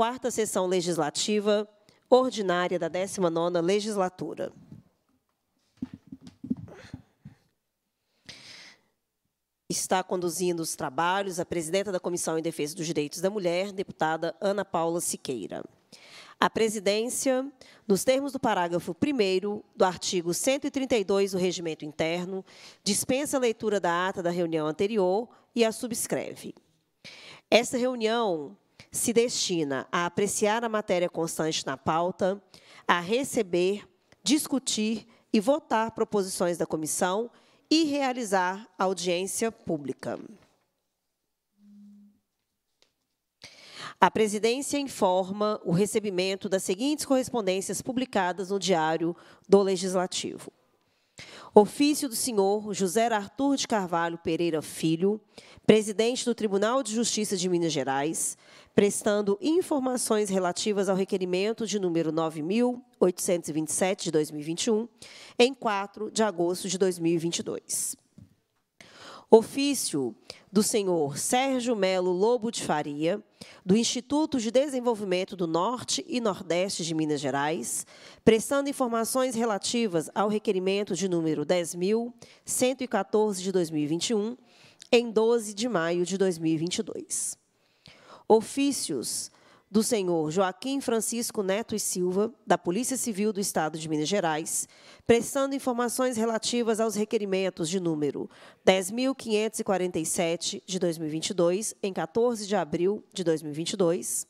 quarta sessão legislativa ordinária da 19ª legislatura. Está conduzindo os trabalhos a presidenta da Comissão em Defesa dos Direitos da Mulher, deputada Ana Paula Siqueira. A presidência, nos termos do parágrafo 1 do artigo 132 do Regimento Interno, dispensa a leitura da ata da reunião anterior e a subscreve. Esta reunião se destina a apreciar a matéria constante na pauta, a receber, discutir e votar proposições da comissão e realizar audiência pública. A presidência informa o recebimento das seguintes correspondências publicadas no Diário do Legislativo. Ofício do senhor José Arthur de Carvalho Pereira Filho, presidente do Tribunal de Justiça de Minas Gerais, prestando informações relativas ao requerimento de número 9.827 de 2021, em 4 de agosto de 2022. Ofício do senhor Sérgio Melo Lobo de Faria, do Instituto de Desenvolvimento do Norte e Nordeste de Minas Gerais, prestando informações relativas ao requerimento de número 10.114 de 2021, em 12 de maio de 2022 ofícios do senhor Joaquim Francisco Neto e Silva, da Polícia Civil do Estado de Minas Gerais, prestando informações relativas aos requerimentos de número 10.547 de 2022, em 14 de abril de 2022,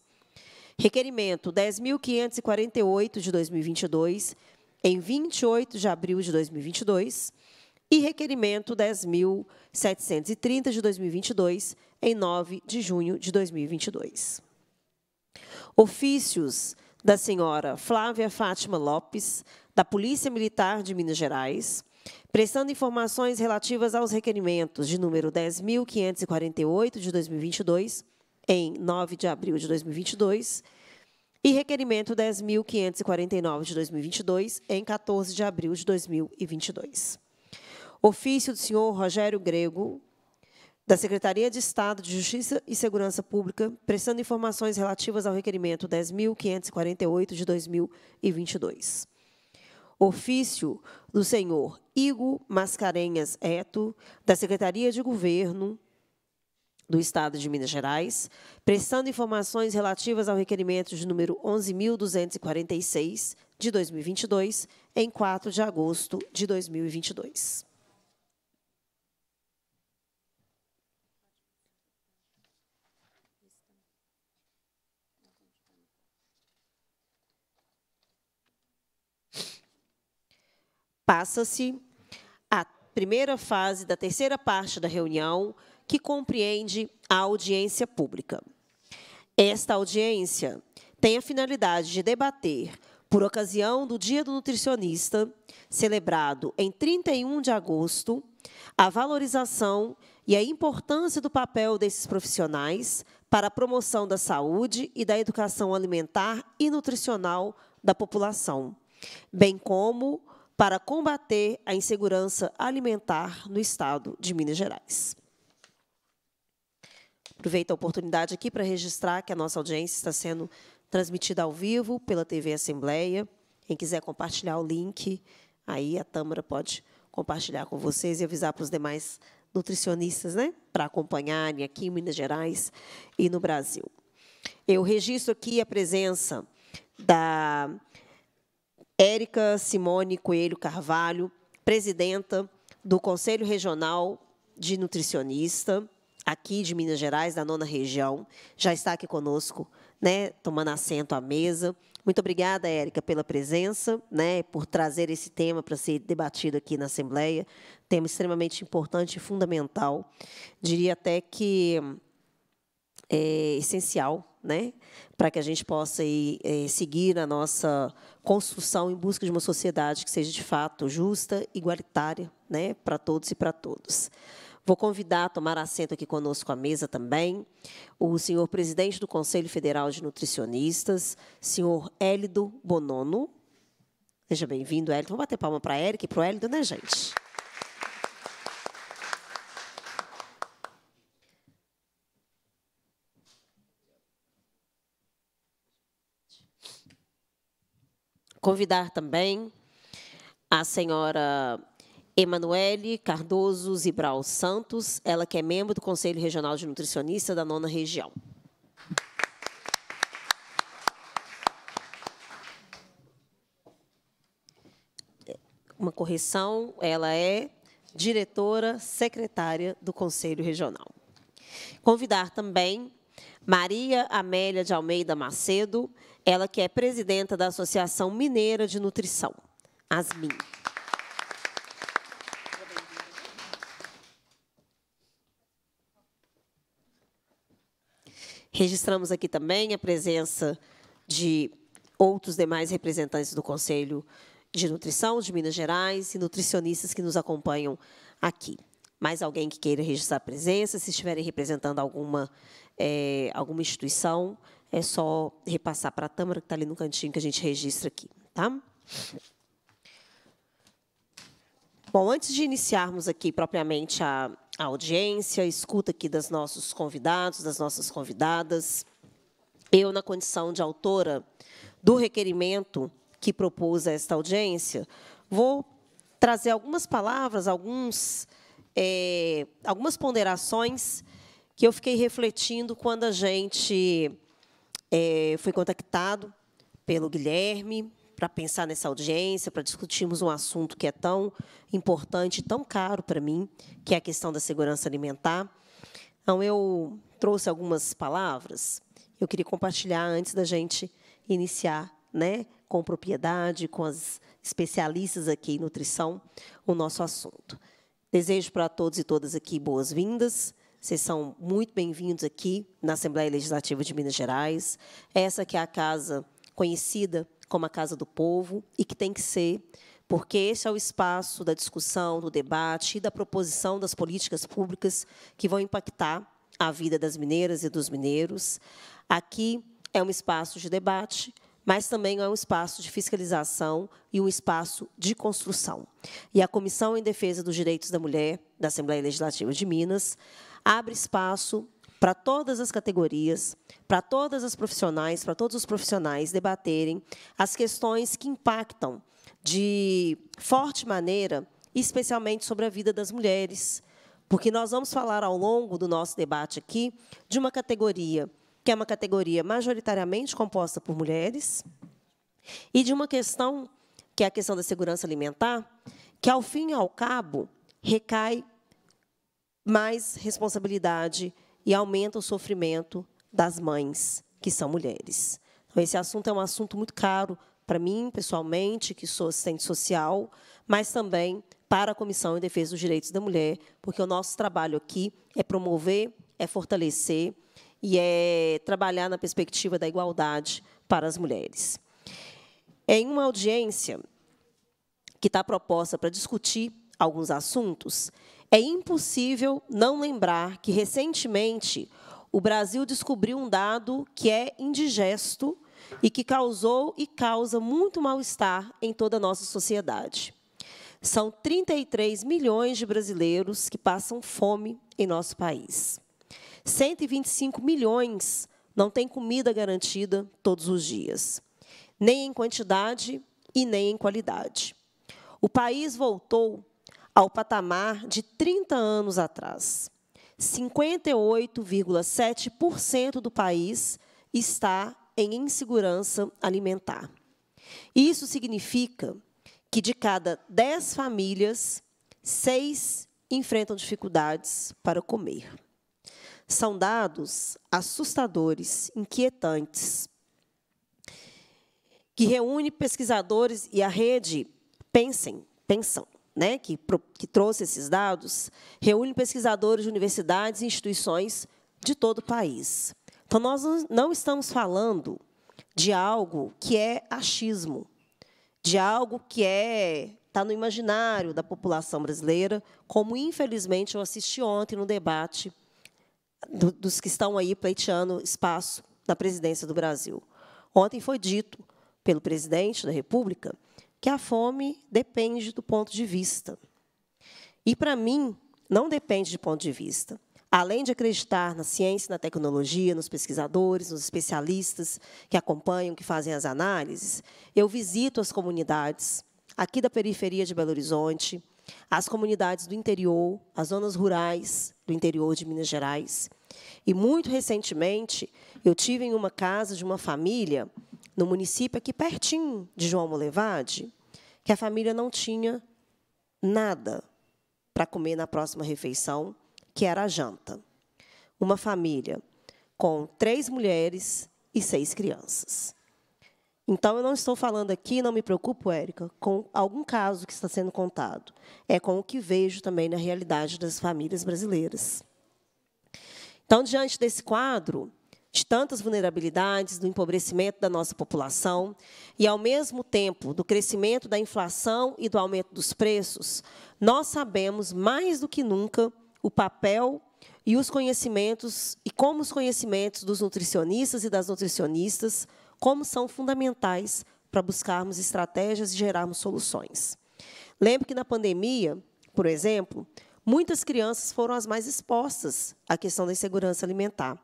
requerimento 10.548 de 2022, em 28 de abril de 2022, e requerimento 10.730 de 2022, em 9 de junho de 2022. Ofícios da senhora Flávia Fátima Lopes, da Polícia Militar de Minas Gerais, prestando informações relativas aos requerimentos de número 10.548 de 2022, em 9 de abril de 2022, e requerimento 10.549 de 2022, em 14 de abril de 2022. Ofício do senhor Rogério Grego, da Secretaria de Estado de Justiça e Segurança Pública, prestando informações relativas ao requerimento 10.548 de 2022. Ofício do senhor Igo Mascarenhas Eto, da Secretaria de Governo do Estado de Minas Gerais, prestando informações relativas ao requerimento de número 11.246, de 2022, em 4 de agosto de 2022. Passa-se a primeira fase da terceira parte da reunião, que compreende a audiência pública. Esta audiência tem a finalidade de debater, por ocasião do Dia do Nutricionista, celebrado em 31 de agosto, a valorização e a importância do papel desses profissionais para a promoção da saúde e da educação alimentar e nutricional da população, bem como para combater a insegurança alimentar no estado de Minas Gerais. Aproveito a oportunidade aqui para registrar que a nossa audiência está sendo transmitida ao vivo pela TV Assembleia. Quem quiser compartilhar o link, aí a Tâmara pode compartilhar com vocês e avisar para os demais nutricionistas, né, para acompanharem aqui em Minas Gerais e no Brasil. Eu registro aqui a presença da Érica Simone Coelho Carvalho, presidenta do Conselho Regional de Nutricionista, aqui de Minas Gerais, da nona região, já está aqui conosco, né, tomando assento à mesa. Muito obrigada, Érica, pela presença, né, por trazer esse tema para ser debatido aqui na Assembleia. Tema extremamente importante e fundamental, diria até que é essencial né? para que a gente possa ir, é, seguir na nossa construção em busca de uma sociedade que seja, de fato, justa, igualitária né? para todos e para todos. Vou convidar a tomar assento aqui conosco à mesa também o senhor presidente do Conselho Federal de Nutricionistas, senhor Hélido Bonono. Seja bem-vindo, Hélido. Vamos bater palma para Eric e para o Hélido, né, gente? convidar também a senhora Emanuele Cardoso Zibral Santos, ela que é membro do Conselho Regional de Nutricionista da Nona Região. Uma correção, ela é diretora secretária do Conselho Regional. Convidar também Maria Amélia de Almeida Macedo, ela que é presidenta da Associação Mineira de Nutrição, ASMIN. Registramos aqui também a presença de outros demais representantes do Conselho de Nutrição de Minas Gerais e nutricionistas que nos acompanham aqui mais alguém que queira registrar presença, se estiverem representando alguma, é, alguma instituição, é só repassar para a Tâmara, que está ali no cantinho que a gente registra aqui. Tá? Bom, antes de iniciarmos aqui propriamente a, a audiência, a escuta aqui dos nossos convidados, das nossas convidadas, eu, na condição de autora do requerimento que propus a esta audiência, vou trazer algumas palavras, alguns é, algumas ponderações que eu fiquei refletindo quando a gente é, foi contactado pelo Guilherme para pensar nessa audiência, para discutirmos um assunto que é tão importante, tão caro para mim, que é a questão da segurança alimentar. Então, eu trouxe algumas palavras, eu queria compartilhar antes da gente iniciar né, com propriedade, com as especialistas aqui em nutrição, o nosso assunto. Desejo para todos e todas aqui boas-vindas. Vocês são muito bem-vindos aqui na Assembleia Legislativa de Minas Gerais. Essa que é a casa conhecida como a Casa do Povo e que tem que ser, porque esse é o espaço da discussão, do debate e da proposição das políticas públicas que vão impactar a vida das mineiras e dos mineiros. Aqui é um espaço de debate, mas também é um espaço de fiscalização e um espaço de construção. E a Comissão em Defesa dos Direitos da Mulher da Assembleia Legislativa de Minas abre espaço para todas as categorias, para todas as profissionais, para todos os profissionais debaterem as questões que impactam de forte maneira, especialmente sobre a vida das mulheres, porque nós vamos falar ao longo do nosso debate aqui de uma categoria que é uma categoria majoritariamente composta por mulheres, e de uma questão, que é a questão da segurança alimentar, que, ao fim e ao cabo, recai mais responsabilidade e aumenta o sofrimento das mães, que são mulheres. Então, esse assunto é um assunto muito caro para mim, pessoalmente, que sou assistente social, mas também para a Comissão em Defesa dos Direitos da Mulher, porque o nosso trabalho aqui é promover, é fortalecer e é trabalhar na perspectiva da igualdade para as mulheres. É em uma audiência que está proposta para discutir alguns assuntos, é impossível não lembrar que, recentemente, o Brasil descobriu um dado que é indigesto e que causou e causa muito mal-estar em toda a nossa sociedade. São 33 milhões de brasileiros que passam fome em nosso país. 125 milhões não têm comida garantida todos os dias, nem em quantidade e nem em qualidade. O país voltou ao patamar de 30 anos atrás. 58,7% do país está em insegurança alimentar. Isso significa que de cada 10 famílias, seis enfrentam dificuldades para comer. São dados assustadores, inquietantes, que reúne pesquisadores e a rede Pensem, Pensam, né, que, que trouxe esses dados, reúne pesquisadores de universidades e instituições de todo o país. Então, nós não estamos falando de algo que é achismo, de algo que é está no imaginário da população brasileira, como, infelizmente, eu assisti ontem no debate do, dos que estão aí pleiteando espaço na presidência do Brasil. Ontem foi dito pelo presidente da República que a fome depende do ponto de vista. E, para mim, não depende de ponto de vista. Além de acreditar na ciência, na tecnologia, nos pesquisadores, nos especialistas que acompanham, que fazem as análises, eu visito as comunidades aqui da periferia de Belo Horizonte, as comunidades do interior, as zonas rurais do interior de Minas Gerais. E muito recentemente, eu tive em uma casa de uma família no município aqui pertinho de João Molevade, que a família não tinha nada para comer na próxima refeição, que era a janta. Uma família com três mulheres e seis crianças. Então, eu não estou falando aqui, não me preocupo, Érica, com algum caso que está sendo contado. É com o que vejo também na realidade das famílias brasileiras. Então, diante desse quadro, de tantas vulnerabilidades, do empobrecimento da nossa população e, ao mesmo tempo, do crescimento da inflação e do aumento dos preços, nós sabemos mais do que nunca o papel e os conhecimentos e como os conhecimentos dos nutricionistas e das nutricionistas como são fundamentais para buscarmos estratégias e gerarmos soluções. Lembro que na pandemia, por exemplo, muitas crianças foram as mais expostas à questão da insegurança alimentar.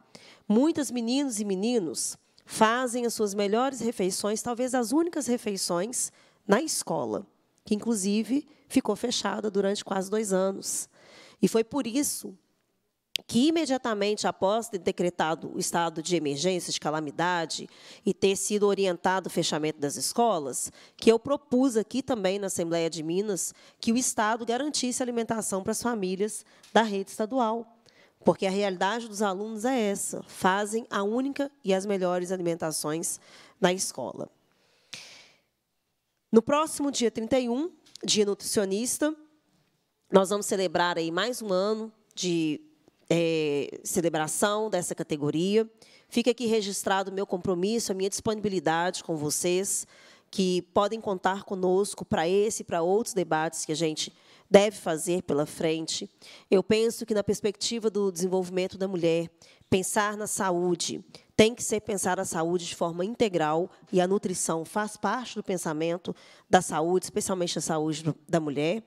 Muitas meninos e meninos fazem as suas melhores refeições, talvez as únicas refeições, na escola, que inclusive ficou fechada durante quase dois anos. E foi por isso que imediatamente após ter decretado o estado de emergência, de calamidade, e ter sido orientado o fechamento das escolas, que eu propus aqui também na Assembleia de Minas que o Estado garantisse alimentação para as famílias da rede estadual, porque a realidade dos alunos é essa, fazem a única e as melhores alimentações na escola. No próximo dia 31, dia nutricionista, nós vamos celebrar aí mais um ano de é, celebração dessa categoria. Fica aqui registrado o meu compromisso, a minha disponibilidade com vocês, que podem contar conosco para esse e para outros debates que a gente deve fazer pela frente. Eu penso que, na perspectiva do desenvolvimento da mulher, Pensar na saúde. Tem que ser pensar a saúde de forma integral e a nutrição faz parte do pensamento da saúde, especialmente a saúde da mulher.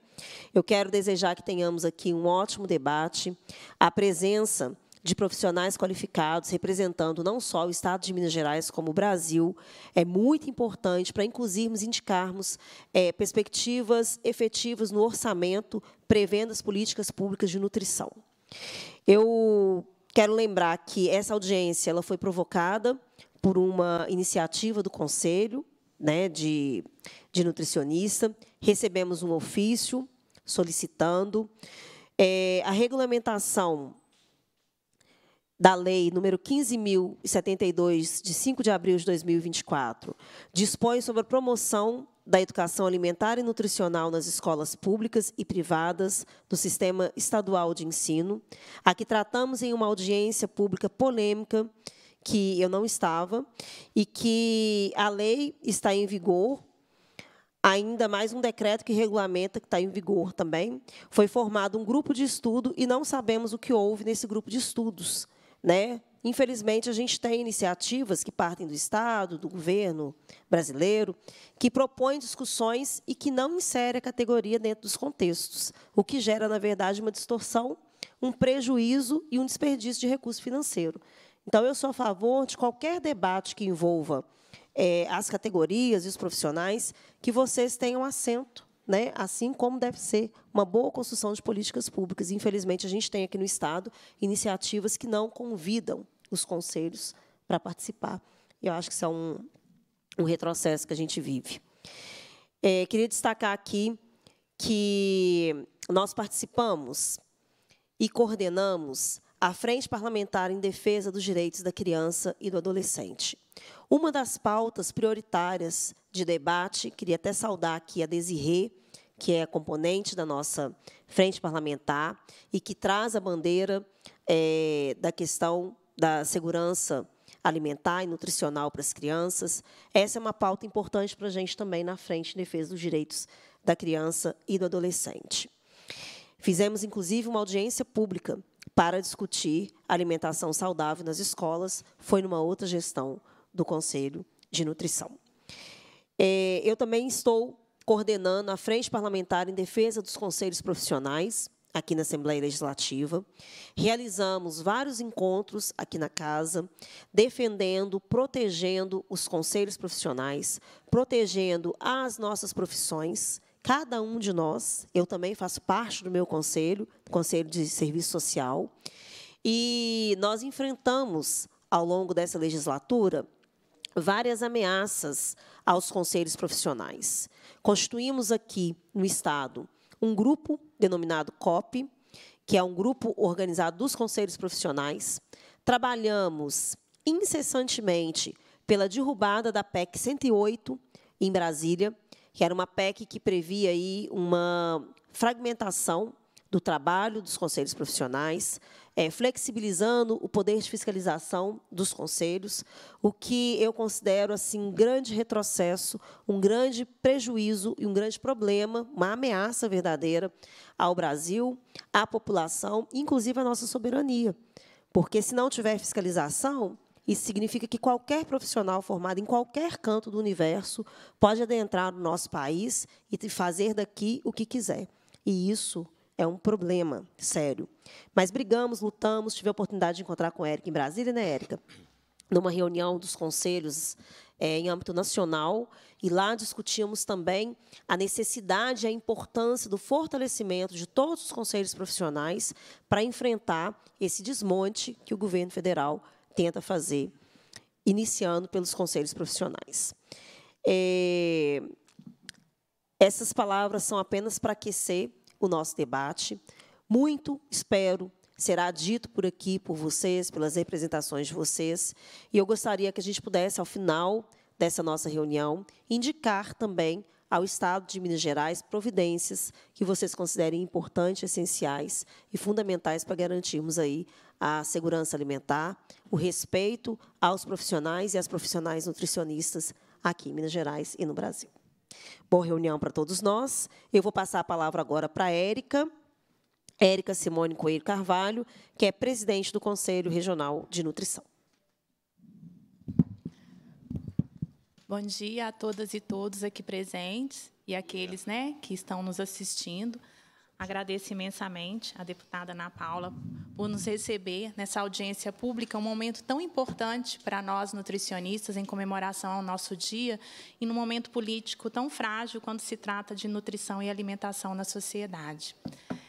Eu quero desejar que tenhamos aqui um ótimo debate, a presença de profissionais qualificados representando não só o Estado de Minas Gerais, como o Brasil, é muito importante para, inclusive, indicarmos é, perspectivas efetivas no orçamento, prevendo as políticas públicas de nutrição. Eu quero lembrar que essa audiência ela foi provocada por uma iniciativa do Conselho né, de, de Nutricionista. Recebemos um ofício solicitando. É, a regulamentação da Lei número 15.072, de 5 de abril de 2024, dispõe sobre a promoção da educação alimentar e nutricional nas escolas públicas e privadas do sistema estadual de ensino, a que tratamos em uma audiência pública polêmica que eu não estava e que a lei está em vigor ainda mais um decreto que regulamenta, que está em vigor também. Foi formado um grupo de estudo e não sabemos o que houve nesse grupo de estudos. Né? Infelizmente, a gente tem iniciativas que partem do Estado, do governo brasileiro, que propõem discussões e que não inserem a categoria dentro dos contextos, o que gera, na verdade, uma distorção, um prejuízo e um desperdício de recurso financeiro. Então, eu sou a favor de qualquer debate que envolva é, as categorias e os profissionais, que vocês tenham assento né? assim como deve ser uma boa construção de políticas públicas. Infelizmente, a gente tem aqui no Estado iniciativas que não convidam os conselhos para participar. Eu acho que isso é um, um retrocesso que a gente vive. É, queria destacar aqui que nós participamos e coordenamos a Frente Parlamentar em Defesa dos Direitos da Criança e do Adolescente. Uma das pautas prioritárias de debate. Queria até saudar aqui a Desirê, que é componente da nossa frente parlamentar e que traz a bandeira é, da questão da segurança alimentar e nutricional para as crianças. Essa é uma pauta importante para a gente também na frente em defesa dos direitos da criança e do adolescente. Fizemos, inclusive, uma audiência pública para discutir alimentação saudável nas escolas. Foi numa outra gestão do Conselho de Nutrição. É, eu também estou coordenando a Frente Parlamentar em Defesa dos Conselhos Profissionais, aqui na Assembleia Legislativa. Realizamos vários encontros aqui na casa, defendendo, protegendo os conselhos profissionais, protegendo as nossas profissões, cada um de nós. Eu também faço parte do meu conselho, Conselho de Serviço Social. E nós enfrentamos, ao longo dessa legislatura, várias ameaças aos conselhos profissionais. Constituímos aqui no Estado um grupo denominado COP, que é um grupo organizado dos conselhos profissionais. Trabalhamos incessantemente pela derrubada da PEC 108 em Brasília, que era uma PEC que previa aí uma fragmentação do trabalho dos conselhos profissionais, é, flexibilizando o poder de fiscalização dos conselhos, o que eu considero assim um grande retrocesso, um grande prejuízo e um grande problema, uma ameaça verdadeira ao Brasil, à população, inclusive à nossa soberania. Porque se não tiver fiscalização, isso significa que qualquer profissional formado em qualquer canto do universo pode adentrar no nosso país e fazer daqui o que quiser. E isso é um problema sério. Mas brigamos, lutamos, tive a oportunidade de encontrar com Érica em Brasília, né, Érica? Numa reunião dos conselhos é, em âmbito nacional, e lá discutimos também a necessidade e a importância do fortalecimento de todos os conselhos profissionais para enfrentar esse desmonte que o governo federal tenta fazer, iniciando pelos conselhos profissionais. É, essas palavras são apenas para aquecer o nosso debate. Muito, espero, será dito por aqui, por vocês, pelas representações de vocês. E eu gostaria que a gente pudesse, ao final dessa nossa reunião, indicar também ao Estado de Minas Gerais providências que vocês considerem importantes, essenciais e fundamentais para garantirmos aí a segurança alimentar, o respeito aos profissionais e às profissionais nutricionistas aqui em Minas Gerais e no Brasil. Boa reunião para todos nós. Eu vou passar a palavra agora para a Érica, Érica Simone Coelho Carvalho, que é presidente do Conselho Regional de Nutrição. Bom dia a todas e todos aqui presentes e aqueles né, que estão nos assistindo. Agradeço imensamente a deputada Ana Paula por nos receber nessa audiência pública, um momento tão importante para nós nutricionistas em comemoração ao nosso dia e num momento político tão frágil quando se trata de nutrição e alimentação na sociedade.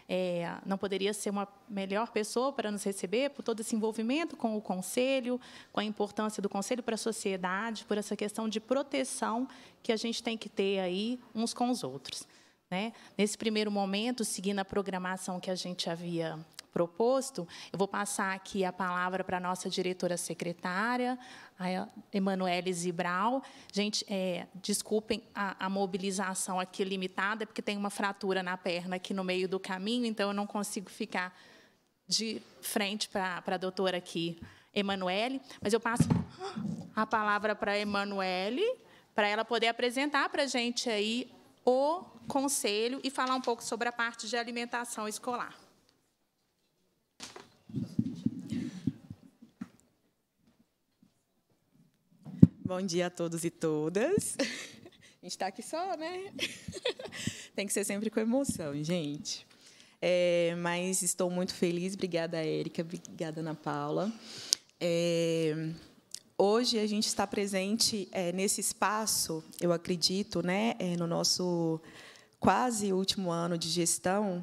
É, não poderia ser uma melhor pessoa para nos receber por todo esse envolvimento com o conselho, com a importância do conselho para a sociedade, por essa questão de proteção que a gente tem que ter aí uns com os outros. Né? Nesse primeiro momento, seguindo a programação que a gente havia proposto, eu vou passar aqui a palavra para a nossa diretora secretária, a Emanuele Zibral. Gente, é, desculpem a, a, mobilização aqui limitada, porque tem uma fratura na perna aqui no meio do caminho, então eu não consigo ficar de frente para a doutora aqui, Emanuele, mas eu passo a palavra para a Emanuele, para ela poder apresentar para a gente aí o conselho e falar um pouco sobre a parte de alimentação escolar. Bom dia a todos e todas. A gente está aqui só, né? Tem que ser sempre com emoção, gente. É, mas estou muito feliz. Obrigada, Érica. Obrigada, Ana Paula. É, Hoje a gente está presente é, nesse espaço, eu acredito, né, é, no nosso quase último ano de gestão,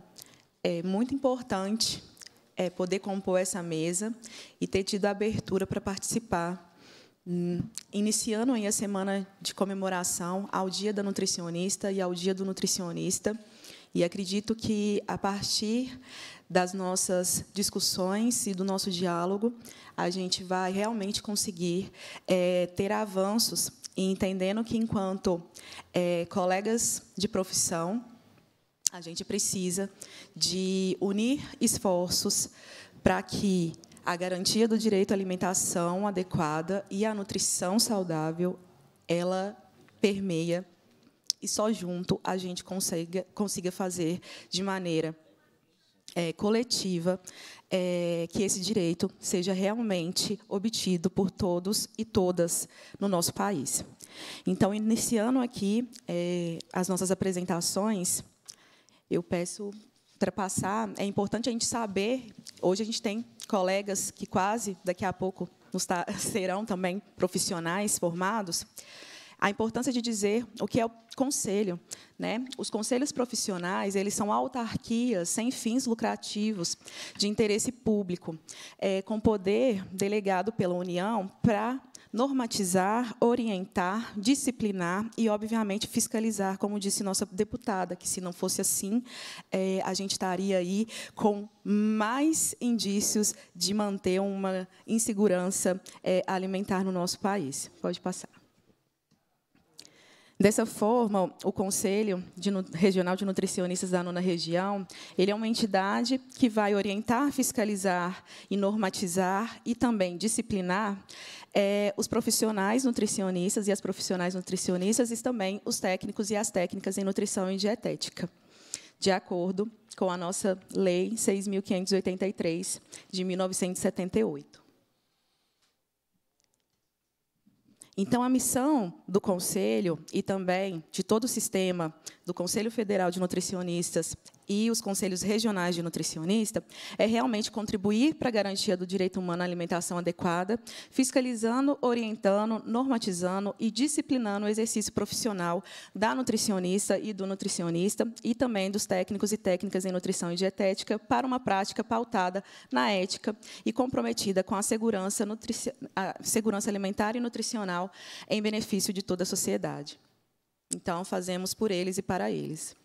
é muito importante é, poder compor essa mesa e ter tido a abertura para participar. Hum, iniciando aí a semana de comemoração ao Dia da Nutricionista e ao Dia do Nutricionista, e acredito que a partir das nossas discussões e do nosso diálogo, a gente vai realmente conseguir é, ter avanços, entendendo que, enquanto é, colegas de profissão, a gente precisa de unir esforços para que a garantia do direito à alimentação adequada e à nutrição saudável ela permeia e só junto a gente consiga, consiga fazer de maneira é, coletiva é, que esse direito seja realmente obtido por todos e todas no nosso país. Então, iniciando aqui é, as nossas apresentações, eu peço para passar. É importante a gente saber. Hoje a gente tem colegas que quase daqui a pouco serão também profissionais formados a importância de dizer o que é o conselho. Né? Os conselhos profissionais eles são autarquias sem fins lucrativos de interesse público, é, com poder delegado pela União para normatizar, orientar, disciplinar e, obviamente, fiscalizar, como disse nossa deputada, que se não fosse assim, é, a gente estaria aí com mais indícios de manter uma insegurança é, alimentar no nosso país. Pode passar. Dessa forma, o Conselho de Regional de Nutricionistas da Nona Região, ele é uma entidade que vai orientar, fiscalizar e normatizar e também disciplinar é, os profissionais nutricionistas e as profissionais nutricionistas e também os técnicos e as técnicas em nutrição e dietética, de acordo com a nossa Lei 6.583, de 1978. Então, a missão do Conselho e também de todo o sistema do Conselho Federal de Nutricionistas e os conselhos regionais de nutricionista é realmente contribuir para a garantia do direito humano à alimentação adequada, fiscalizando, orientando, normatizando e disciplinando o exercício profissional da nutricionista e do nutricionista e também dos técnicos e técnicas em nutrição e dietética para uma prática pautada na ética e comprometida com a segurança, a segurança alimentar e nutricional em benefício de toda a sociedade. Então, fazemos por eles e para eles.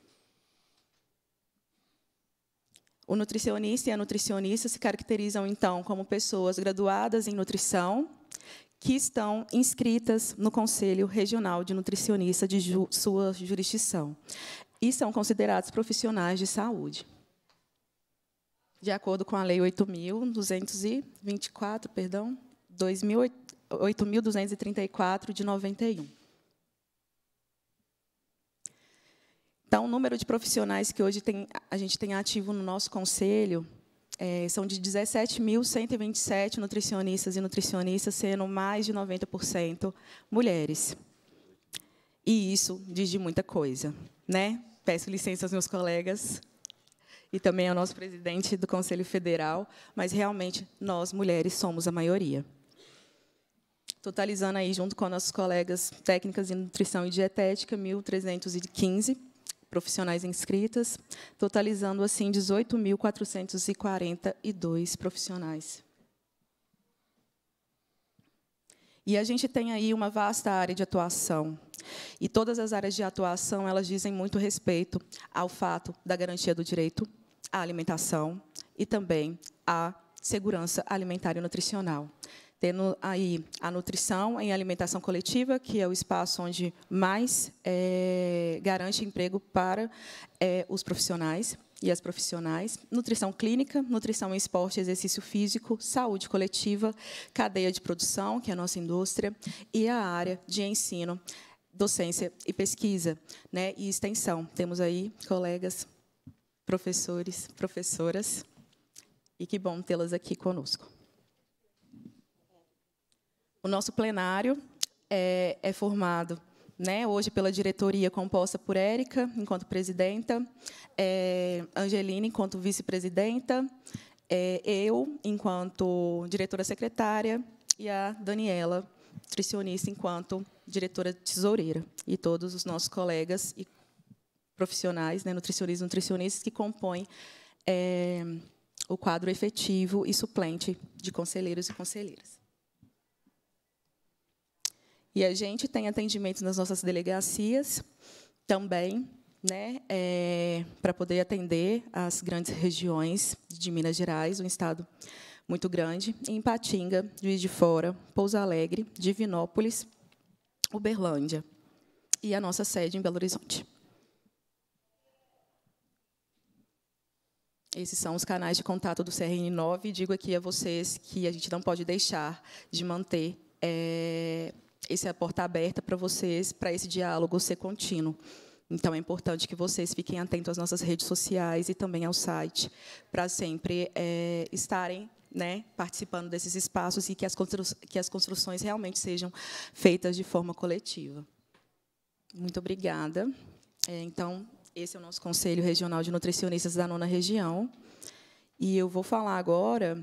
O nutricionista e a nutricionista se caracterizam, então, como pessoas graduadas em nutrição que estão inscritas no Conselho Regional de Nutricionista de ju sua jurisdição e são considerados profissionais de saúde. De acordo com a Lei 8.224, perdão, 8.234 de 91. Então, tá o número de profissionais que hoje tem, a gente tem ativo no nosso conselho é, são de 17.127 nutricionistas e nutricionistas, sendo mais de 90% mulheres. E isso diz de muita coisa. Né? Peço licença aos meus colegas e também ao nosso presidente do Conselho Federal, mas realmente nós, mulheres, somos a maioria. Totalizando aí, junto com nossos colegas técnicas em nutrição e dietética, 1.315 profissionais inscritas, totalizando, assim, 18.442 profissionais. E a gente tem aí uma vasta área de atuação. E todas as áreas de atuação, elas dizem muito respeito ao fato da garantia do direito à alimentação e também à segurança alimentar e nutricional tendo aí a nutrição em alimentação coletiva, que é o espaço onde mais é, garante emprego para é, os profissionais e as profissionais, nutrição clínica, nutrição em esporte, exercício físico, saúde coletiva, cadeia de produção, que é a nossa indústria, e a área de ensino, docência e pesquisa, né, e extensão. Temos aí colegas, professores, professoras, e que bom tê-las aqui conosco. O nosso plenário é, é formado né, hoje pela diretoria composta por Érica, enquanto presidenta, é, Angelina, enquanto vice-presidenta, é, eu, enquanto diretora secretária, e a Daniela, nutricionista, enquanto diretora tesoureira, e todos os nossos colegas e profissionais, né, nutricionistas e nutricionistas, que compõem é, o quadro efetivo e suplente de conselheiros e conselheiras. E a gente tem atendimento nas nossas delegacias também, né, é, para poder atender as grandes regiões de Minas Gerais, um estado muito grande, em Patinga, Juiz de Fora, Pouso Alegre, Divinópolis, Uberlândia e a nossa sede em Belo Horizonte. Esses são os canais de contato do CRN9. Digo aqui a vocês que a gente não pode deixar de manter é, essa é a porta aberta para vocês, para esse diálogo ser contínuo. Então, é importante que vocês fiquem atentos às nossas redes sociais e também ao site, para sempre é, estarem né, participando desses espaços e que as, que as construções realmente sejam feitas de forma coletiva. Muito obrigada. É, então, esse é o nosso Conselho Regional de Nutricionistas da Nona Região. E eu vou falar agora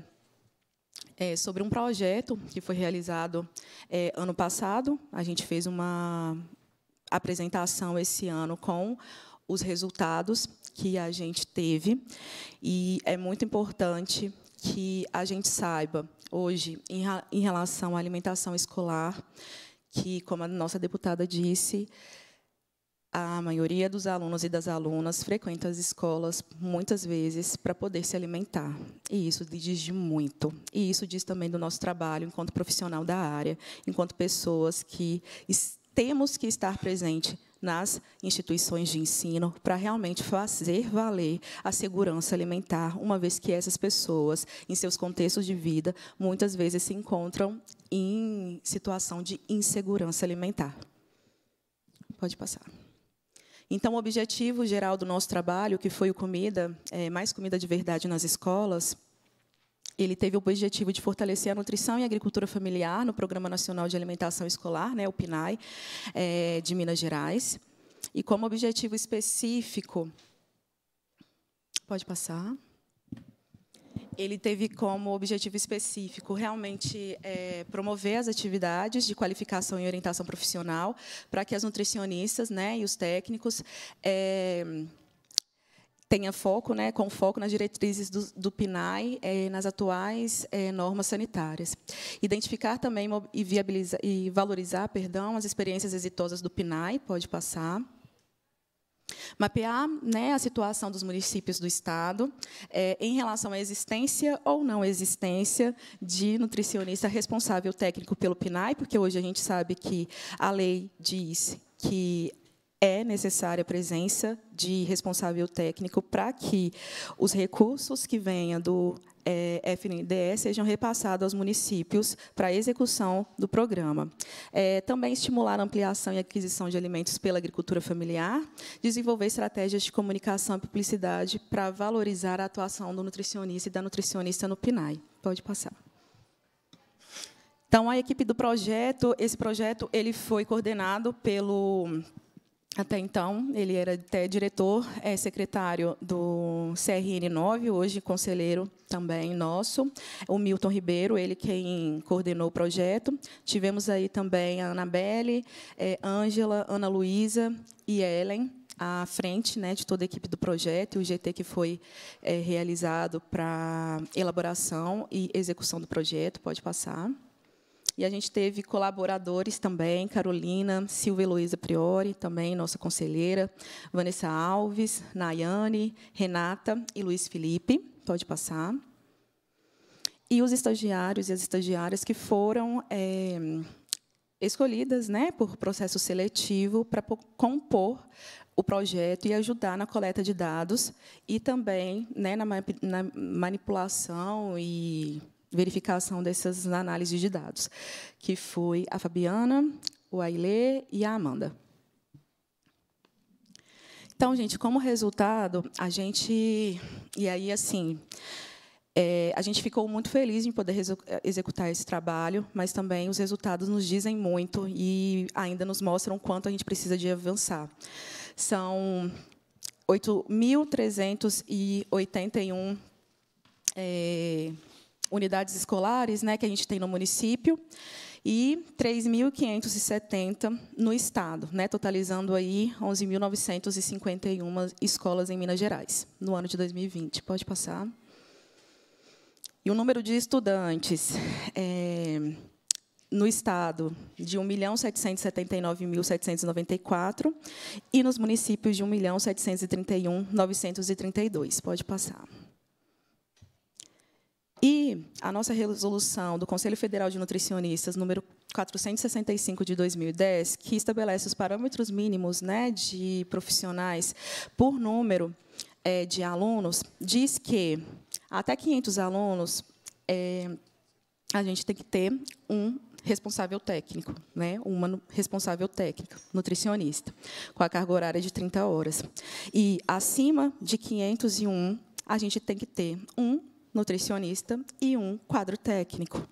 é, sobre um projeto que foi realizado é, ano passado. A gente fez uma apresentação esse ano com os resultados que a gente teve. E é muito importante que a gente saiba, hoje, em, em relação à alimentação escolar, que, como a nossa deputada disse, a maioria dos alunos e das alunas frequenta as escolas muitas vezes para poder se alimentar. E isso diz de muito. E isso diz também do nosso trabalho enquanto profissional da área, enquanto pessoas que temos que estar presente nas instituições de ensino para realmente fazer valer a segurança alimentar, uma vez que essas pessoas, em seus contextos de vida, muitas vezes se encontram em situação de insegurança alimentar. Pode passar. Então, o objetivo geral do nosso trabalho, que foi o Comida, é, mais comida de verdade nas escolas, ele teve o objetivo de fortalecer a nutrição e a agricultura familiar no Programa Nacional de Alimentação Escolar, né, o PNAE, é, de Minas Gerais. E como objetivo específico, pode passar ele teve como objetivo específico realmente é, promover as atividades de qualificação e orientação profissional para que as nutricionistas né, e os técnicos é, tenha foco, né, com foco nas diretrizes do, do PNAE, é, nas atuais é, normas sanitárias. Identificar também e, viabilizar, e valorizar perdão, as experiências exitosas do PNAE, pode passar. Mapear né, a situação dos municípios do Estado é, em relação à existência ou não existência de nutricionista responsável técnico pelo PNAE, porque hoje a gente sabe que a lei diz que é necessária a presença de responsável técnico para que os recursos que venham do é, eh, FNDE sejam repassados aos municípios para a execução do programa. É, também estimular a ampliação e aquisição de alimentos pela agricultura familiar, desenvolver estratégias de comunicação e publicidade para valorizar a atuação do nutricionista e da nutricionista no PNAE. Pode passar. Então, a equipe do projeto, esse projeto ele foi coordenado pelo até então, ele era até diretor, é secretário do CRN 9, hoje conselheiro também nosso. O Milton Ribeiro, ele quem coordenou o projeto. Tivemos aí também a Anabelle, é, Ângela, Ana Luísa e Ellen à frente né, de toda a equipe do projeto e o GT que foi é, realizado para elaboração e execução do projeto. Pode passar. E a gente teve colaboradores também, Carolina, Silvia Heloísa Priori, também nossa conselheira, Vanessa Alves, Nayane, Renata e Luiz Felipe. Pode passar. E os estagiários e as estagiárias que foram é, escolhidas né, por processo seletivo para compor o projeto e ajudar na coleta de dados e também né, na, na manipulação e verificação dessas análises de dados, que foi a Fabiana, o Ailê e a Amanda. Então, gente, como resultado, a gente... E aí, assim, é, a gente ficou muito feliz em poder é, executar esse trabalho, mas também os resultados nos dizem muito e ainda nos mostram quanto a gente precisa de avançar. São 8.381 é, unidades escolares né, que a gente tem no município e 3.570 no estado, né, totalizando aí 11.951 escolas em Minas Gerais no ano de 2020. Pode passar. E o número de estudantes é, no estado de 1.779.794 e nos municípios de 1.731.932. Pode passar. E a nossa resolução do Conselho Federal de Nutricionistas, número 465 de 2010, que estabelece os parâmetros mínimos né, de profissionais por número é, de alunos, diz que até 500 alunos é, a gente tem que ter um responsável técnico, né? uma responsável técnica, nutricionista, com a carga horária de 30 horas. E acima de 501, a gente tem que ter um nutricionista e um quadro técnico,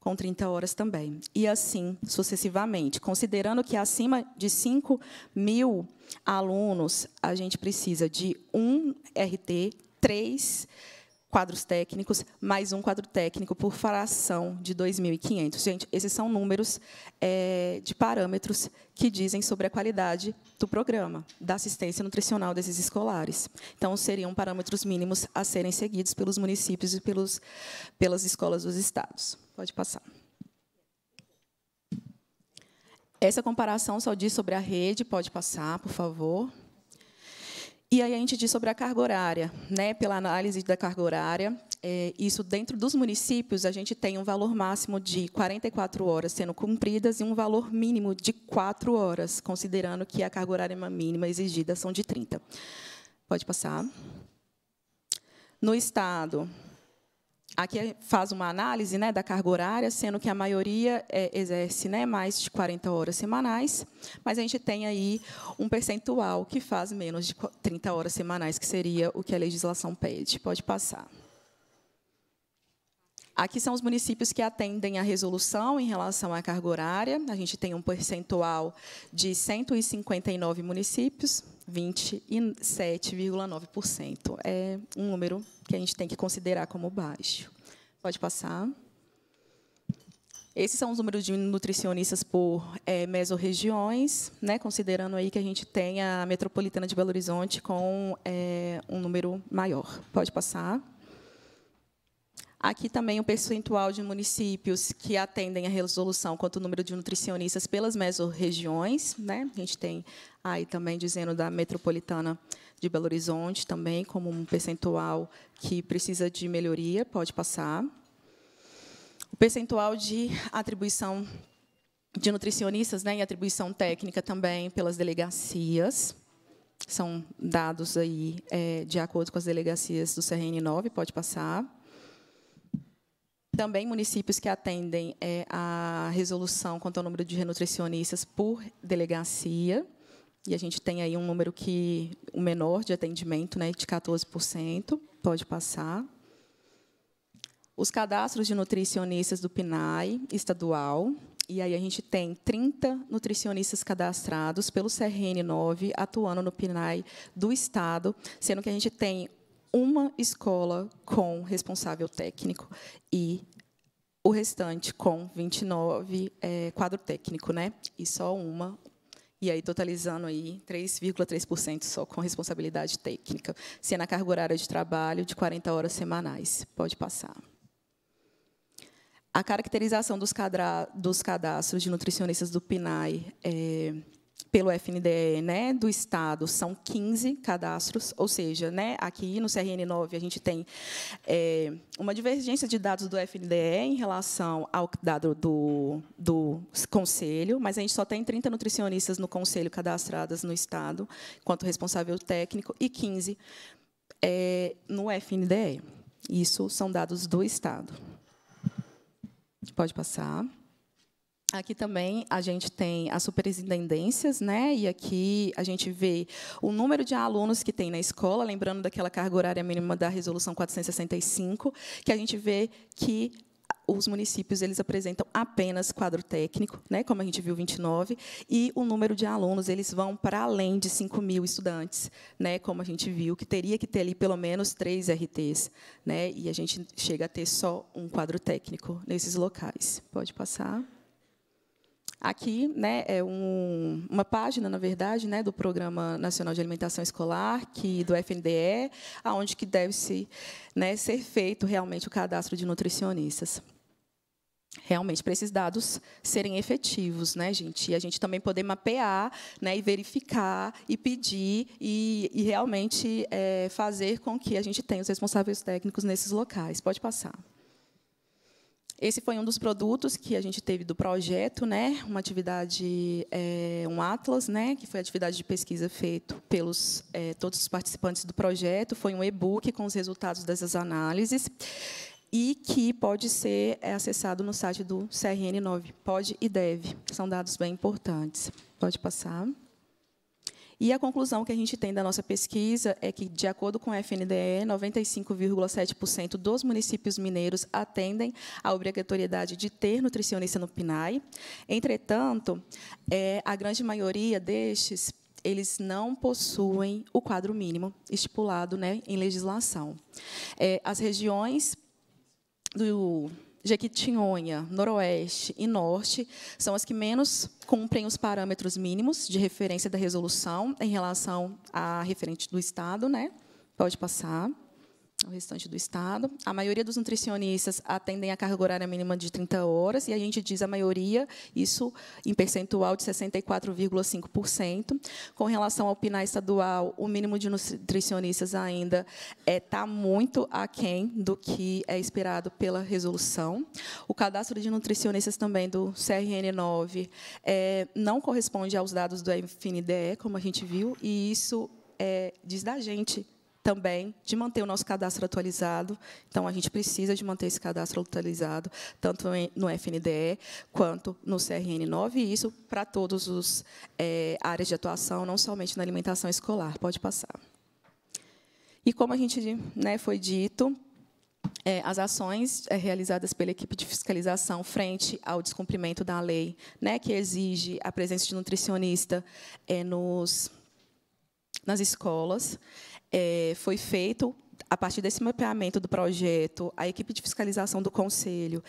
com 30 horas também. E assim sucessivamente. Considerando que acima de 5 mil alunos, a gente precisa de um RT, três quadros técnicos, mais um quadro técnico por fração de 2.500. Gente, esses são números é, de parâmetros que dizem sobre a qualidade do programa, da assistência nutricional desses escolares. Então, seriam parâmetros mínimos a serem seguidos pelos municípios e pelos, pelas escolas dos estados. Pode passar. Essa comparação só diz sobre a rede, pode passar, por favor. E aí a gente diz sobre a carga horária, né? Pela análise da carga horária, é, isso dentro dos municípios a gente tem um valor máximo de 44 horas sendo cumpridas e um valor mínimo de 4 horas, considerando que a carga horária mínima exigida são de 30. Pode passar. No estado, aqui é, faz uma análise né, da carga horária, sendo que a maioria é, exerce né, mais de 40 horas semanais, mas a gente tem aí um percentual que faz menos de 30 horas semanais, que seria o que a legislação pede. Pode passar. Aqui são os municípios que atendem à resolução em relação à carga horária. A gente tem um percentual de 159 municípios, 27,9%. É um número que a gente tem que considerar como baixo. Pode passar. Esses são os números de nutricionistas por é, mesorregiões, né, considerando aí que a gente tem a metropolitana de Belo Horizonte com é, um número maior. Pode passar. Aqui também o um percentual de municípios que atendem a resolução quanto o número de nutricionistas pelas mesorregiões. Né? A gente tem aí também dizendo da metropolitana de Belo Horizonte também, como um percentual que precisa de melhoria, pode passar. O percentual de atribuição de nutricionistas né, e atribuição técnica também pelas delegacias. São dados aí é, de acordo com as delegacias do CRN9, pode passar. Também municípios que atendem é, a resolução quanto ao número de nutricionistas por delegacia. E a gente tem aí um número que o menor de atendimento, né, de 14%, pode passar. Os cadastros de nutricionistas do PNAE estadual, e aí a gente tem 30 nutricionistas cadastrados pelo CRN9 atuando no PNAE do estado, sendo que a gente tem uma escola com responsável técnico e o restante com 29 é, eh, quadro técnico, né? E só uma e aí totalizando aí 3,3% só com responsabilidade técnica, sendo a carga horária de trabalho de 40 horas semanais. Pode passar. A caracterização dos, cadastros de nutricionistas do PNAE é, pelo FNDE né, do Estado são 15 cadastros, ou seja, né, aqui no CRN9 a gente tem é, uma divergência de dados do FNDE em relação ao dado do, do Conselho, mas a gente só tem 30 nutricionistas no Conselho cadastradas no Estado, quanto responsável técnico, e 15 é, no FNDE. Isso são dados do Estado. Pode passar. Aqui também a gente tem as superintendências, né? E aqui a gente vê o número de alunos que tem na escola, lembrando daquela carga horária mínima da resolução 465, que a gente vê que os municípios eles apresentam apenas quadro técnico, né, como a gente viu 29, e o número de alunos eles vão para além de 5 mil estudantes, né, como a gente viu, que teria que ter ali pelo menos três RTs, né, e a gente chega a ter só um quadro técnico nesses locais. Pode passar. Aqui né, é um, uma página, na verdade, né, do Programa Nacional de Alimentação Escolar, que do FNDE, aonde que deve-se né, ser feito realmente o cadastro de nutricionistas. Realmente, para esses dados serem efetivos, né, gente? E a gente também poder mapear né, e verificar e pedir e, e realmente é, fazer com que a gente tenha os responsáveis técnicos nesses locais. Pode passar. Esse foi um dos produtos que a gente teve do projeto, né? Uma atividade, é, um atlas, né? Que foi a atividade de pesquisa feito pelos é, todos os participantes do projeto. Foi um e-book com os resultados dessas análises e que pode ser é, acessado no site do CRN9. Pode e deve. São dados bem importantes. Pode passar. E a conclusão que a gente tem da nossa pesquisa é que, de acordo com a FNDE, 95,7% dos municípios mineiros atendem à obrigatoriedade de ter nutricionista no PNAE. Entretanto, é, a grande maioria destes eles não possuem o quadro mínimo estipulado né, em legislação. É, as regiões do Jequitinhonha, Noroeste e Norte são as que menos cumprem os parâmetros mínimos de referência da resolução em relação à referente do Estado. Né? Pode passar o restante do estado. A maioria dos nutricionistas atendem a carga horária mínima de 30 horas, e a gente diz a maioria, isso em percentual de 64,5%. Com relação ao PNA estadual, o mínimo de nutricionistas ainda está é, tá muito aquém do que é esperado pela resolução. O cadastro de nutricionistas também do CRN9 é, não corresponde aos dados do FNDE, como a gente viu, e isso é, diz da gente também de manter o nosso cadastro atualizado. Então, a gente precisa de manter esse cadastro atualizado, tanto no FNDE quanto no CRN9, e isso para todas as é, áreas de atuação, não somente na alimentação escolar. Pode passar. E como a gente né, foi dito, é, as ações é, realizadas pela equipe de fiscalização frente ao descumprimento da lei, né, que exige a presença de nutricionista é, nos, nas escolas é, foi feito a partir desse mapeamento do projeto, a equipe de fiscalização do conselho,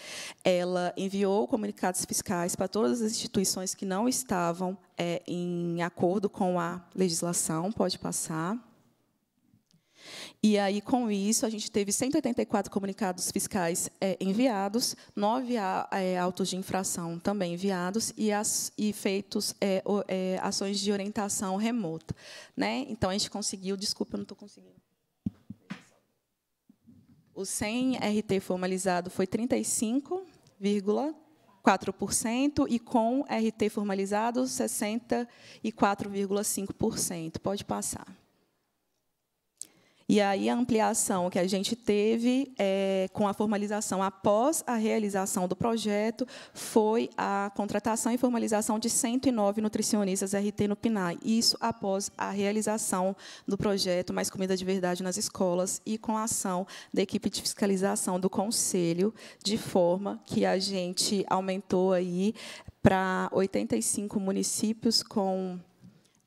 ela enviou comunicados fiscais para todas as instituições que não estavam é, em acordo com a legislação. Pode passar. E aí, com isso, a gente teve 184 comunicados fiscais é, enviados, nove é, autos de infração também enviados e, as, e feitos é, o, é, ações de orientação remota. Né? Então, a gente conseguiu... Desculpa, eu não estou conseguindo. O sem RT formalizado foi 35,4% e com RT formalizado 64,5%. Pode passar. E aí a ampliação que a gente teve é, com a formalização após a realização do projeto foi a contratação e formalização de 109 nutricionistas RT no PNAE. Isso após a realização do projeto Mais Comida de Verdade nas escolas e com a ação da equipe de fiscalização do Conselho, de forma que a gente aumentou aí para 85 municípios com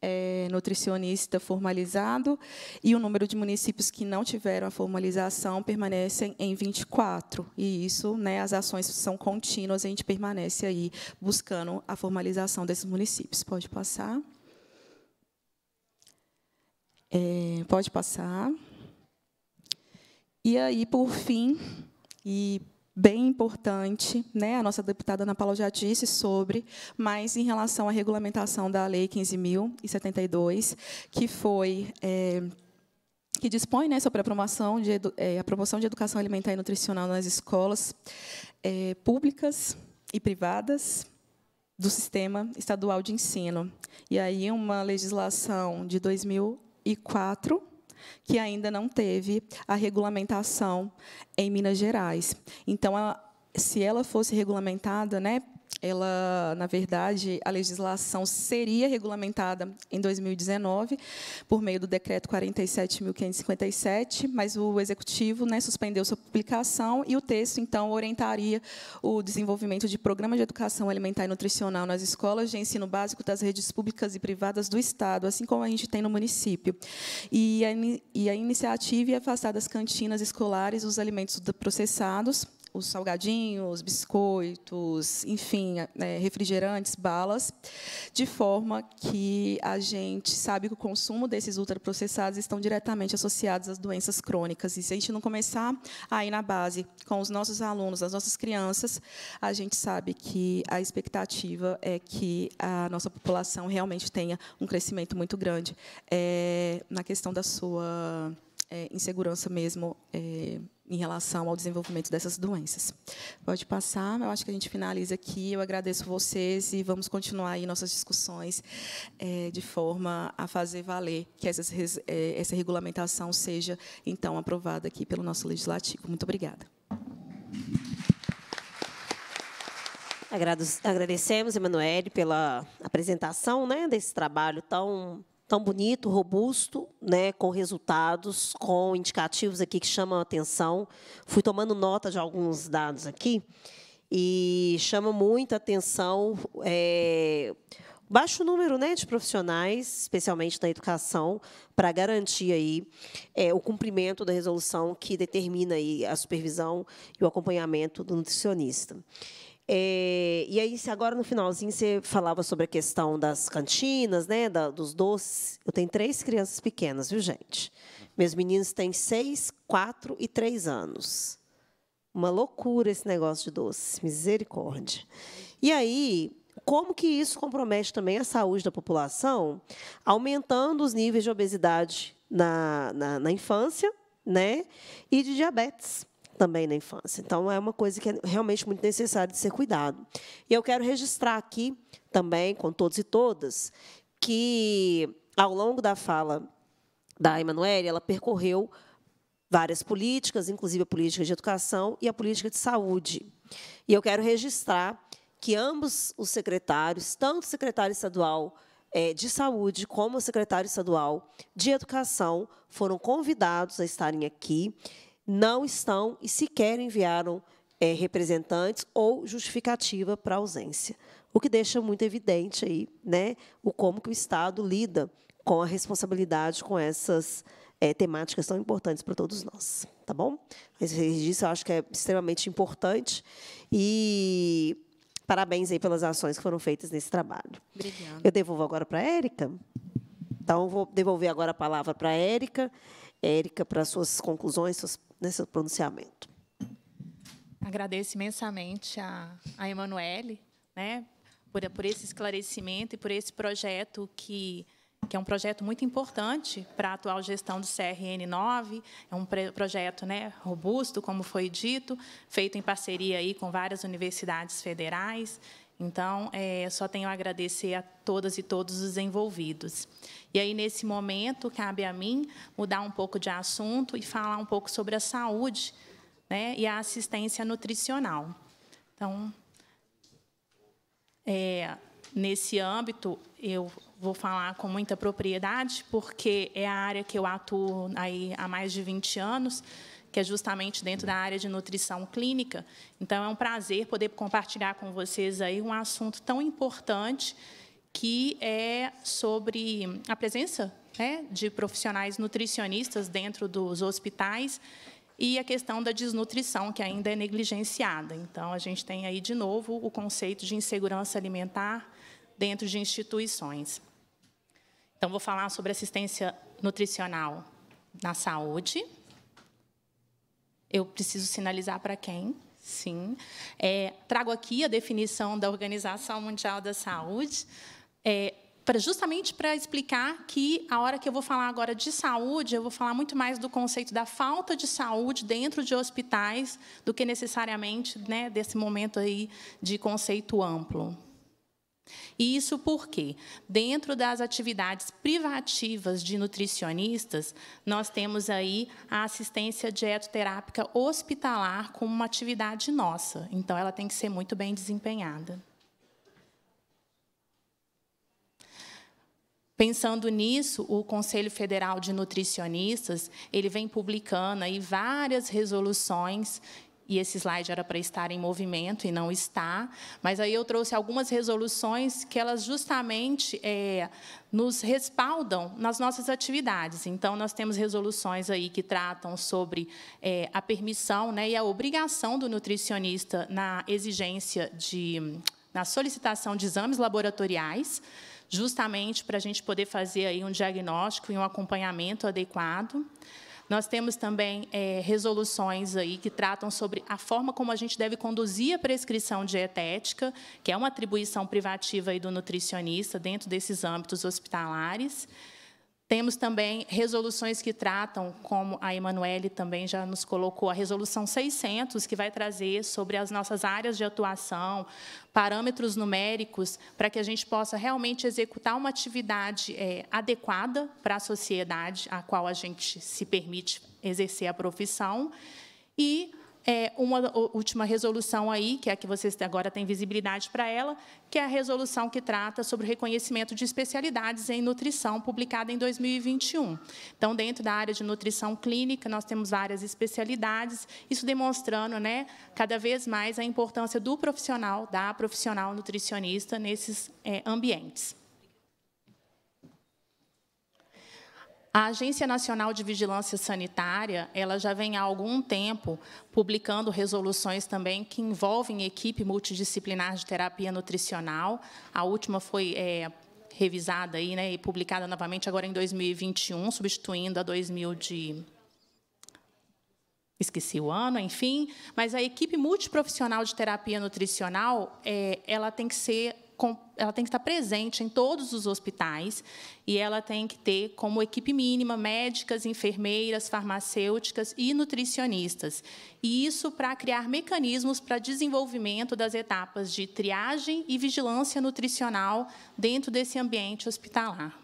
é, nutricionista formalizado e o número de municípios que não tiveram a formalização permanecem em 24. E isso, né, as ações são contínuas, a gente permanece aí buscando a formalização desses municípios. Pode passar. É, pode passar. E aí, por fim, e bem importante, né? a nossa deputada Ana Paula já disse sobre, mas em relação à regulamentação da Lei 15.072, que foi... É, que dispõe né, sobre a promoção, de, é, a promoção de educação alimentar e nutricional nas escolas é, públicas e privadas do sistema estadual de ensino. E aí uma legislação de 2004 que ainda não teve a regulamentação em Minas Gerais. Então, se ela fosse regulamentada né, ela, na verdade, a legislação seria regulamentada em 2019 por meio do decreto 47.557, mas o executivo né, suspendeu sua publicação e o texto então orientaria o desenvolvimento de programas de educação alimentar e nutricional nas escolas de ensino básico das redes públicas e privadas do estado, assim como a gente tem no município. E a, e a iniciativa ia é afastar das cantinas escolares os alimentos processados os salgadinhos, biscoitos, enfim, é, refrigerantes, balas, de forma que a gente sabe que o consumo desses ultraprocessados estão diretamente associados às doenças crônicas. E se a gente não começar aí na base com os nossos alunos, as nossas crianças, a gente sabe que a expectativa é que a nossa população realmente tenha um crescimento muito grande é, na questão da sua é, insegurança mesmo é, em relação ao desenvolvimento dessas doenças. Pode passar, eu acho que a gente finaliza aqui. Eu agradeço vocês e vamos continuar aí nossas discussões é, de forma a fazer valer que essas, é, essa regulamentação seja, então, aprovada aqui pelo nosso Legislativo. Muito obrigada. Agradecemos, Emanuele, pela apresentação né, desse trabalho tão tão bonito, robusto, né, com resultados, com indicativos aqui que chamam a atenção. Fui tomando nota de alguns dados aqui e chama muita atenção é, baixo número né, de profissionais, especialmente da educação, para garantir aí, é, o cumprimento da resolução que determina aí, a supervisão e o acompanhamento do nutricionista. É, e aí, agora no finalzinho, você falava sobre a questão das cantinas, né, da, dos doces. Eu tenho três crianças pequenas, viu, gente? Meus meninos têm seis, quatro e três anos. Uma loucura esse negócio de doces, misericórdia. E aí, como que isso compromete também a saúde da população, aumentando os níveis de obesidade na, na, na infância né, e de diabetes? também na infância. Então, é uma coisa que é realmente muito necessária de ser cuidado. E eu quero registrar aqui também, com todos e todas, que, ao longo da fala da Emanuele, ela percorreu várias políticas, inclusive a política de educação e a política de saúde. E eu quero registrar que ambos os secretários, tanto o secretário estadual é, de saúde como o secretário estadual de educação, foram convidados a estarem aqui não estão e sequer enviaram é, representantes ou justificativa para ausência. O que deixa muito evidente aí, né, o como que o Estado lida com a responsabilidade com essas é, temáticas tão importantes para todos nós, tá bom? Esse registro eu acho que é extremamente importante e parabéns aí pelas ações que foram feitas nesse trabalho. Obrigada. Eu devolvo agora para a Érica. Então, vou devolver agora a palavra para a Érica. Érica, para suas conclusões, né, seus, pronunciamento. Agradeço imensamente a, a Emanuele né, por, por esse esclarecimento e por esse projeto que que é um projeto muito importante para a atual gestão do CRN9, é um projeto né, robusto, como foi dito, feito em parceria aí com várias universidades federais, então, é, só tenho a agradecer a todas e todos os envolvidos. E aí, nesse momento, cabe a mim mudar um pouco de assunto e falar um pouco sobre a saúde né, e a assistência nutricional. Então, é, nesse âmbito, eu vou falar com muita propriedade, porque é a área que eu atuo aí há mais de 20 anos que é justamente dentro da área de nutrição clínica. Então, é um prazer poder compartilhar com vocês aí um assunto tão importante que é sobre a presença né, de profissionais nutricionistas dentro dos hospitais e a questão da desnutrição, que ainda é negligenciada. Então, a gente tem aí, de novo, o conceito de insegurança alimentar dentro de instituições. Então, vou falar sobre assistência nutricional na saúde, eu preciso sinalizar para quem, sim. É, trago aqui a definição da Organização Mundial da Saúde, é, justamente para explicar que a hora que eu vou falar agora de saúde, eu vou falar muito mais do conceito da falta de saúde dentro de hospitais do que necessariamente né, desse momento aí de conceito amplo. E isso porque, dentro das atividades privativas de nutricionistas, nós temos aí a assistência dietoterápica hospitalar como uma atividade nossa. Então, ela tem que ser muito bem desempenhada. Pensando nisso, o Conselho Federal de Nutricionistas ele vem publicando aí várias resoluções e esse slide era para estar em movimento e não está, mas aí eu trouxe algumas resoluções que elas justamente é, nos respaldam nas nossas atividades. Então, nós temos resoluções aí que tratam sobre é, a permissão né, e a obrigação do nutricionista na exigência de, na solicitação de exames laboratoriais, justamente para a gente poder fazer aí um diagnóstico e um acompanhamento adequado. Nós temos também é, resoluções aí que tratam sobre a forma como a gente deve conduzir a prescrição dietética, que é uma atribuição privativa aí do nutricionista dentro desses âmbitos hospitalares. Temos também resoluções que tratam, como a Emanuele também já nos colocou, a resolução 600, que vai trazer sobre as nossas áreas de atuação, parâmetros numéricos, para que a gente possa realmente executar uma atividade é, adequada para a sociedade a qual a gente se permite exercer a profissão. E é, uma última resolução aí, que é a que vocês agora têm visibilidade para ela, que é a resolução que trata sobre o reconhecimento de especialidades em nutrição, publicada em 2021. Então, dentro da área de nutrição clínica, nós temos várias especialidades, isso demonstrando né, cada vez mais a importância do profissional, da profissional nutricionista nesses é, ambientes. A Agência Nacional de Vigilância Sanitária, ela já vem há algum tempo publicando resoluções também que envolvem equipe multidisciplinar de terapia nutricional. A última foi é, revisada aí, né, e publicada novamente agora em 2021, substituindo a 2000 de esqueci o ano, enfim. Mas a equipe multiprofissional de terapia nutricional, é, ela tem que ser ela tem que estar presente em todos os hospitais e ela tem que ter como equipe mínima médicas, enfermeiras, farmacêuticas e nutricionistas. E isso para criar mecanismos para desenvolvimento das etapas de triagem e vigilância nutricional dentro desse ambiente hospitalar.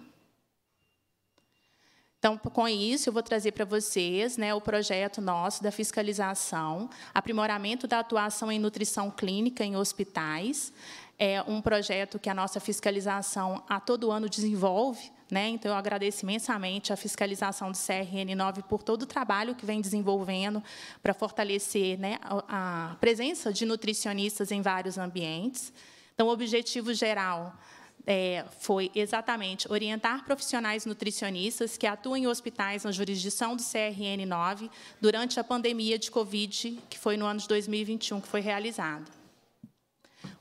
Então, com isso, eu vou trazer para vocês né, o projeto nosso da fiscalização, aprimoramento da atuação em nutrição clínica em hospitais, é um projeto que a nossa fiscalização a todo ano desenvolve. Né? Então, eu agradeço imensamente a fiscalização do CRN9 por todo o trabalho que vem desenvolvendo para fortalecer né, a presença de nutricionistas em vários ambientes. Então, o objetivo geral é, foi exatamente orientar profissionais nutricionistas que atuam em hospitais na jurisdição do CRN9 durante a pandemia de Covid, que foi no ano de 2021 que foi realizado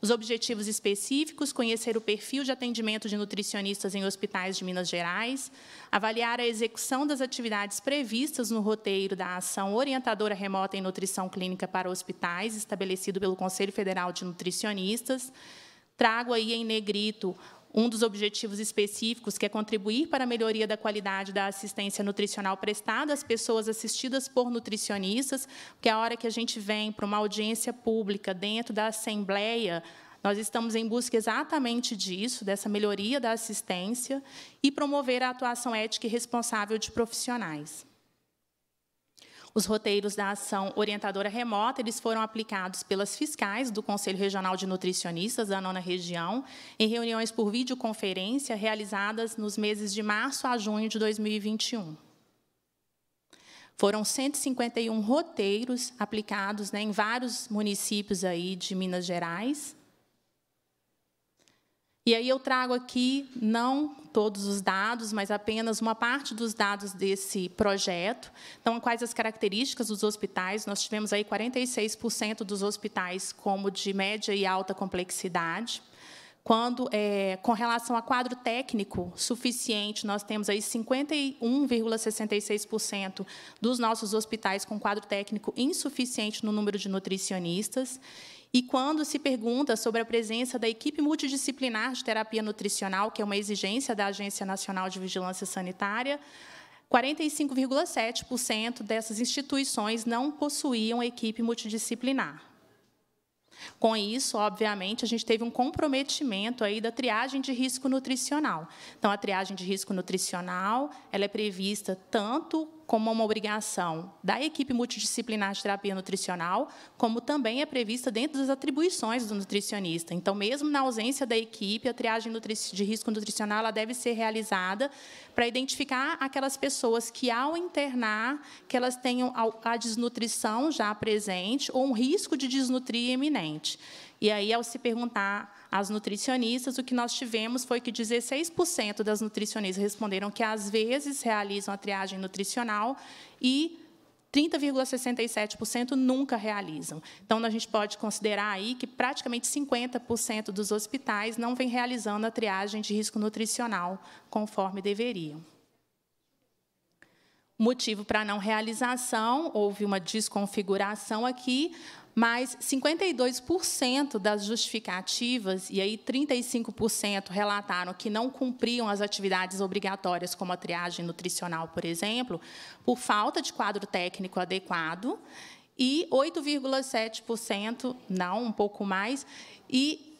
os objetivos específicos, conhecer o perfil de atendimento de nutricionistas em hospitais de Minas Gerais, avaliar a execução das atividades previstas no roteiro da ação orientadora remota em nutrição clínica para hospitais, estabelecido pelo Conselho Federal de Nutricionistas. Trago aí em negrito um dos objetivos específicos que é contribuir para a melhoria da qualidade da assistência nutricional prestada às pessoas assistidas por nutricionistas, porque é a hora que a gente vem para uma audiência pública dentro da Assembleia nós estamos em busca exatamente disso, dessa melhoria da assistência e promover a atuação ética e responsável de profissionais. Os roteiros da ação orientadora remota eles foram aplicados pelas fiscais do Conselho Regional de Nutricionistas da nona região em reuniões por videoconferência realizadas nos meses de março a junho de 2021. Foram 151 roteiros aplicados né, em vários municípios aí de Minas Gerais. E aí eu trago aqui não todos os dados, mas apenas uma parte dos dados desse projeto. Então, quais as características dos hospitais? Nós tivemos aí 46% dos hospitais como de média e alta complexidade. Quando, é, com relação a quadro técnico suficiente, nós temos aí 51,66% dos nossos hospitais com quadro técnico insuficiente no número de nutricionistas e quando se pergunta sobre a presença da equipe multidisciplinar de terapia nutricional, que é uma exigência da Agência Nacional de Vigilância Sanitária, 45,7% dessas instituições não possuíam equipe multidisciplinar. Com isso, obviamente, a gente teve um comprometimento aí da triagem de risco nutricional. Então, a triagem de risco nutricional, ela é prevista tanto como uma obrigação da equipe multidisciplinar de terapia nutricional, como também é prevista dentro das atribuições do nutricionista. Então, mesmo na ausência da equipe, a triagem de risco nutricional ela deve ser realizada para identificar aquelas pessoas que, ao internar, que elas tenham a desnutrição já presente ou um risco de desnutrir iminente. E aí, ao se perguntar às nutricionistas, o que nós tivemos foi que 16% das nutricionistas responderam que às vezes realizam a triagem nutricional e 30,67% nunca realizam. Então, a gente pode considerar aí que praticamente 50% dos hospitais não vem realizando a triagem de risco nutricional conforme deveriam. Motivo para não realização, houve uma desconfiguração aqui, mas 52% das justificativas, e aí 35% relataram que não cumpriam as atividades obrigatórias, como a triagem nutricional, por exemplo, por falta de quadro técnico adequado, e 8,7%, não, um pouco mais, e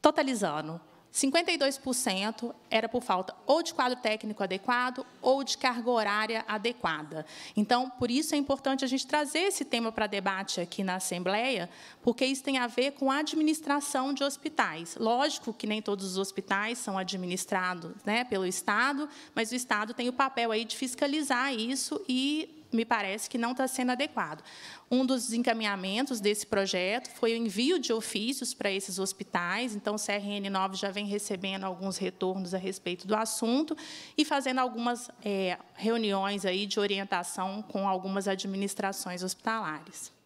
totalizando 52% era por falta ou de quadro técnico adequado ou de carga horária adequada. Então, por isso é importante a gente trazer esse tema para debate aqui na Assembleia, porque isso tem a ver com a administração de hospitais. Lógico que nem todos os hospitais são administrados né, pelo Estado, mas o Estado tem o papel aí de fiscalizar isso e me parece que não está sendo adequado. Um dos encaminhamentos desse projeto foi o envio de ofícios para esses hospitais, então o CRN9 já vem recebendo alguns retornos a respeito do assunto e fazendo algumas é, reuniões aí de orientação com algumas administrações hospitalares.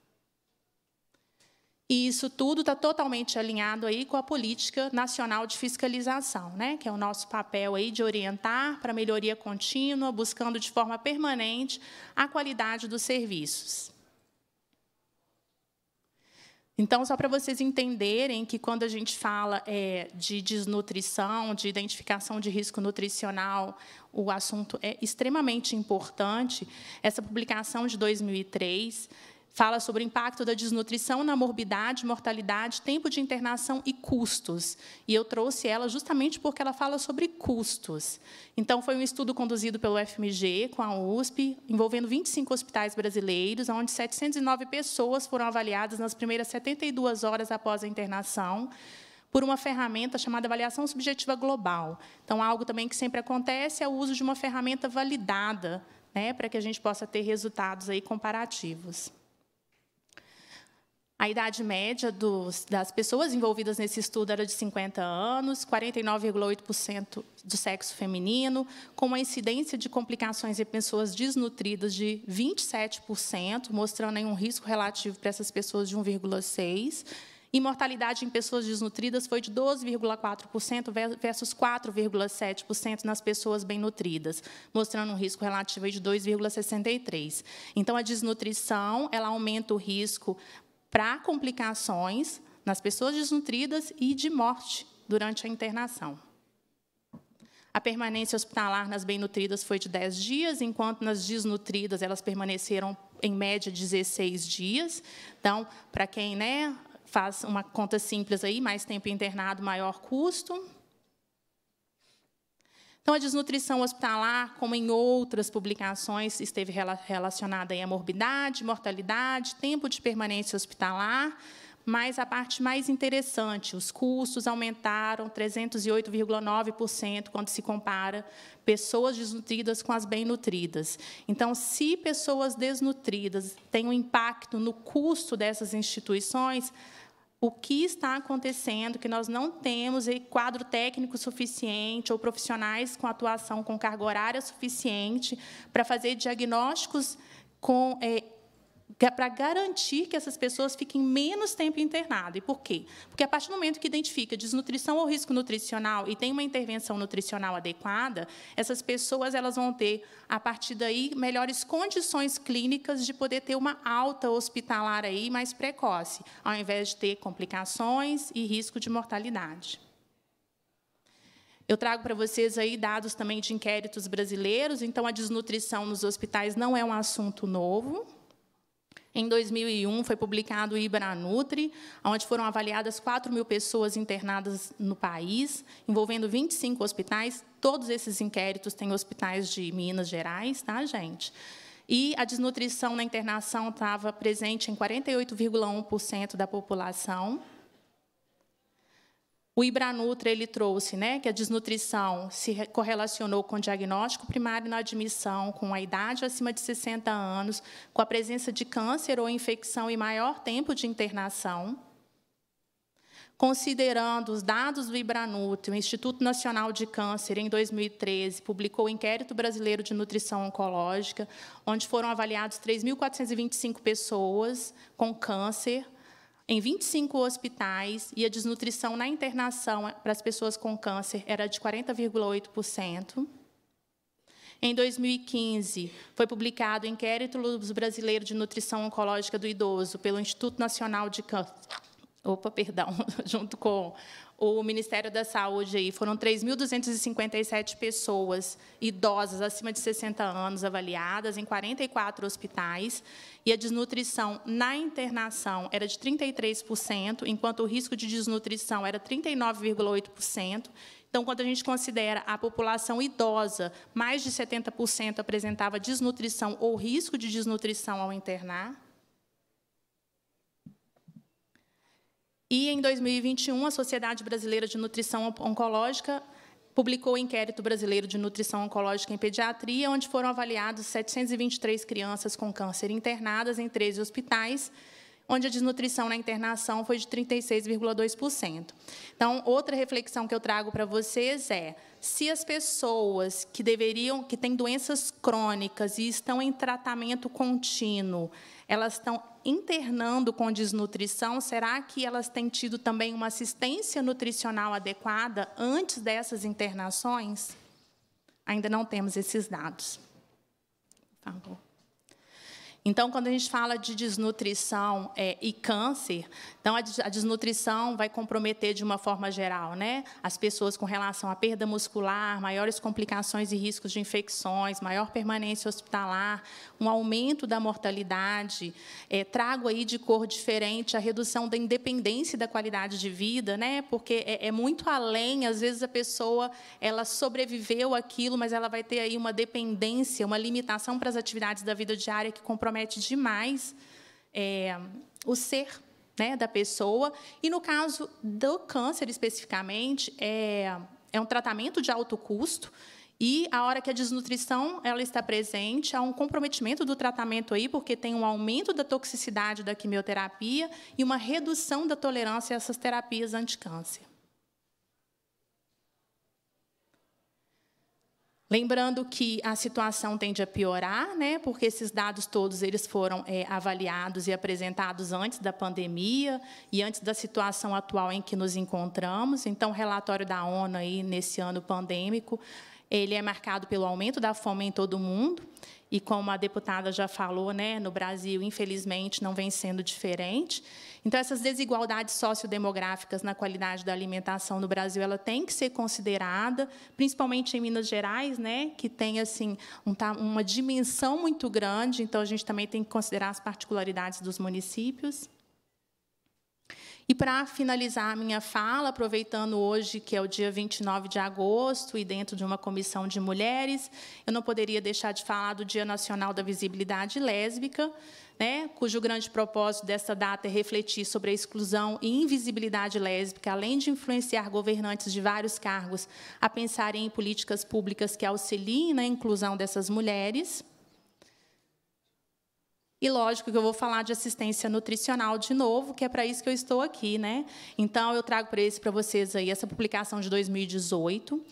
E isso tudo está totalmente alinhado aí com a política nacional de fiscalização, né? que é o nosso papel aí de orientar para melhoria contínua, buscando de forma permanente a qualidade dos serviços. Então, só para vocês entenderem que quando a gente fala é, de desnutrição, de identificação de risco nutricional, o assunto é extremamente importante. Essa publicação de 2003 fala sobre o impacto da desnutrição na morbidade, mortalidade, tempo de internação e custos. E eu trouxe ela justamente porque ela fala sobre custos. Então, foi um estudo conduzido pelo FMG, com a USP, envolvendo 25 hospitais brasileiros, onde 709 pessoas foram avaliadas nas primeiras 72 horas após a internação por uma ferramenta chamada avaliação subjetiva global. Então, algo também que sempre acontece é o uso de uma ferramenta validada, né, para que a gente possa ter resultados aí comparativos. A idade média dos, das pessoas envolvidas nesse estudo era de 50 anos, 49,8% do sexo feminino, com uma incidência de complicações em pessoas desnutridas de 27%, mostrando um risco relativo para essas pessoas de 1,6%. E mortalidade em pessoas desnutridas foi de 12,4% versus 4,7% nas pessoas bem nutridas, mostrando um risco relativo de 2,63%. Então, a desnutrição ela aumenta o risco para complicações nas pessoas desnutridas e de morte durante a internação. A permanência hospitalar nas bem-nutridas foi de 10 dias, enquanto nas desnutridas elas permaneceram, em média, 16 dias. Então, para quem né, faz uma conta simples aí, mais tempo internado, maior custo. Então, a desnutrição hospitalar, como em outras publicações, esteve relacionada à morbidade, mortalidade, tempo de permanência hospitalar, mas a parte mais interessante, os custos aumentaram 308,9% quando se compara pessoas desnutridas com as bem nutridas. Então, se pessoas desnutridas têm um impacto no custo dessas instituições, o que está acontecendo, que nós não temos quadro técnico suficiente ou profissionais com atuação com carga horária suficiente para fazer diagnósticos com é, que é para garantir que essas pessoas fiquem menos tempo internadas. E por quê? Porque a partir do momento que identifica desnutrição ou risco nutricional e tem uma intervenção nutricional adequada, essas pessoas elas vão ter, a partir daí, melhores condições clínicas de poder ter uma alta hospitalar aí mais precoce, ao invés de ter complicações e risco de mortalidade. Eu trago para vocês aí dados também de inquéritos brasileiros, então a desnutrição nos hospitais não é um assunto novo, em 2001, foi publicado o Ibranutri, onde foram avaliadas 4 mil pessoas internadas no país, envolvendo 25 hospitais. Todos esses inquéritos têm hospitais de Minas Gerais, tá, gente? E a desnutrição na internação estava presente em 48,1% da população. O Ibranutra ele trouxe, né, que a desnutrição se correlacionou com o diagnóstico primário na admissão, com a idade acima de 60 anos, com a presença de câncer ou infecção e maior tempo de internação. Considerando os dados do Ibranutra, o Instituto Nacional de Câncer, em 2013, publicou o Inquérito Brasileiro de Nutrição Oncológica, onde foram avaliados 3.425 pessoas com câncer, em 25 hospitais e a desnutrição na internação para as pessoas com câncer era de 40,8%. Em 2015, foi publicado o Inquérito Brasileiro de Nutrição Oncológica do Idoso pelo Instituto Nacional de Câncer. Opa, perdão, junto com o Ministério da Saúde, aí, foram 3.257 pessoas idosas acima de 60 anos avaliadas em 44 hospitais e a desnutrição na internação era de 33%, enquanto o risco de desnutrição era 39,8%. Então, quando a gente considera a população idosa, mais de 70% apresentava desnutrição ou risco de desnutrição ao internar. E em 2021, a Sociedade Brasileira de Nutrição Oncológica publicou o Inquérito Brasileiro de Nutrição Oncológica em Pediatria, onde foram avaliados 723 crianças com câncer internadas em 13 hospitais, onde a desnutrição na internação foi de 36,2%. Então, outra reflexão que eu trago para vocês é: se as pessoas que deveriam, que têm doenças crônicas e estão em tratamento contínuo, elas estão internando com desnutrição, será que elas têm tido também uma assistência nutricional adequada antes dessas internações? Ainda não temos esses dados. Por favor. Então, quando a gente fala de desnutrição é, e câncer, então a desnutrição vai comprometer de uma forma geral, né? As pessoas com relação à perda muscular, maiores complicações e riscos de infecções, maior permanência hospitalar, um aumento da mortalidade. É, trago aí de cor diferente a redução da independência e da qualidade de vida, né? Porque é, é muito além. Às vezes a pessoa ela sobreviveu aquilo, mas ela vai ter aí uma dependência, uma limitação para as atividades da vida diária que compromete compromete demais é, o ser né, da pessoa. E no caso do câncer especificamente, é, é um tratamento de alto custo. E a hora que a desnutrição ela está presente, há um comprometimento do tratamento aí, porque tem um aumento da toxicidade da quimioterapia e uma redução da tolerância a essas terapias anticâncer. Lembrando que a situação tende a piorar, né, porque esses dados todos eles foram é, avaliados e apresentados antes da pandemia e antes da situação atual em que nos encontramos. Então, o relatório da ONU aí, nesse ano pandêmico ele é marcado pelo aumento da fome em todo o mundo, e como a deputada já falou, né, no Brasil, infelizmente, não vem sendo diferente. Então, essas desigualdades sociodemográficas na qualidade da alimentação no Brasil, ela tem que ser considerada, principalmente em Minas Gerais, né, que tem assim um, uma dimensão muito grande. Então, a gente também tem que considerar as particularidades dos municípios. E para finalizar a minha fala, aproveitando hoje que é o dia 29 de agosto e dentro de uma comissão de mulheres, eu não poderia deixar de falar do Dia Nacional da Visibilidade Lésbica, né, cujo grande propósito dessa data é refletir sobre a exclusão e invisibilidade lésbica, além de influenciar governantes de vários cargos a pensarem em políticas públicas que auxiliem na inclusão dessas mulheres. E lógico que eu vou falar de assistência nutricional de novo, que é para isso que eu estou aqui, né? Então eu trago para esse para vocês aí essa publicação de 2018,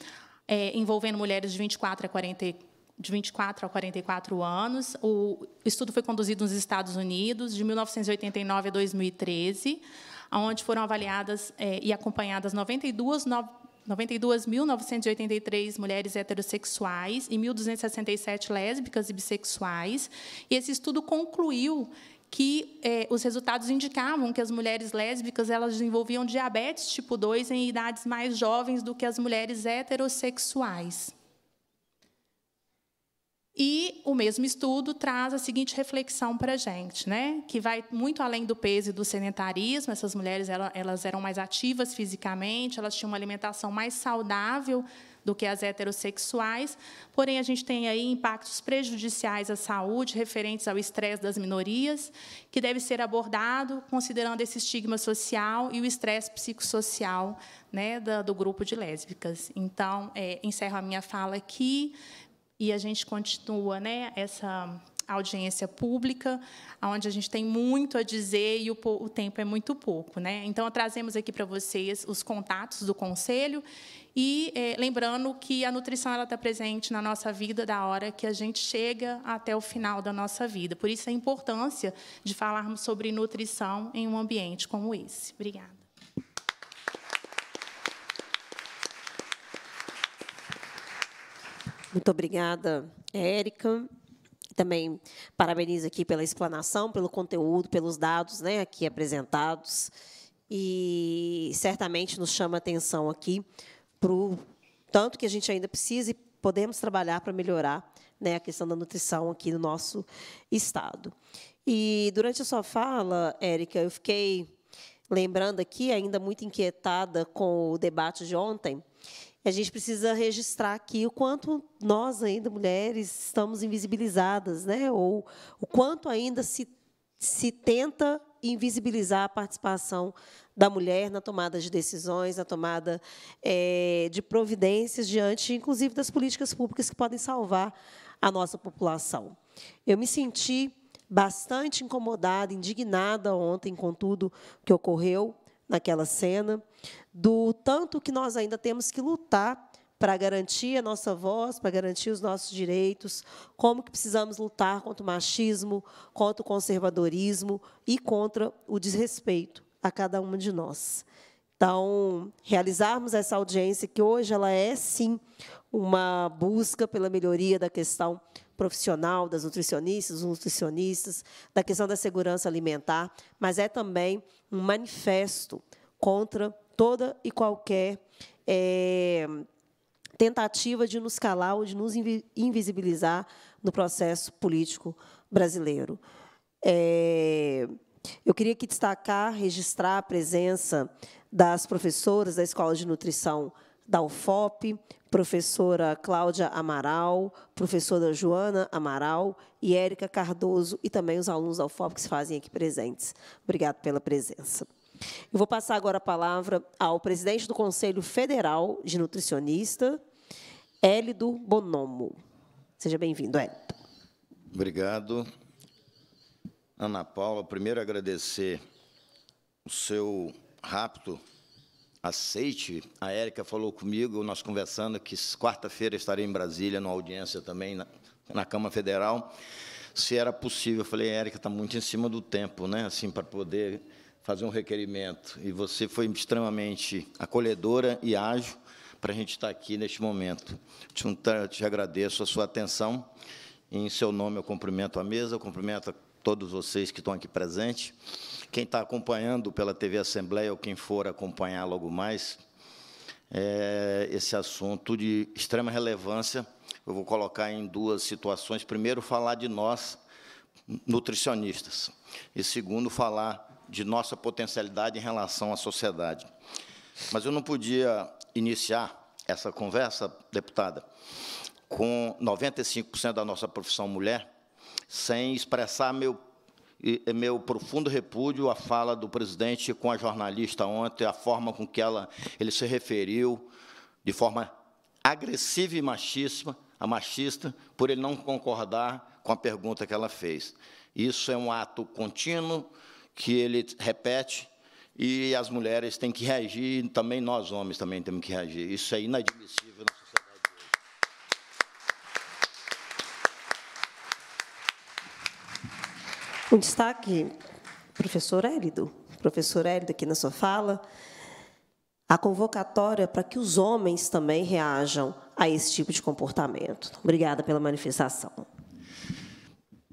é, envolvendo mulheres de 24 a 44 de 24 a 44 anos. O estudo foi conduzido nos Estados Unidos, de 1989 a 2013, onde foram avaliadas é, e acompanhadas 92 no, 92.983 mulheres heterossexuais e 1.267 lésbicas e bissexuais. E esse estudo concluiu que é, os resultados indicavam que as mulheres lésbicas elas desenvolviam diabetes tipo 2 em idades mais jovens do que as mulheres heterossexuais. E o mesmo estudo traz a seguinte reflexão para a gente, né? que vai muito além do peso e do sedentarismo. Essas mulheres elas eram mais ativas fisicamente, elas tinham uma alimentação mais saudável do que as heterossexuais. Porém, a gente tem aí impactos prejudiciais à saúde referentes ao estresse das minorias, que deve ser abordado considerando esse estigma social e o estresse psicossocial né, do, grupo de lésbicas. Então, é, encerro a minha fala aqui e a gente continua né, essa audiência pública, onde a gente tem muito a dizer e o, o tempo é muito pouco. Né? Então, trazemos aqui para vocês os contatos do Conselho e é, lembrando que a nutrição ela está presente na nossa vida da hora que a gente chega até o final da nossa vida. Por isso, a importância de falarmos sobre nutrição em um ambiente como esse. Obrigada. Muito obrigada, Érica. Também parabenizo aqui pela explanação, pelo conteúdo, pelos dados né, aqui apresentados. E certamente nos chama a atenção aqui para o tanto que a gente ainda precisa e podemos trabalhar para melhorar né, a questão da nutrição aqui no nosso Estado. E durante a sua fala, Érica, eu fiquei lembrando aqui, ainda muito inquietada com o debate de ontem, a gente precisa registrar aqui o quanto nós ainda mulheres estamos invisibilizadas, né? Ou o quanto ainda se se tenta invisibilizar a participação da mulher na tomada de decisões, na tomada é, de providências diante, inclusive, das políticas públicas que podem salvar a nossa população. Eu me senti bastante incomodada, indignada ontem com tudo que ocorreu naquela cena, do tanto que nós ainda temos que lutar para garantir a nossa voz, para garantir os nossos direitos, como que precisamos lutar contra o machismo, contra o conservadorismo e contra o desrespeito a cada uma de nós. Então, realizarmos essa audiência que hoje ela é sim uma busca pela melhoria da questão profissional, das nutricionistas, dos nutricionistas, da questão da segurança alimentar, mas é também um manifesto contra toda e qualquer é, tentativa de nos calar ou de nos invisibilizar no processo político brasileiro. É, eu queria aqui destacar, registrar a presença das professoras da Escola de Nutrição da UFOP, professora Cláudia Amaral, professora Joana Amaral e Érica Cardoso e também os alunos da UFOP que se fazem aqui presentes. Obrigado pela presença. Eu vou passar agora a palavra ao presidente do Conselho Federal de Nutricionista, Élido Bonomo. Seja bem-vindo, Hélido. Obrigado. Ana Paula, primeiro agradecer o seu rápido aceite. A Érica falou comigo, nós conversando, que quarta-feira estarei em Brasília, numa audiência também na, na Câmara Federal, se era possível. Eu falei, Érica, está muito em cima do tempo, né? Assim, para poder fazer um requerimento. E você foi extremamente acolhedora e ágil para a gente estar tá aqui neste momento. Te, te agradeço a sua atenção. Em seu nome, eu cumprimento a mesa, eu cumprimento a todos vocês que estão aqui presentes. Quem está acompanhando pela TV Assembleia ou quem for acompanhar logo mais, é esse assunto de extrema relevância. Eu vou colocar em duas situações. Primeiro, falar de nós, nutricionistas. E segundo, falar de nossa potencialidade em relação à sociedade. Mas eu não podia iniciar essa conversa, deputada, com 95% da nossa profissão mulher, sem expressar meu e é meu profundo repúdio à fala do presidente com a jornalista ontem, a forma com que ela, ele se referiu de forma agressiva e machista, a machista, por ele não concordar com a pergunta que ela fez. Isso é um ato contínuo que ele repete e as mulheres têm que reagir, também nós homens também temos que reagir. Isso é inadmissível. Um destaque, professor Hélido, professor Hélido aqui na sua fala, a convocatória para que os homens também reajam a esse tipo de comportamento. Obrigada pela manifestação.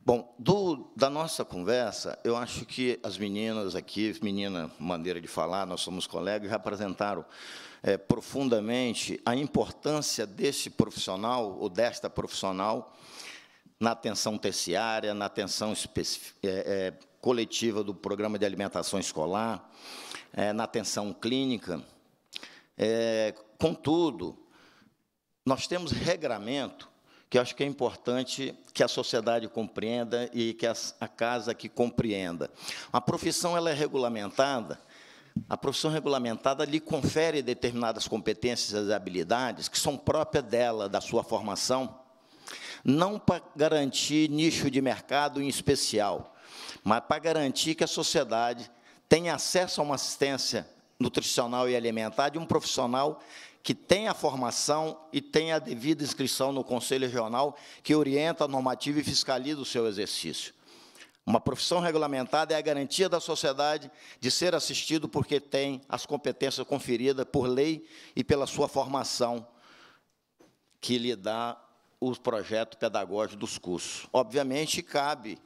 Bom, do, da nossa conversa, eu acho que as meninas aqui, menina maneira de falar, nós somos colegas, representaram é, profundamente a importância desse profissional ou desta profissional na atenção terciária, na atenção é, é, coletiva do programa de alimentação escolar, é, na atenção clínica. É, contudo, nós temos regramento que acho que é importante que a sociedade compreenda e que a, a casa que compreenda. A profissão ela é regulamentada a profissão regulamentada lhe confere determinadas competências e habilidades que são próprias dela, da sua formação, não para garantir nicho de mercado em especial, mas para garantir que a sociedade tenha acesso a uma assistência nutricional e alimentar de um profissional que tenha formação e tenha a devida inscrição no Conselho Regional que orienta, normativa e fiscaliza o seu exercício. Uma profissão regulamentada é a garantia da sociedade de ser assistido porque tem as competências conferidas por lei e pela sua formação que lhe dá o projeto pedagógico dos cursos. Obviamente, cabe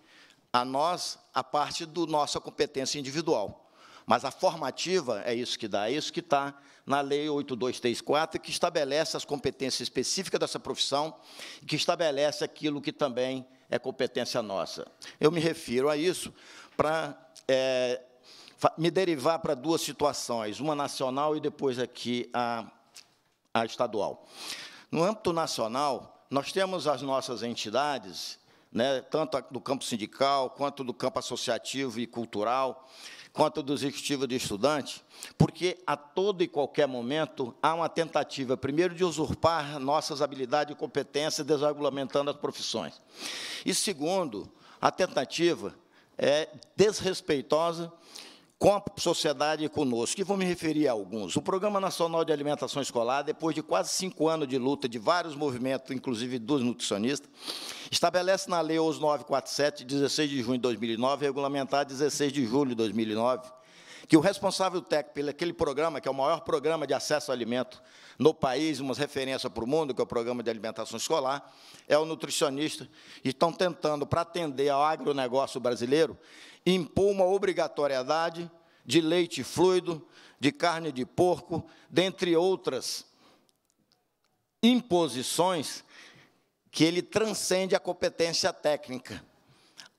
a nós a parte da nossa competência individual, mas a formativa é isso que dá, é isso que está na Lei 8234, que estabelece as competências específicas dessa profissão, que estabelece aquilo que também é competência nossa. Eu me refiro a isso para é, me derivar para duas situações, uma nacional e depois aqui a, a estadual. No âmbito nacional, nós temos as nossas entidades, né, tanto do campo sindical, quanto do campo associativo e cultural, quanto do executivo de estudante, porque a todo e qualquer momento há uma tentativa, primeiro, de usurpar nossas habilidades e competências, desregulamentando as profissões. E, segundo, a tentativa é desrespeitosa com a sociedade e conosco. E vou me referir a alguns. O Programa Nacional de Alimentação Escolar, depois de quase cinco anos de luta de vários movimentos, inclusive dos nutricionistas, estabelece na Lei 11947, 16 de junho de 2009, regulamentar 16 de julho de 2009, que o responsável técnico pelo aquele programa, que é o maior programa de acesso a alimento no país, uma referência para o mundo, que é o programa de alimentação escolar, é o nutricionista, e estão tentando, para atender ao agronegócio brasileiro, impor uma obrigatoriedade de leite fluido, de carne de porco, dentre outras imposições que ele transcende a competência técnica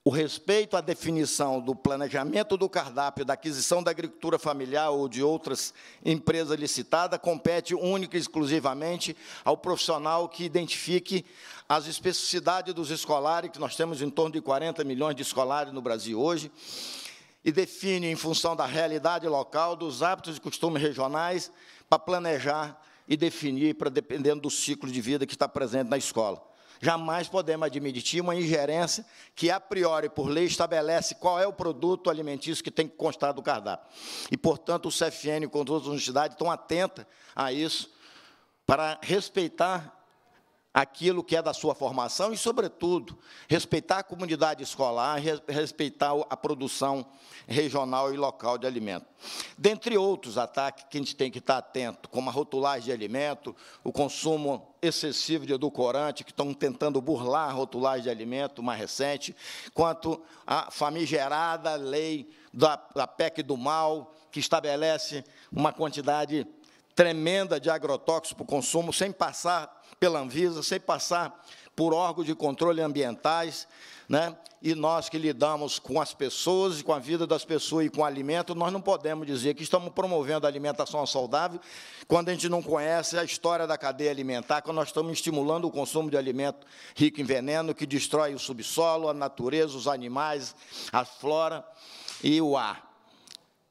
o respeito à definição do planejamento do cardápio da aquisição da agricultura familiar ou de outras empresas licitadas compete única e exclusivamente ao profissional que identifique as especificidades dos escolares, que nós temos em torno de 40 milhões de escolares no Brasil hoje, e define, em função da realidade local, dos hábitos e costumes regionais, para planejar e definir, para dependendo do ciclo de vida que está presente na escola. Jamais podemos admitir uma ingerência que, a priori, por lei, estabelece qual é o produto alimentício que tem que constar do cardápio. E, portanto, o CFN, com todas as entidades, estão atentas a isso para respeitar aquilo que é da sua formação e, sobretudo, respeitar a comunidade escolar, respeitar a produção regional e local de alimento. Dentre outros ataques que a gente tem que estar atento, como a rotulagem de alimento, o consumo excessivo de edulcorante, que estão tentando burlar a rotulagem de alimento mais recente, quanto à famigerada lei da, da PEC do mal, que estabelece uma quantidade tremenda de agrotóxicos para o consumo, sem passar pela Anvisa, sem passar por órgãos de controle ambientais, né? e nós que lidamos com as pessoas, com a vida das pessoas e com o alimento, nós não podemos dizer que estamos promovendo a alimentação saudável quando a gente não conhece a história da cadeia alimentar, quando nós estamos estimulando o consumo de alimento rico em veneno, que destrói o subsolo, a natureza, os animais, a flora e o ar.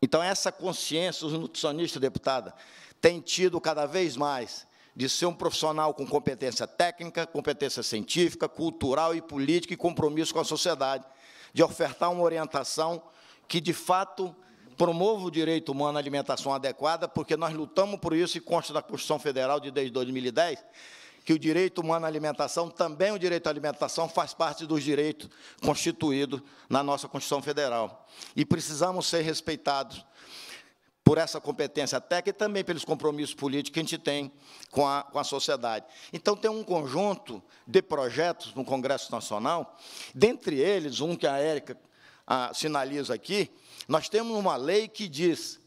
Então, essa consciência, os nutricionistas, deputada, têm tido cada vez mais de ser um profissional com competência técnica, competência científica, cultural e política e compromisso com a sociedade, de ofertar uma orientação que, de fato, promova o direito humano à alimentação adequada, porque nós lutamos por isso e consta da Constituição Federal de 2010, que o direito humano à alimentação, também o direito à alimentação, faz parte dos direitos constituídos na nossa Constituição Federal. E precisamos ser respeitados por essa competência técnica e também pelos compromissos políticos que a gente tem com a, com a sociedade. Então, tem um conjunto de projetos no Congresso Nacional, dentre eles, um que a Érica ah, sinaliza aqui, nós temos uma lei que diz,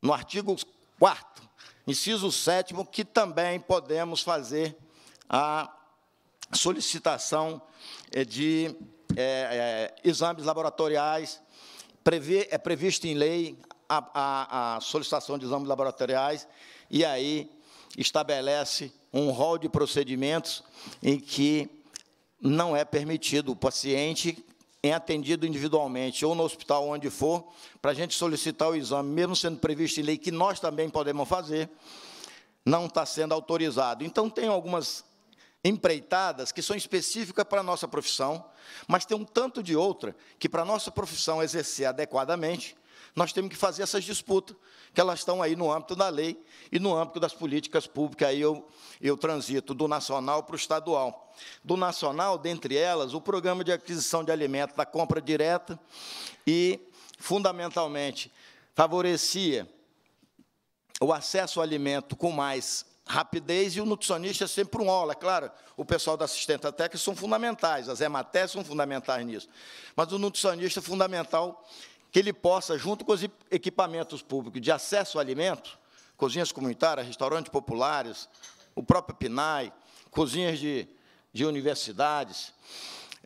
no artigo 4 inciso 7 que também podemos fazer a solicitação eh, de é, é, exames laboratoriais, prevê, é previsto em lei a, a, a solicitação de exames laboratoriais e aí estabelece um rol de procedimentos em que não é permitido o paciente é atendido individualmente ou no hospital onde for, para a gente solicitar o exame, mesmo sendo previsto em lei que nós também podemos fazer, não está sendo autorizado. Então, tem algumas empreitadas que são específicas para a nossa profissão, mas tem um tanto de outra que, para a nossa profissão exercer adequadamente, nós temos que fazer essas disputas, que elas estão aí no âmbito da lei e no âmbito das políticas públicas. Aí eu, eu transito do nacional para o estadual. Do nacional, dentre elas, o programa de aquisição de alimentos da compra direta e, fundamentalmente, favorecia o acesso ao alimento com mais rapidez e o nutricionista é sempre um aula. É claro, o pessoal da assistente técnica são fundamentais, as EMATES são fundamentais nisso. Mas o nutricionista é fundamental que ele possa, junto com os equipamentos públicos de acesso a alimento, cozinhas comunitárias, restaurantes populares, o próprio PNAE, cozinhas de, de universidades,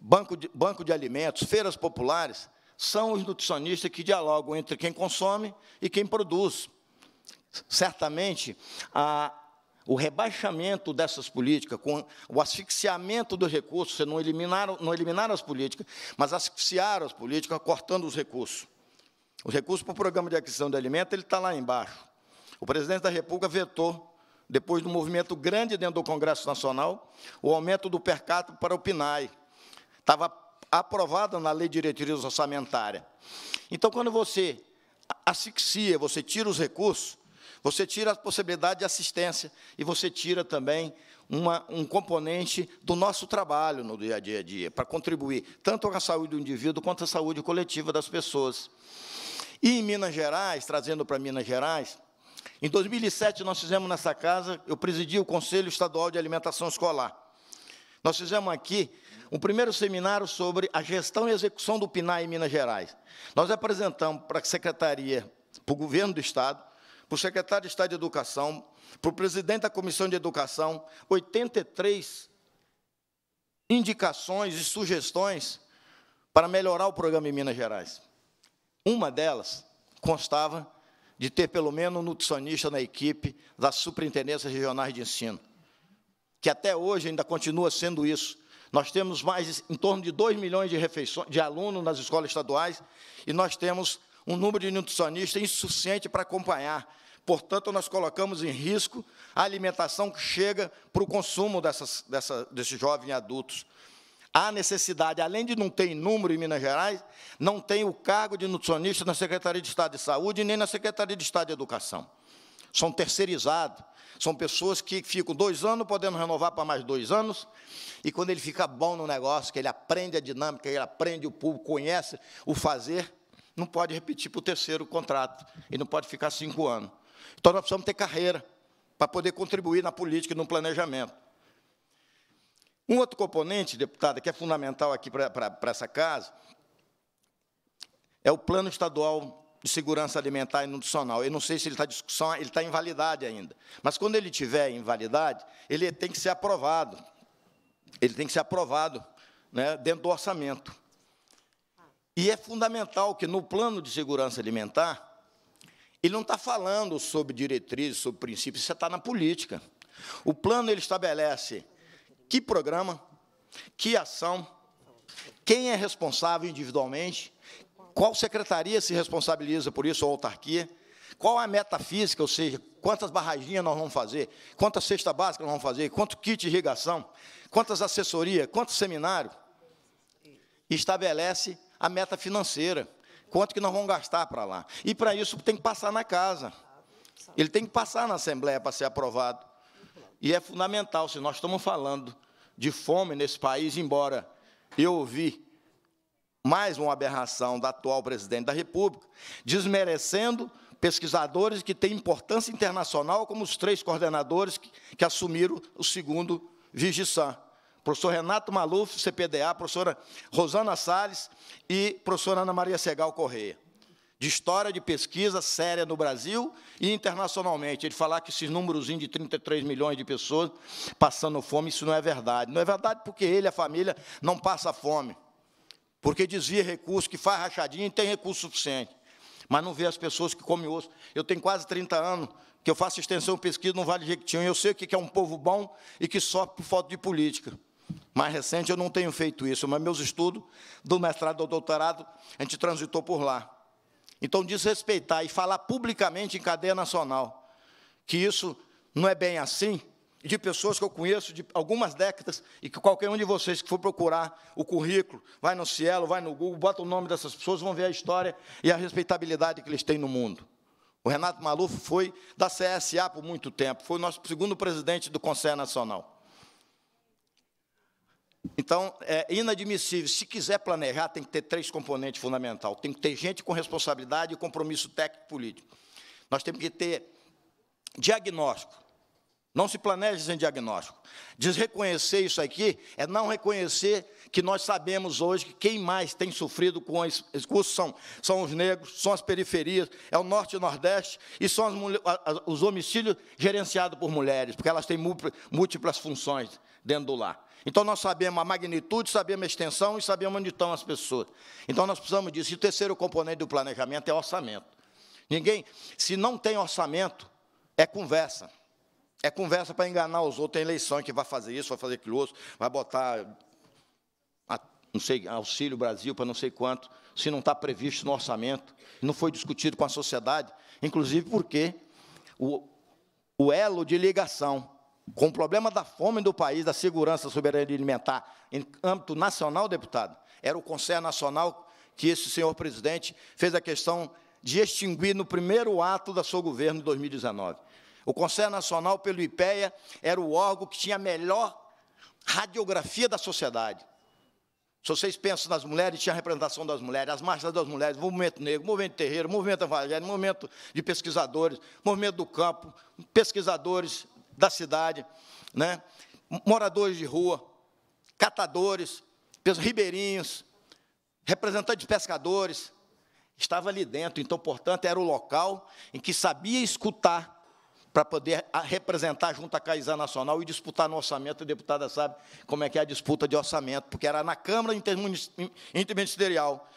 banco de, banco de alimentos, feiras populares, são os nutricionistas que dialogam entre quem consome e quem produz. Certamente, a, o rebaixamento dessas políticas, com o asfixiamento dos recursos, não eliminaram, não eliminaram as políticas, mas asfixiaram as políticas, cortando os recursos. Os recursos para o Programa de Aquisição de alimentos ele está lá embaixo. O presidente da República vetou, depois do movimento grande dentro do Congresso Nacional, o aumento do per capita para o PNAE. Estava aprovada na Lei de Diretriz Orçamentária. Então, quando você asfixia, você tira os recursos, você tira a possibilidade de assistência e você tira também uma, um componente do nosso trabalho no dia a dia, para contribuir tanto com a saúde do indivíduo quanto a saúde coletiva das pessoas. E em Minas Gerais, trazendo para Minas Gerais, em 2007 nós fizemos nessa casa, eu presidi o Conselho Estadual de Alimentação Escolar. Nós fizemos aqui um primeiro seminário sobre a gestão e execução do PNAE em Minas Gerais. Nós apresentamos para a Secretaria, para o Governo do Estado, para o Secretário de Estado de Educação, para o presidente da Comissão de Educação 83 indicações e sugestões para melhorar o programa em Minas Gerais. Uma delas constava de ter pelo menos um nutricionista na equipe das superintendências regionais de ensino, que até hoje ainda continua sendo isso. Nós temos mais em torno de 2 milhões de, refeições, de alunos nas escolas estaduais e nós temos um número de nutricionistas insuficiente para acompanhar Portanto, nós colocamos em risco a alimentação que chega para o consumo dessas, dessa, desses jovens adultos. Há necessidade, além de não ter número em Minas Gerais, não tem o cargo de nutricionista na Secretaria de Estado de Saúde nem na Secretaria de Estado de Educação. São terceirizados. São pessoas que ficam dois anos, podendo renovar para mais dois anos, e quando ele fica bom no negócio, que ele aprende a dinâmica, ele aprende o público, conhece o fazer, não pode repetir para o terceiro contrato, e não pode ficar cinco anos. Então nós precisamos ter carreira para poder contribuir na política e no planejamento. Um outro componente, deputada, que é fundamental aqui para, para, essa casa, é o Plano Estadual de Segurança Alimentar e Nutricional. Eu não sei se ele está em discussão, ele está em validade ainda. Mas quando ele tiver em validade, ele tem que ser aprovado. Ele tem que ser aprovado né, dentro do orçamento. E é fundamental que no plano de segurança alimentar ele não está falando sobre diretrizes, sobre princípios, Você está é na política. O plano ele estabelece que programa, que ação, quem é responsável individualmente, qual secretaria se responsabiliza por isso, ou autarquia, qual é a metafísica, ou seja, quantas barraginhas nós vamos fazer, quantas cesta básica nós vamos fazer, quanto kit de irrigação, quantas assessorias, quanto seminário. Estabelece a meta financeira quanto que nós vamos gastar para lá. E para isso tem que passar na casa. Ele tem que passar na Assembleia para ser aprovado. E é fundamental, se nós estamos falando de fome nesse país, embora eu ouvi mais uma aberração da atual presidente da República, desmerecendo pesquisadores que têm importância internacional, como os três coordenadores que, que assumiram o segundo Vigissan professor Renato Maluf, CPDA, professora Rosana Salles e professora Ana Maria Segal Correia, de história de pesquisa séria no Brasil e internacionalmente. Ele falar que esses númerozinhos de 33 milhões de pessoas passando fome, isso não é verdade. Não é verdade porque ele, a família, não passa fome, porque desvia recursos, que faz rachadinha e tem recurso suficiente. Mas não vê as pessoas que comem osso. Eu tenho quase 30 anos que eu faço extensão pesquisa no Vale de Jequitinhonha. Eu sei o que é um povo bom e que sofre por falta de política mais recente, eu não tenho feito isso, mas meus estudos do mestrado ou doutorado, a gente transitou por lá. Então, desrespeitar e falar publicamente em cadeia nacional que isso não é bem assim, de pessoas que eu conheço de algumas décadas, e que qualquer um de vocês que for procurar o currículo, vai no Cielo, vai no Google, bota o nome dessas pessoas, vão ver a história e a respeitabilidade que eles têm no mundo. O Renato Maluf foi da CSA por muito tempo, foi o nosso segundo presidente do Conselho Nacional. Então, é inadmissível. Se quiser planejar, tem que ter três componentes fundamentais. Tem que ter gente com responsabilidade e compromisso técnico-político. Nós temos que ter diagnóstico. Não se planeje sem diagnóstico. Desreconhecer isso aqui é não reconhecer que nós sabemos hoje que quem mais tem sofrido com o curso são, são os negros, são as periferias, é o norte e o nordeste, e são as, os homicídios gerenciados por mulheres, porque elas têm múltiplas funções dentro do lar. Então nós sabemos a magnitude, sabemos a extensão e sabemos onde estão as pessoas. Então nós precisamos disso. E o terceiro componente do planejamento é orçamento. Ninguém, se não tem orçamento, é conversa. É conversa para enganar os outros, tem eleição que vai fazer isso, vai fazer aquilo outro, vai botar a, não sei, auxílio Brasil para não sei quanto, se não está previsto no orçamento, não foi discutido com a sociedade, inclusive porque o, o elo de ligação com o problema da fome do país, da segurança, soberana alimentar em âmbito nacional, deputado, era o Conselho Nacional que esse senhor presidente fez a questão de extinguir no primeiro ato da seu governo em 2019. O Conselho Nacional, pelo IPEA, era o órgão que tinha a melhor radiografia da sociedade. Se vocês pensam nas mulheres, tinha a representação das mulheres, as marchas das mulheres, movimento negro, movimento terreiro, movimento evangélico, movimento de pesquisadores, movimento do campo, pesquisadores, da cidade, né? moradores de rua, catadores, ribeirinhos, representantes de pescadores, estava ali dentro. Então, portanto, era o local em que sabia escutar para poder representar junto à Caizã Nacional e disputar no orçamento. A deputada sabe como é que é a disputa de orçamento, porque era na Câmara Interministerial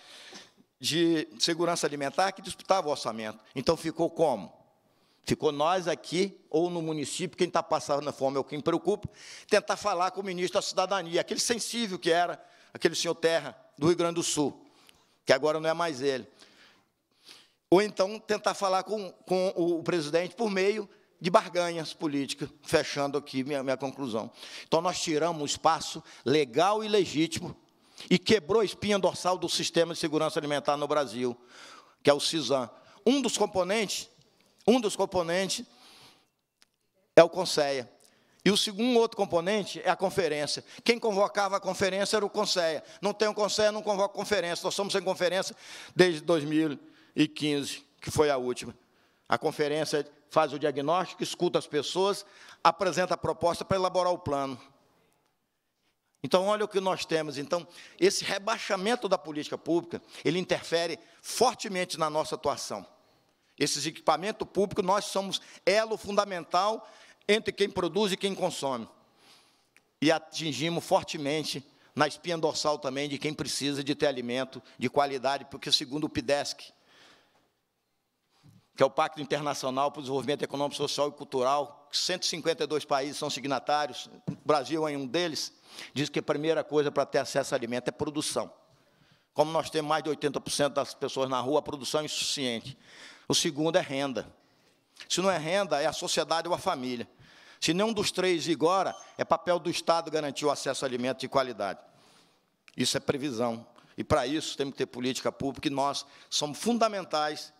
de Segurança Alimentar que disputava o orçamento. Então ficou como? Ficou nós aqui, ou no município, quem está passando fome é o que me preocupa, tentar falar com o ministro da Cidadania, aquele sensível que era, aquele senhor Terra, do Rio Grande do Sul, que agora não é mais ele. Ou então tentar falar com, com o presidente por meio de barganhas políticas, fechando aqui minha, minha conclusão. Então, nós tiramos um espaço legal e legítimo e quebrou a espinha dorsal do sistema de segurança alimentar no Brasil, que é o CISAM. Um dos componentes um dos componentes é o Conselho. E o segundo outro componente é a conferência. Quem convocava a conferência era o Conselho. Não tem o um Conselho, não convoca conferência. Nós somos sem conferência desde 2015, que foi a última. A conferência faz o diagnóstico, escuta as pessoas, apresenta a proposta para elaborar o plano. Então, olha o que nós temos. Então, esse rebaixamento da política pública, ele interfere fortemente na nossa atuação. Esses equipamentos públicos, nós somos elo fundamental entre quem produz e quem consome. E atingimos fortemente na espinha dorsal também de quem precisa de ter alimento de qualidade, porque, segundo o PIDESC, que é o Pacto Internacional para o Desenvolvimento Econômico, Social e Cultural, 152 países são signatários, o Brasil é um deles, diz que a primeira coisa para ter acesso a alimento é produção. Como nós temos mais de 80% das pessoas na rua, a produção é insuficiente. O segundo é renda. Se não é renda, é a sociedade ou a família. Se nenhum dos três vigora, é papel do Estado garantir o acesso a alimentos de qualidade. Isso é previsão. E para isso temos que ter política pública e nós somos fundamentais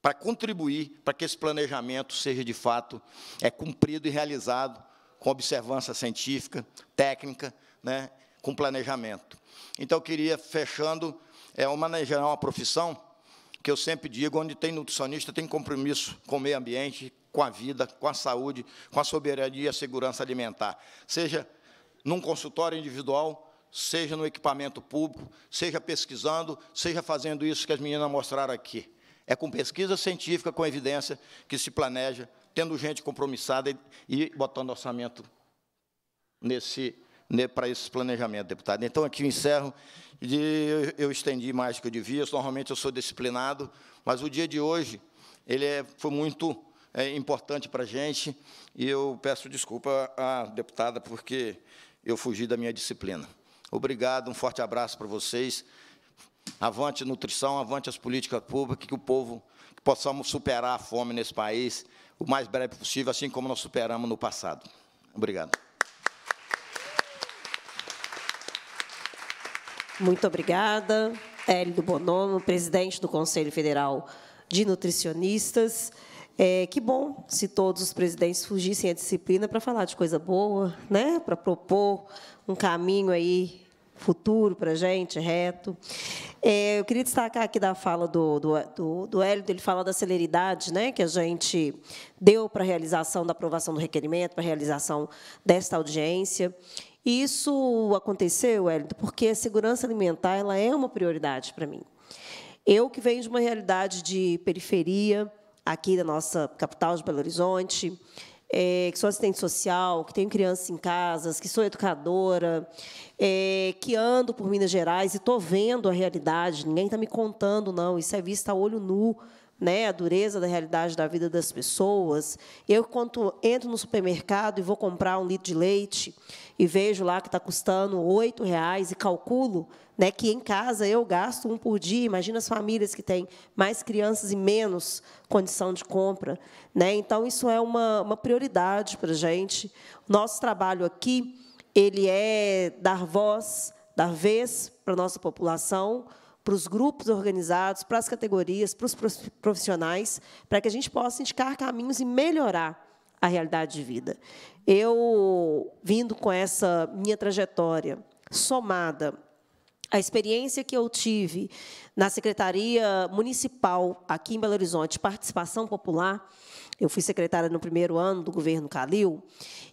para contribuir para que esse planejamento seja de fato é cumprido e realizado com observância científica, técnica, né, com planejamento. Então eu queria fechando é homenagear uma profissão que eu sempre digo, onde tem nutricionista tem compromisso com o meio ambiente, com a vida, com a saúde, com a soberania e a segurança alimentar. Seja num consultório individual, seja no equipamento público, seja pesquisando, seja fazendo isso que as meninas mostraram aqui. É com pesquisa científica, com evidência, que se planeja, tendo gente compromissada e, e botando orçamento nesse né, para esse planejamento, deputado. Então, aqui eu encerro. De, eu estendi mais do que eu devia, normalmente eu sou disciplinado, mas o dia de hoje ele é, foi muito é, importante para a gente e eu peço desculpa à deputada porque eu fugi da minha disciplina. Obrigado, um forte abraço para vocês. Avante nutrição, avante as políticas públicas, que o povo que possamos superar a fome nesse país o mais breve possível, assim como nós superamos no passado. Obrigado. Muito obrigada. Hélio Bonomo, presidente do Conselho Federal de Nutricionistas. É, que bom se todos os presidentes fugissem à disciplina para falar de coisa boa, né? para propor um caminho aí futuro para a gente, reto. É, eu queria destacar aqui da fala do, do, do, do Hélio, ele fala da celeridade né, que a gente deu para a realização da aprovação do requerimento, para a realização desta audiência isso aconteceu, Wellington, porque a segurança alimentar ela é uma prioridade para mim. Eu que venho de uma realidade de periferia, aqui da nossa capital de Belo Horizonte, é, que sou assistente social, que tenho crianças em casa, que sou educadora, é, que ando por Minas Gerais e estou vendo a realidade, ninguém está me contando, não, isso é vista a olho nu, né, a dureza da realidade da vida das pessoas. Eu, quando entro no supermercado e vou comprar um litro de leite e vejo lá que está custando R$ reais e calculo né, que em casa eu gasto um por dia, imagina as famílias que têm mais crianças e menos condição de compra. Né? Então, isso é uma, uma prioridade para a gente. Nosso trabalho aqui ele é dar voz, dar vez para a nossa população, para os grupos organizados, para as categorias, para os profissionais, para que a gente possa indicar caminhos e melhorar a realidade de vida. Eu, vindo com essa minha trajetória somada à experiência que eu tive na Secretaria Municipal aqui em Belo Horizonte, Participação Popular, eu fui secretária no primeiro ano do governo Calil,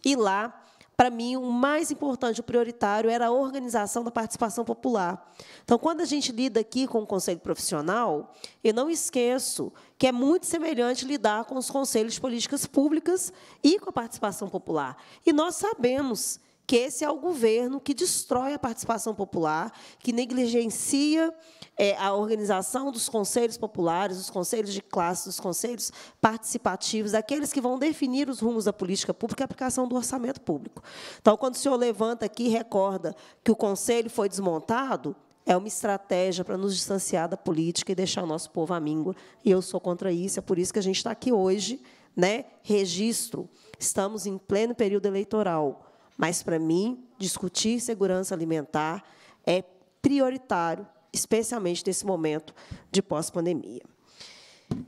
e lá para mim, o mais importante, o prioritário, era a organização da participação popular. Então, quando a gente lida aqui com o conselho profissional, eu não esqueço que é muito semelhante lidar com os conselhos de políticas públicas e com a participação popular. E nós sabemos que esse é o governo que destrói a participação popular, que negligencia é, a organização dos conselhos populares, dos conselhos de classe, dos conselhos participativos, aqueles que vão definir os rumos da política pública e a aplicação do orçamento público. Então, quando o senhor levanta aqui e recorda que o conselho foi desmontado, é uma estratégia para nos distanciar da política e deixar o nosso povo à míngua. E eu sou contra isso, é por isso que a gente está aqui hoje, né? registro. Estamos em pleno período eleitoral mas, para mim, discutir segurança alimentar é prioritário, especialmente nesse momento de pós-pandemia.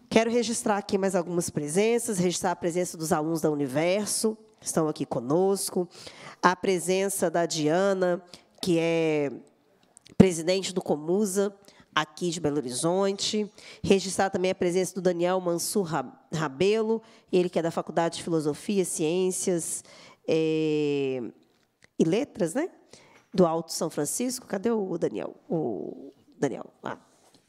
Quero registrar aqui mais algumas presenças, registrar a presença dos alunos da Universo, que estão aqui conosco, a presença da Diana, que é presidente do Comusa, aqui de Belo Horizonte. Registrar também a presença do Daniel Mansur Rabelo, ele que é da Faculdade de Filosofia, Ciências é, e letras, né? Do Alto São Francisco. Cadê o Daniel? O Daniel. Ah,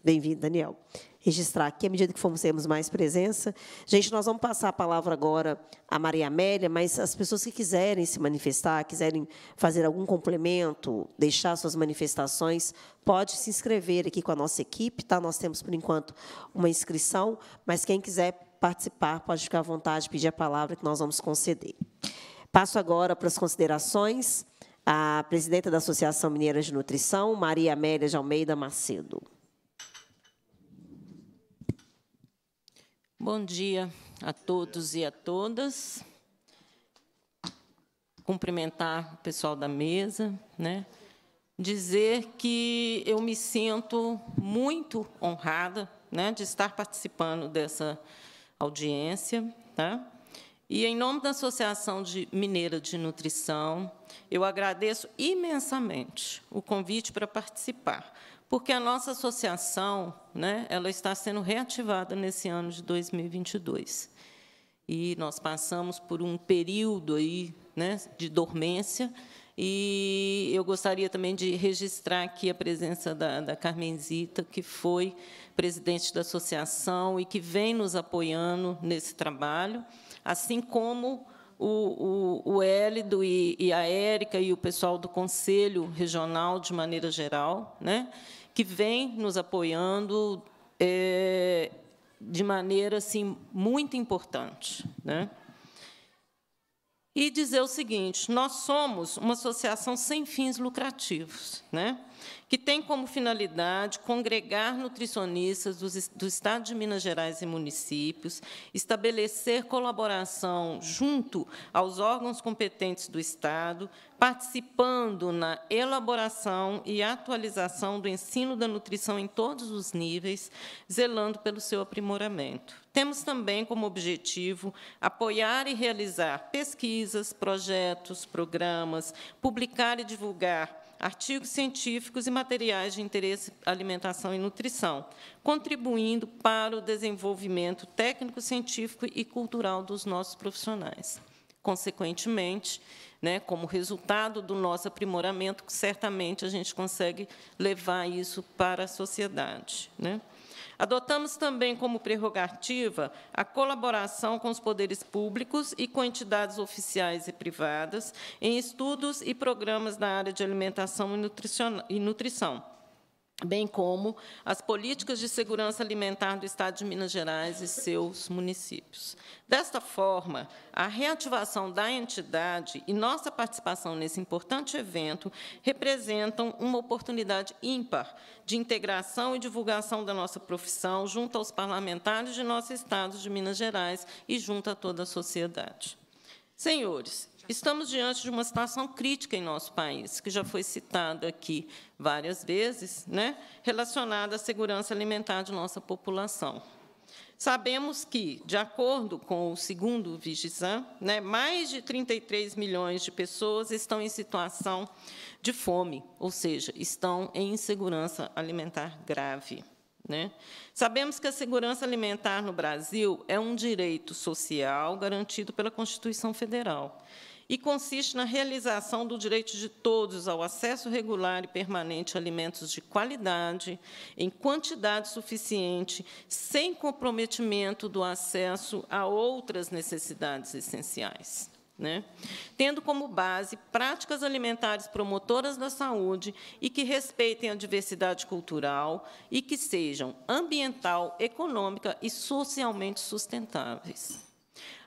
bem-vindo, Daniel. Registrar aqui, à medida que formos temos mais presença. Gente, nós vamos passar a palavra agora à Maria Amélia, mas as pessoas que quiserem se manifestar, quiserem fazer algum complemento, deixar suas manifestações, pode se inscrever aqui com a nossa equipe, tá? Nós temos, por enquanto, uma inscrição, mas quem quiser participar, pode ficar à vontade, pedir a palavra que nós vamos conceder. Passo agora para as considerações a presidenta da Associação Mineira de Nutrição, Maria Amélia de Almeida Macedo. Bom dia a todos e a todas. Cumprimentar o pessoal da mesa, né? dizer que eu me sinto muito honrada né, de estar participando dessa audiência. Tá? E, em nome da Associação de Mineira de Nutrição, eu agradeço imensamente o convite para participar, porque a nossa associação né, ela está sendo reativada nesse ano de 2022. E nós passamos por um período aí, né, de dormência, e eu gostaria também de registrar aqui a presença da, da Carmenzita, que foi presidente da associação e que vem nos apoiando nesse trabalho assim como o, o, o Hélido e, e a Érica e o pessoal do Conselho Regional, de maneira geral, né, que vem nos apoiando é, de maneira assim, muito importante. Né? E dizer o seguinte: nós somos uma associação sem fins lucrativos. Né? que tem como finalidade congregar nutricionistas do Estado de Minas Gerais e municípios, estabelecer colaboração junto aos órgãos competentes do Estado, participando na elaboração e atualização do ensino da nutrição em todos os níveis, zelando pelo seu aprimoramento. Temos também como objetivo apoiar e realizar pesquisas, projetos, programas, publicar e divulgar artigos científicos e materiais de interesse alimentação e nutrição, contribuindo para o desenvolvimento técnico, científico e cultural dos nossos profissionais. Consequentemente, né, como resultado do nosso aprimoramento, certamente a gente consegue levar isso para a sociedade. Né? Adotamos também como prerrogativa a colaboração com os poderes públicos e com entidades oficiais e privadas em estudos e programas na área de alimentação e nutrição bem como as políticas de segurança alimentar do Estado de Minas Gerais e seus municípios. Desta forma, a reativação da entidade e nossa participação nesse importante evento representam uma oportunidade ímpar de integração e divulgação da nossa profissão junto aos parlamentares de nosso Estado de Minas Gerais e junto a toda a sociedade. Senhores, Estamos diante de uma situação crítica em nosso país, que já foi citada aqui várias vezes, né, relacionada à segurança alimentar de nossa população. Sabemos que, de acordo com o segundo Vigizan, né, mais de 33 milhões de pessoas estão em situação de fome, ou seja, estão em insegurança alimentar grave. Né? Sabemos que a segurança alimentar no Brasil é um direito social garantido pela Constituição Federal e consiste na realização do direito de todos ao acesso regular e permanente a alimentos de qualidade, em quantidade suficiente, sem comprometimento do acesso a outras necessidades essenciais. Né? tendo como base práticas alimentares promotoras da saúde e que respeitem a diversidade cultural e que sejam ambiental, econômica e socialmente sustentáveis.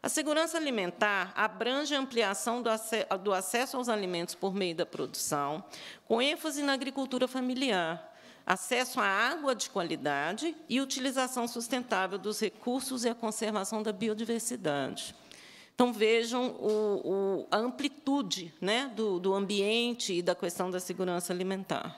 A segurança alimentar abrange a ampliação do, ac do acesso aos alimentos por meio da produção, com ênfase na agricultura familiar, acesso à água de qualidade e utilização sustentável dos recursos e a conservação da biodiversidade. Então, vejam o, o, a amplitude né, do, do ambiente e da questão da segurança alimentar.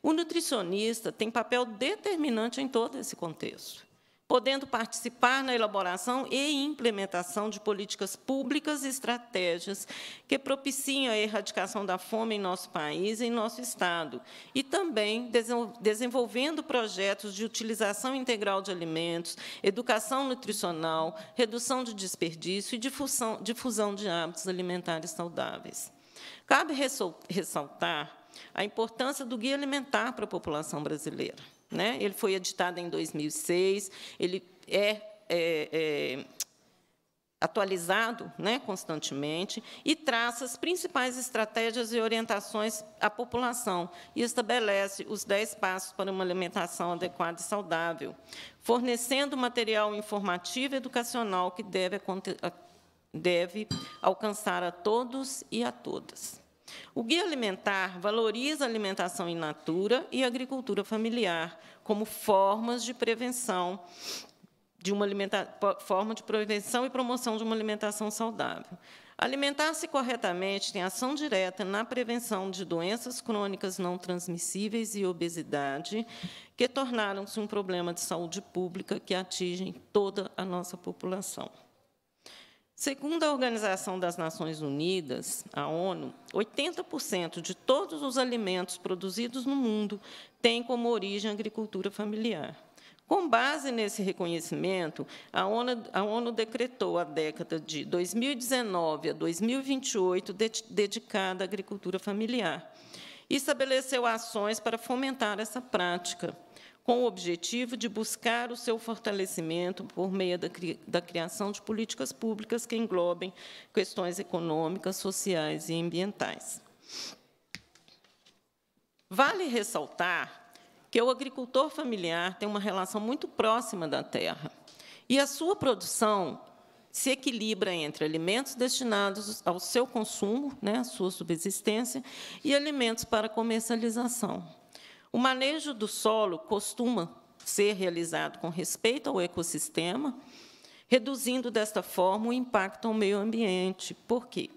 O nutricionista tem papel determinante em todo esse contexto podendo participar na elaboração e implementação de políticas públicas e estratégias que propiciem a erradicação da fome em nosso país e em nosso Estado, e também desenvolvendo projetos de utilização integral de alimentos, educação nutricional, redução de desperdício e difusão, difusão de hábitos alimentares saudáveis. Cabe ressaltar a importância do guia alimentar para a população brasileira né? Ele foi editado em 2006, ele é, é, é atualizado né, constantemente e traça as principais estratégias e orientações à população e estabelece os 10 passos para uma alimentação adequada e saudável, fornecendo material informativo e educacional que deve, deve alcançar a todos e a todas. O Guia Alimentar valoriza a alimentação in natura e a agricultura familiar como formas de prevenção de uma forma de prevenção e promoção de uma alimentação saudável. Alimentar-se corretamente tem ação direta na prevenção de doenças crônicas não transmissíveis e obesidade, que tornaram-se um problema de saúde pública que atinge toda a nossa população. Segundo a Organização das Nações Unidas, a ONU, 80% de todos os alimentos produzidos no mundo têm como origem a agricultura familiar. Com base nesse reconhecimento, a ONU, a ONU, decretou a década de 2019 a 2028 de, dedicada à agricultura familiar e estabeleceu ações para fomentar essa prática com o objetivo de buscar o seu fortalecimento por meio da, da criação de políticas públicas que englobem questões econômicas, sociais e ambientais. Vale ressaltar que o agricultor familiar tem uma relação muito próxima da terra e a sua produção se equilibra entre alimentos destinados ao seu consumo, né, à sua subsistência, e alimentos para comercialização. O manejo do solo costuma ser realizado com respeito ao ecossistema, reduzindo desta forma o impacto ao meio ambiente. Por quê?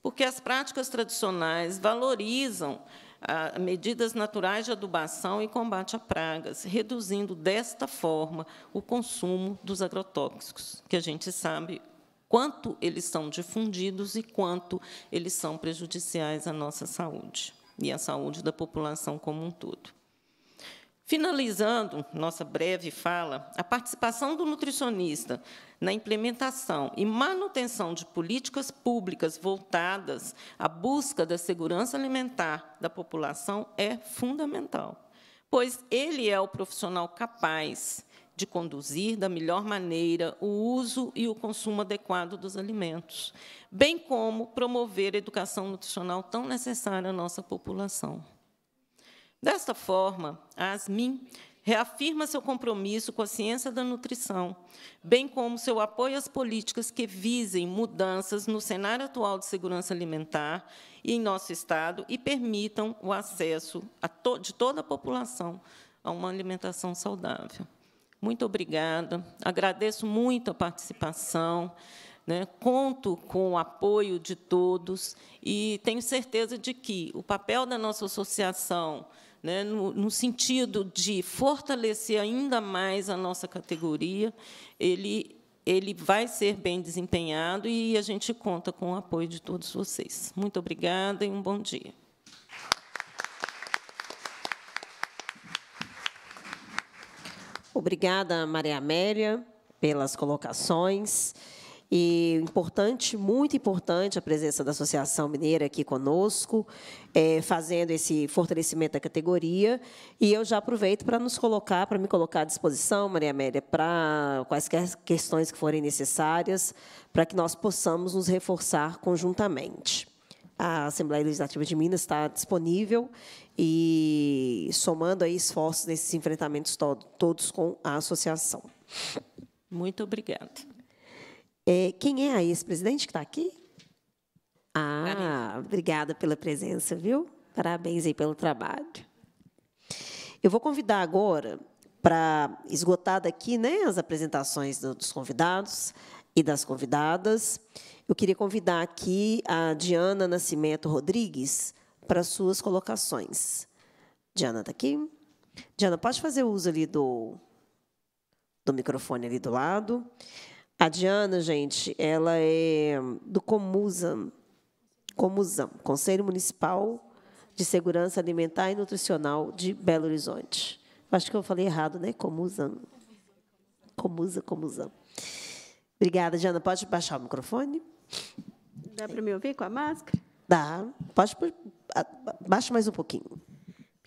Porque as práticas tradicionais valorizam ah, medidas naturais de adubação e combate a pragas, reduzindo desta forma o consumo dos agrotóxicos, que a gente sabe quanto eles são difundidos e quanto eles são prejudiciais à nossa saúde e à saúde da população como um todo. Finalizando nossa breve fala, a participação do nutricionista na implementação e manutenção de políticas públicas voltadas à busca da segurança alimentar da população é fundamental, pois ele é o profissional capaz de conduzir da melhor maneira o uso e o consumo adequado dos alimentos, bem como promover a educação nutricional tão necessária à nossa população. Desta forma, a ASMIN reafirma seu compromisso com a ciência da nutrição, bem como seu apoio às políticas que visem mudanças no cenário atual de segurança alimentar e em nosso Estado e permitam o acesso to de toda a população a uma alimentação saudável. Muito obrigada, agradeço muito a participação, né? conto com o apoio de todos e tenho certeza de que o papel da nossa associação né, no, no, sentido de fortalecer ainda mais a nossa categoria, ele, ele vai ser bem desempenhado e a gente conta com o apoio de todos vocês. Muito obrigada e um bom dia. Obrigada, Maria Amélia, pelas colocações. E importante, muito importante a presença da Associação Mineira aqui conosco, é, fazendo esse fortalecimento da categoria. E eu já aproveito para nos colocar, para me colocar à disposição, Maria Amélia, para quaisquer questões que forem necessárias, para que nós possamos nos reforçar conjuntamente. A Assembleia Legislativa de Minas está disponível e somando aí esforços nesses enfrentamentos todo, todos com a associação. Muito obrigada. É, quem é a ex-presidente que está aqui? Ah, obrigada pela presença, viu? Parabéns aí pelo trabalho. Eu vou convidar agora para esgotar daqui né, as apresentações dos convidados e das convidadas. Eu queria convidar aqui a Diana Nascimento Rodrigues para suas colocações. Diana está aqui? Diana, pode fazer uso ali do, do microfone ali do lado. A Diana, gente, ela é do Comusam, Comusam, Conselho Municipal de Segurança Alimentar e Nutricional de Belo Horizonte. Acho que eu falei errado, né? Comusam. Comusa, Comusam. Obrigada, Diana. Pode baixar o microfone? Dá para me ouvir com a máscara? Dá. Pode, baixa mais um pouquinho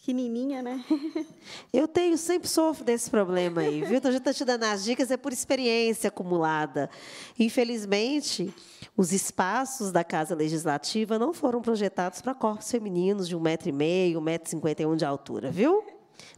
pequenininha, né? Eu tenho, sempre sofro desse problema aí, viu? Então, a gente está te dando as dicas, é por experiência acumulada. Infelizmente, os espaços da Casa Legislativa não foram projetados para corpos femininos de 1,5m, 1,51m de altura, viu?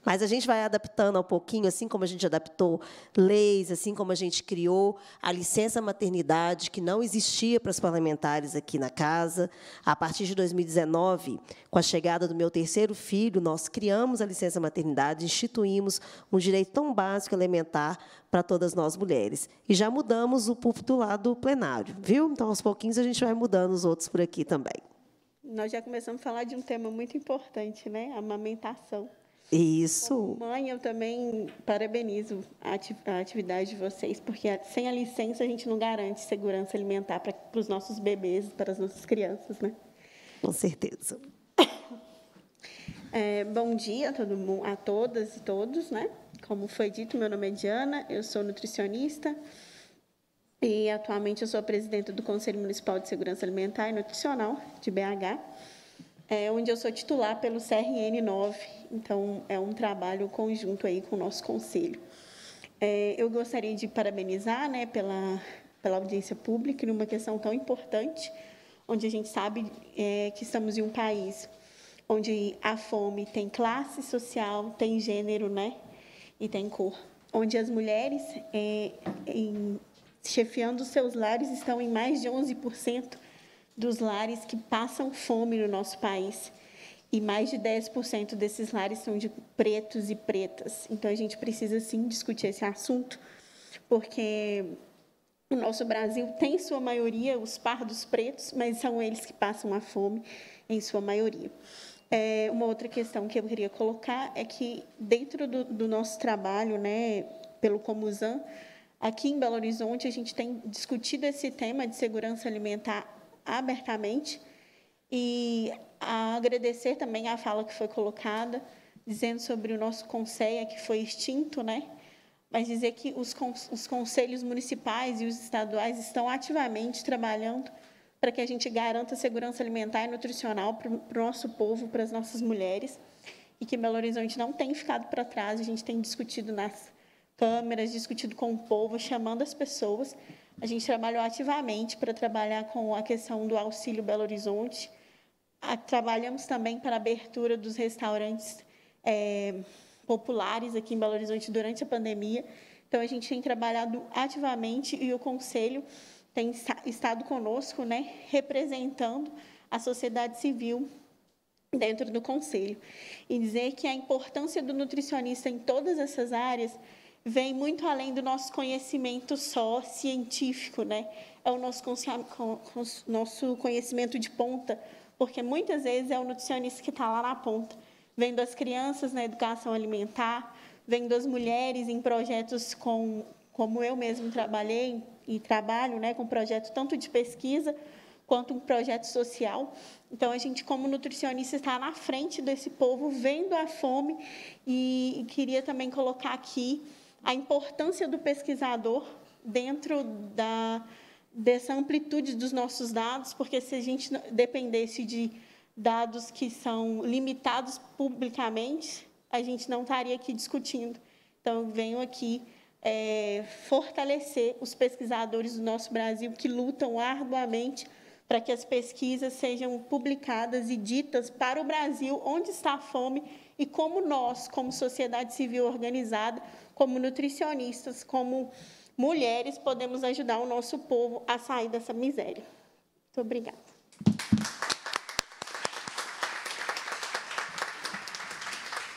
Mas a gente vai adaptando ao pouquinho, assim como a gente adaptou leis, assim como a gente criou a licença maternidade, que não existia para os parlamentares aqui na casa. A partir de 2019, com a chegada do meu terceiro filho, nós criamos a licença maternidade, instituímos um direito tão básico, elementar, para todas nós mulheres. E já mudamos o púlpito lá do plenário, viu? Então, aos pouquinhos, a gente vai mudando os outros por aqui também. Nós já começamos a falar de um tema muito importante, né? A amamentação. Isso. Como mãe, eu também parabenizo a, atividade de vocês, porque sem a licença a gente não garante segurança alimentar para, para os nossos bebês, para as nossas crianças, né? Com certeza. É, bom dia a, todo mundo, a todas e todos, né? Como foi dito, meu nome é Diana, eu sou nutricionista e atualmente eu sou a presidenta do Conselho Municipal de Segurança Alimentar e Nutricional de BH é, onde eu sou titular pelo CRN 9. Então, é um trabalho conjunto aí com o nosso conselho. É, eu gostaria de parabenizar né, pela, pela audiência pública numa questão tão importante, onde a gente sabe é, que estamos em um país onde a fome tem classe social, tem gênero né, e tem cor. Onde as mulheres, é, em, chefiando seus lares, estão em mais de 11% dos lares que passam fome no nosso país. E mais de 10% desses lares são de pretos e pretas. Então a gente precisa sim discutir esse assunto, porque o nosso Brasil tem em sua maioria os pardos pretos, mas são eles que passam a fome em sua maioria. É, uma outra questão que eu queria colocar é que dentro do, do nosso trabalho, né, pelo Comusan, aqui em Belo Horizonte a gente tem discutido esse tema de segurança alimentar abertamente e agradecer também a fala que foi colocada, dizendo sobre o nosso conselho que foi extinto, né? Mas dizer que os, os conselhos municipais e os estaduais estão ativamente trabalhando para que a gente garanta segurança alimentar e nutricional para o nosso povo, para as nossas mulheres, e que Belo Horizonte não tem ficado para trás. A gente tem discutido nas câmeras, discutido com o povo, chamando as pessoas a gente trabalhou ativamente para trabalhar com a questão do auxílio Belo Horizonte. A, trabalhamos também para a abertura dos restaurantes é, populares aqui em Belo Horizonte durante a pandemia. Então, a gente tem trabalhado ativamente e o Conselho tem estado conosco, né, representando a sociedade civil dentro do conselho e dizer que a importância do nutricionista em todas essas áreas vem muito além do nosso conhecimento só científico, né? É o nosso, nosso conhecimento de ponta, porque muitas vezes é o nutricionista que está lá na ponta, vendo as crianças na educação alimentar, vendo as mulheres em projetos com, como eu mesmo trabalhei e trabalho, né, com projetos tanto de pesquisa quanto um projeto social. Então, a gente, como nutricionista, está na frente desse povo, vendo a fome, e queria também colocar aqui a importância do pesquisador dentro da, dessa amplitude dos nossos dados, porque se a gente dependesse de dados que são limitados publicamente, a gente não estaria aqui discutindo. Então, venho aqui é, fortalecer os pesquisadores do nosso Brasil que lutam arduamente para que as pesquisas sejam publicadas e ditas para o Brasil onde está a fome e como nós, como sociedade civil organizada, como nutricionistas, como mulheres, podemos ajudar o nosso povo a sair dessa miséria. Muito obrigada.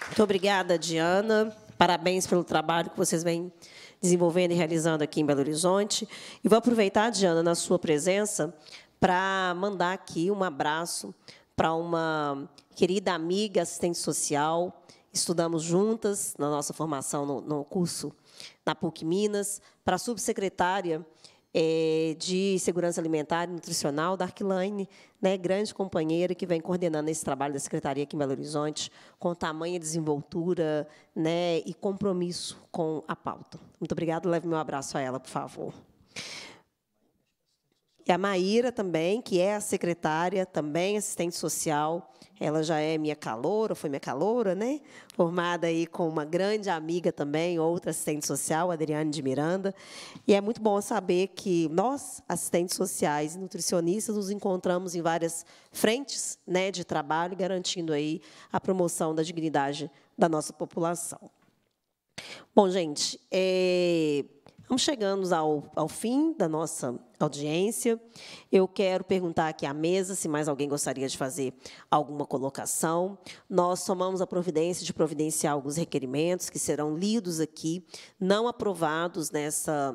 Muito obrigada, Diana. Parabéns pelo trabalho que vocês vêm desenvolvendo e realizando aqui em Belo Horizonte. E vou aproveitar, Diana, na sua presença, para mandar aqui um abraço para uma querida amiga assistente social. Estudamos juntas na nossa formação no, no curso na PUC Minas, para a subsecretária é, de Segurança Alimentar e Nutricional, Darkline, né, grande companheira que vem coordenando esse trabalho da Secretaria aqui em Belo Horizonte, com tamanha desenvoltura né, e compromisso com a pauta. Muito obrigada, leve meu abraço a ela, por favor. E a Maíra também, que é a secretária, também assistente social. Ela já é minha caloura, foi minha caloura, né? Formada aí com uma grande amiga também, outra assistente social, Adriane de Miranda. E é muito bom saber que nós, assistentes sociais e nutricionistas, nos encontramos em várias frentes né, de trabalho, garantindo aí a promoção da dignidade da nossa população. Bom, gente, é Vamos chegando ao, ao fim da nossa audiência. Eu quero perguntar aqui à mesa se mais alguém gostaria de fazer alguma colocação. Nós tomamos a providência de providenciar alguns requerimentos que serão lidos aqui, não aprovados nessa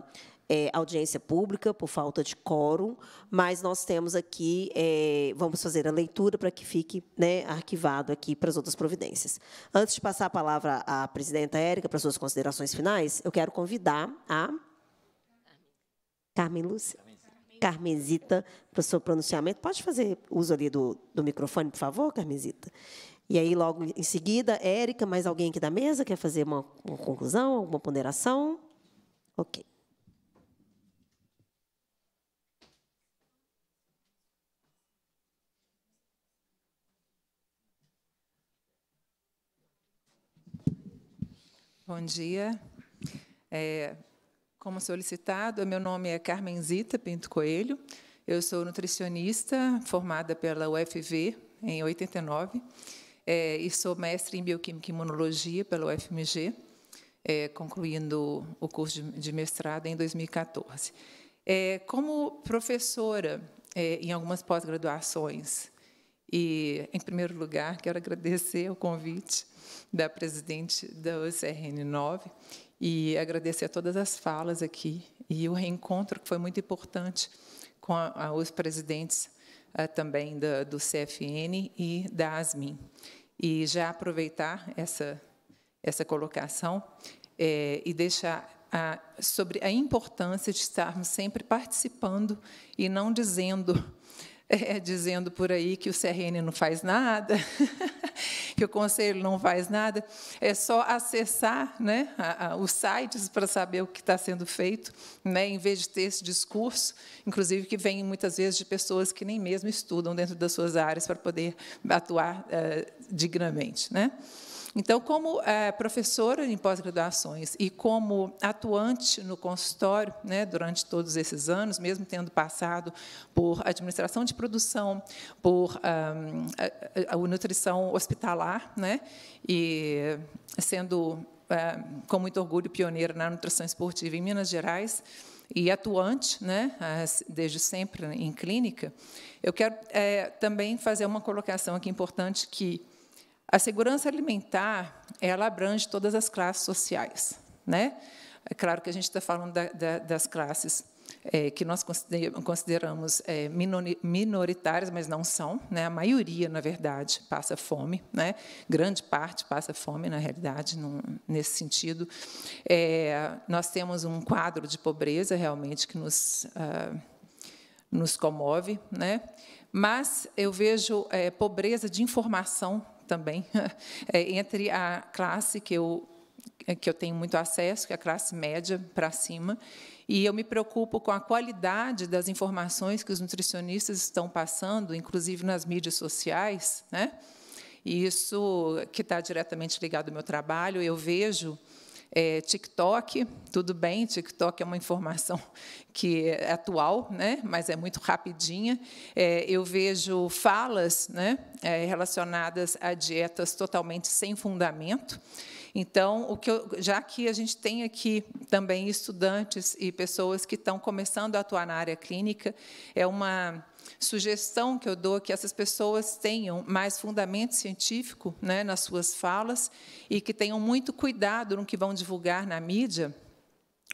é, audiência pública por falta de quórum, mas nós temos aqui, é, vamos fazer a leitura para que fique né, arquivado aqui para as outras providências. Antes de passar a palavra à presidenta Érica para suas considerações finais, eu quero convidar a Carmen Lúcia. Carmenzita, para o seu pronunciamento. Pode fazer uso ali do, do microfone, por favor, Carmenzita? E aí, logo em seguida, Érica, mais alguém aqui da mesa quer fazer uma, uma conclusão, alguma ponderação? Ok. Bom dia. É, como solicitado, meu nome é Carmen Zita Pinto Coelho. Eu sou nutricionista formada pela UFV em 89 é, e sou mestre em bioquímica e imunologia pela UFMG, é, concluindo o curso de, de mestrado em 2014. É, como professora é, em algumas pós-graduações e, em primeiro lugar, quero agradecer o convite da presidente da ocrn 9 e agradecer a todas as falas aqui e o reencontro que foi muito importante com a, a, os presidentes a, ah, também da, do CFN e da ASMIN. E já aproveitar essa, essa colocação é, e deixar sobre a importância de estarmos sempre participando e não dizendo é, dizendo por aí que o CRN não faz nada, que o conselho não faz nada. É só acessar né, a, a, os sites para saber o que está sendo feito, né, em vez de ter esse discurso, inclusive que vem muitas vezes de pessoas que nem mesmo estudam dentro das suas áreas para poder atuar é, dignamente. Né? Então, como é, professora em pós-graduações e como atuante no consultório, né, durante todos esses anos, mesmo tendo passado por administração de produção, por ah, a, a, a nutrição hospitalar, né, e sendo é, com muito orgulho pioneira na nutrição esportiva em Minas Gerais e atuante, né, desde sempre em clínica, eu quero é, também fazer uma colocação aqui importante que a segurança alimentar, ela abrange todas as classes sociais, né? É claro que a gente está falando da, da, das classes é, que nós consideramos é, minoritárias, mas não são. Né? A maioria, na verdade, passa fome. Né? Grande parte passa fome, na realidade, num, nesse sentido. É, nós temos um quadro de pobreza, realmente, que nos, ah, nos comove. Né? Mas eu vejo é, pobreza de informação também, é, entre a classe que eu, que eu tenho muito acesso, que é a classe média para cima, e eu me preocupo com a qualidade das informações que os nutricionistas estão passando, inclusive nas mídias sociais, né? E isso que está diretamente ligado ao meu trabalho, eu vejo é, TikTok, tudo bem, TikTok é uma informação que é atual, né? mas é muito rapidinha. É, eu vejo falas né? É, relacionadas a dietas totalmente sem fundamento. Então, o que eu, já que a gente tem aqui também estudantes e pessoas que estão começando a atuar na área clínica, é uma sugestão que eu dou é que essas pessoas tenham mais fundamento científico né, nas suas falas e que tenham muito cuidado no que vão divulgar na mídia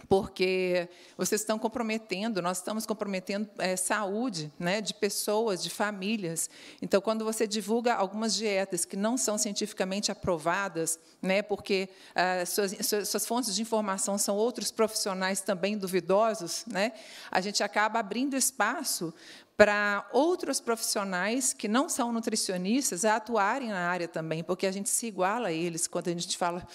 porque vocês estão comprometendo, nós estamos comprometendo é, saúde né, de pessoas, de famílias. Então, quando você divulga algumas dietas que não são cientificamente aprovadas, né, porque ah, suas, suas, fontes de informação são outros profissionais também duvidosos, né, a gente acaba abrindo espaço para outros profissionais que não são nutricionistas a atuarem na área também, porque a gente se iguala a eles quando a gente fala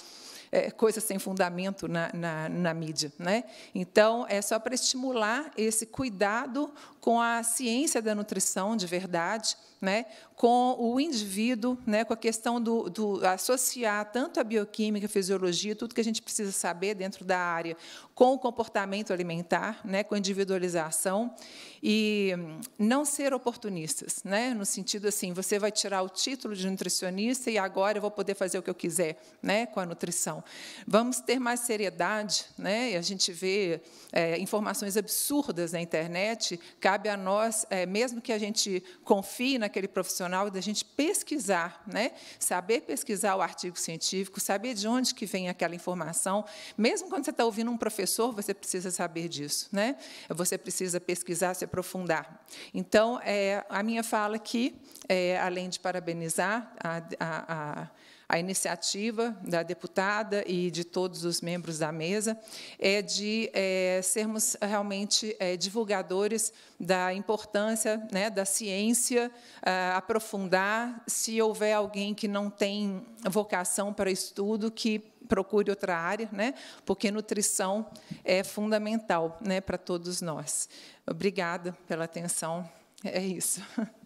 é, coisas sem fundamento na, na, na mídia. Né? Então, é só para estimular esse cuidado com a ciência da nutrição de verdade, né, com o indivíduo, né, com a questão do, do, associar tanto a bioquímica, a fisiologia, tudo que a gente precisa saber dentro da área, com o comportamento alimentar, né, com a individualização e não ser oportunistas, né, no sentido assim, você vai tirar o título de nutricionista e agora eu vou poder fazer o que eu quiser, né, com a nutrição. Vamos ter mais seriedade, né, e a gente vê é, informações absurdas na internet, cabe cabe a nós, é, mesmo que a gente confie naquele profissional, da gente pesquisar, né? saber pesquisar o artigo científico, saber de onde que vem aquela informação. Mesmo quando você está ouvindo um professor, você precisa saber disso. Né? Você precisa pesquisar, se aprofundar. Então, é, a minha fala aqui, é, além de parabenizar a, a, a a iniciativa da deputada e de todos os membros da mesa é de é, sermos realmente é, divulgadores da importância né, da ciência, é, aprofundar. Se houver alguém que não tem vocação para estudo, que procure outra área, né? porque nutrição é fundamental né, para todos nós. Obrigada pela atenção. É isso.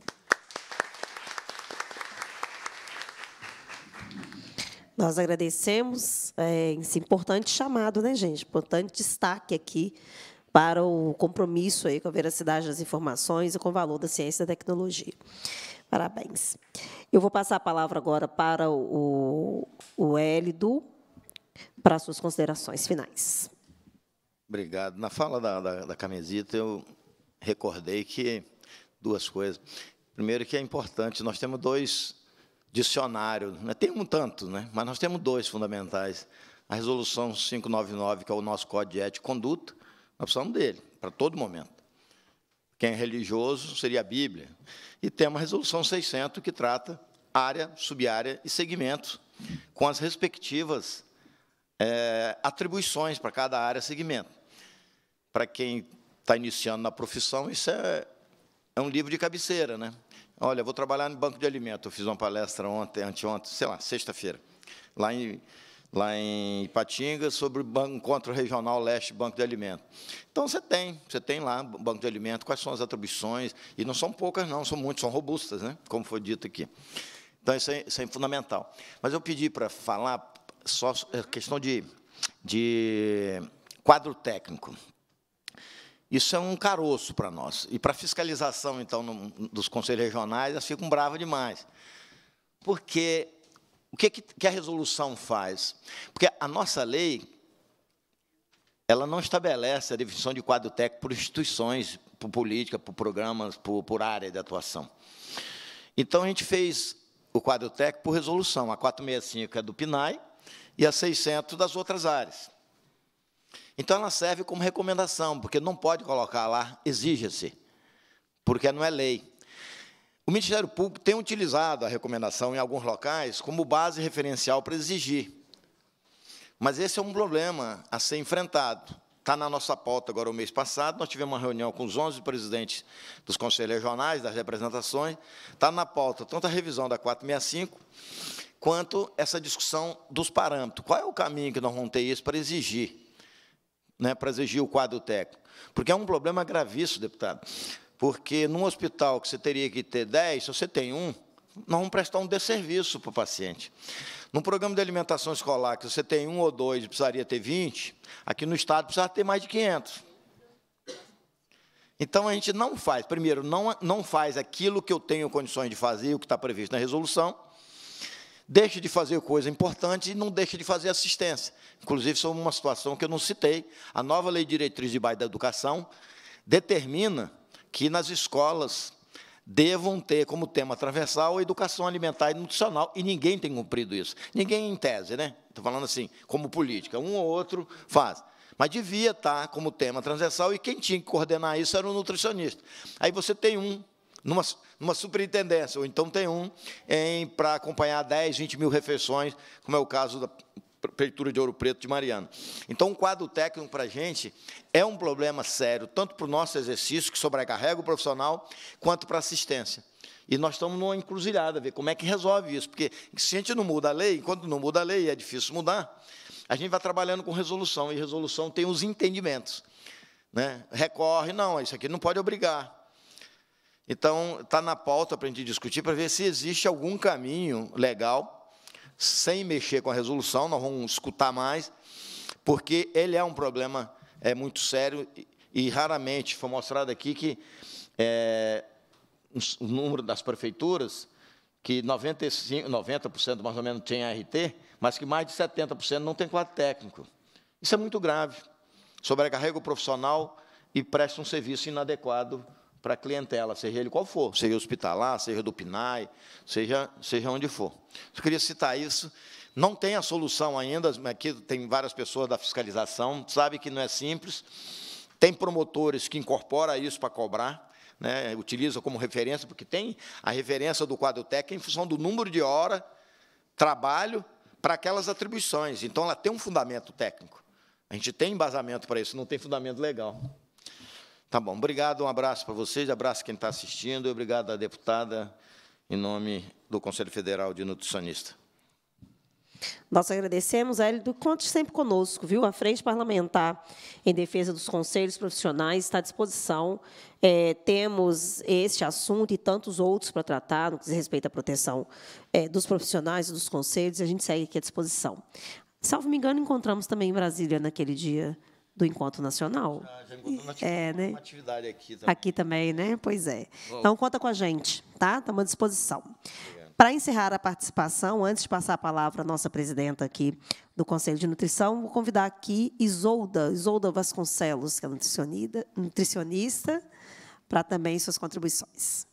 Nós agradecemos é, esse importante chamado, né, gente? Importante destaque aqui para o compromisso aí com a veracidade das informações e com o valor da ciência e da tecnologia. Parabéns. Eu vou passar a palavra agora para o, o Hélido, para suas considerações finais. Obrigado. Na fala da, da, da camiseta, eu recordei que duas coisas. Primeiro, que é importante, nós temos dois dicionário. Né? Tem um tanto, né? mas nós temos dois fundamentais. A resolução 599, que é o nosso código de ética e conduta, nós precisamos dele, para todo momento. Quem é religioso seria a Bíblia. E temos a resolução 600, que trata área, subárea e segmentos, com as respectivas é, atribuições para cada área segmento. Para quem está iniciando na profissão, isso é, é um livro de cabeceira, né? Olha, vou trabalhar no banco de alimento. Eu fiz uma palestra ontem, anteontem, sei lá, sexta-feira, lá em, lá em Ipatinga, sobre o encontro regional leste banco de alimento. Então, você tem, você tem lá banco de alimento, quais são as atribuições, e não são poucas, não, são muitas, são robustas, né? como foi dito aqui. Então, isso é, isso é fundamental. Mas eu pedi para falar só a é, questão de, de quadro técnico. Isso é um caroço para nós. E para fiscalização, então, no, dos conselhos regionais, elas ficam bravas demais. Porque o que, que a resolução faz? Porque a nossa lei, ela não estabelece a definição de quadro técnico por instituições, por política, por programas, por, por área de atuação. Então, a gente fez o quadro técnico por resolução, a 465 é do PNAE e a 600 das outras áreas. Então ela serve como recomendação, porque não pode colocar lá, exija-se, porque não é lei. O Ministério Público tem utilizado a recomendação em alguns locais como base referencial para exigir. Mas esse é um problema a ser enfrentado. Está na nossa pauta agora o mês passado, nós tivemos uma reunião com os 11 presidentes dos conselhos regionais, das representações, está na pauta tanto a revisão da 465, quanto essa discussão dos parâmetros. Qual é o caminho que nós vamos ter isso para exigir? né, para exigir o quadro técnico. Porque é um problema gravíssimo, deputado. Porque num hospital que você teria que ter 10, se você tem um, nós vamos prestar um desserviço para o paciente. Num programa de alimentação escolar, que você tem um ou dois, precisaria ter 20, aqui no Estado precisa ter mais de 500. Então, a gente não faz, primeiro, não, não faz aquilo que eu tenho condições de fazer, o que está previsto na resolução, Deixe de fazer coisa importante e não deixe de fazer assistência. Inclusive, sobre é uma situação que eu não citei, a nova lei de diretriz de bairro da educação determina que nas escolas devam ter como tema transversal a educação alimentar e nutricional, e ninguém tem cumprido isso. Ninguém em tese, né? Estou falando assim, como política, um ou outro faz. Mas devia estar como tema transversal, e quem tinha que coordenar isso era o nutricionista. Aí você tem um numa, numa superintendência, ou então tem um para acompanhar 10, 20 mil refeições, como é o caso da Prefeitura de Ouro Preto de Mariana. Então, o quadro técnico para a gente é um problema sério, tanto para o nosso exercício, que sobrecarrega o profissional, quanto para a assistência. E nós estamos numa encruzilhada, ver como é que resolve isso, porque se a gente não muda a lei, enquanto não muda a lei, é difícil mudar, a gente vai trabalhando com resolução, e resolução tem os entendimentos. Né? Recorre, não, isso aqui não pode obrigar. Então, está na pauta para a gente discutir, para ver se existe algum caminho legal, sem mexer com a resolução, nós vamos escutar mais, porque ele é um problema é, muito sério e, e raramente foi mostrado aqui que é, o número das prefeituras, que 95, 90% mais ou menos tem RT, mas que mais de 70% não tem quadro técnico. Isso é muito grave. Sobrecarrega o profissional e presta um serviço inadequado para a clientela, seja ele qual for, seja hospitalar, seja do PNAE, seja, seja onde for. Eu queria citar isso. Não tem a solução ainda, aqui tem várias pessoas da fiscalização, sabe que não é simples. Tem promotores que incorporam isso para cobrar, né, utiliza como referência, porque tem a referência do quadro técnico em função do número de hora, trabalho, para aquelas atribuições. Então, ela tem um fundamento técnico. A gente tem embasamento para isso, não tem fundamento legal. Tá bom, obrigado, um abraço para vocês, abraço quem está assistindo, obrigado à deputada, em nome do Conselho Federal de Nutricionista. Nós agradecemos a ele do Conte sempre conosco, viu? A Frente Parlamentar em Defesa dos Conselhos Profissionais está à disposição. É, temos este assunto e tantos outros para tratar, no que diz respeito à proteção é, dos profissionais e dos conselhos, e a gente segue aqui à disposição. Salvo me engano, encontramos também em Brasília naquele dia do Encontro Nacional. Já, já encontrou uma, é, né? atividade aqui também. Aqui também, né? Pois é. Bom. Então, conta com a gente, tá? Estamos à disposição. Obrigado. Para encerrar a participação, antes de passar a palavra à nossa presidenta aqui do Conselho de Nutrição, vou convidar aqui Isolda, Isolda Vasconcelos, que é nutricionista, nutricionista para também suas contribuições.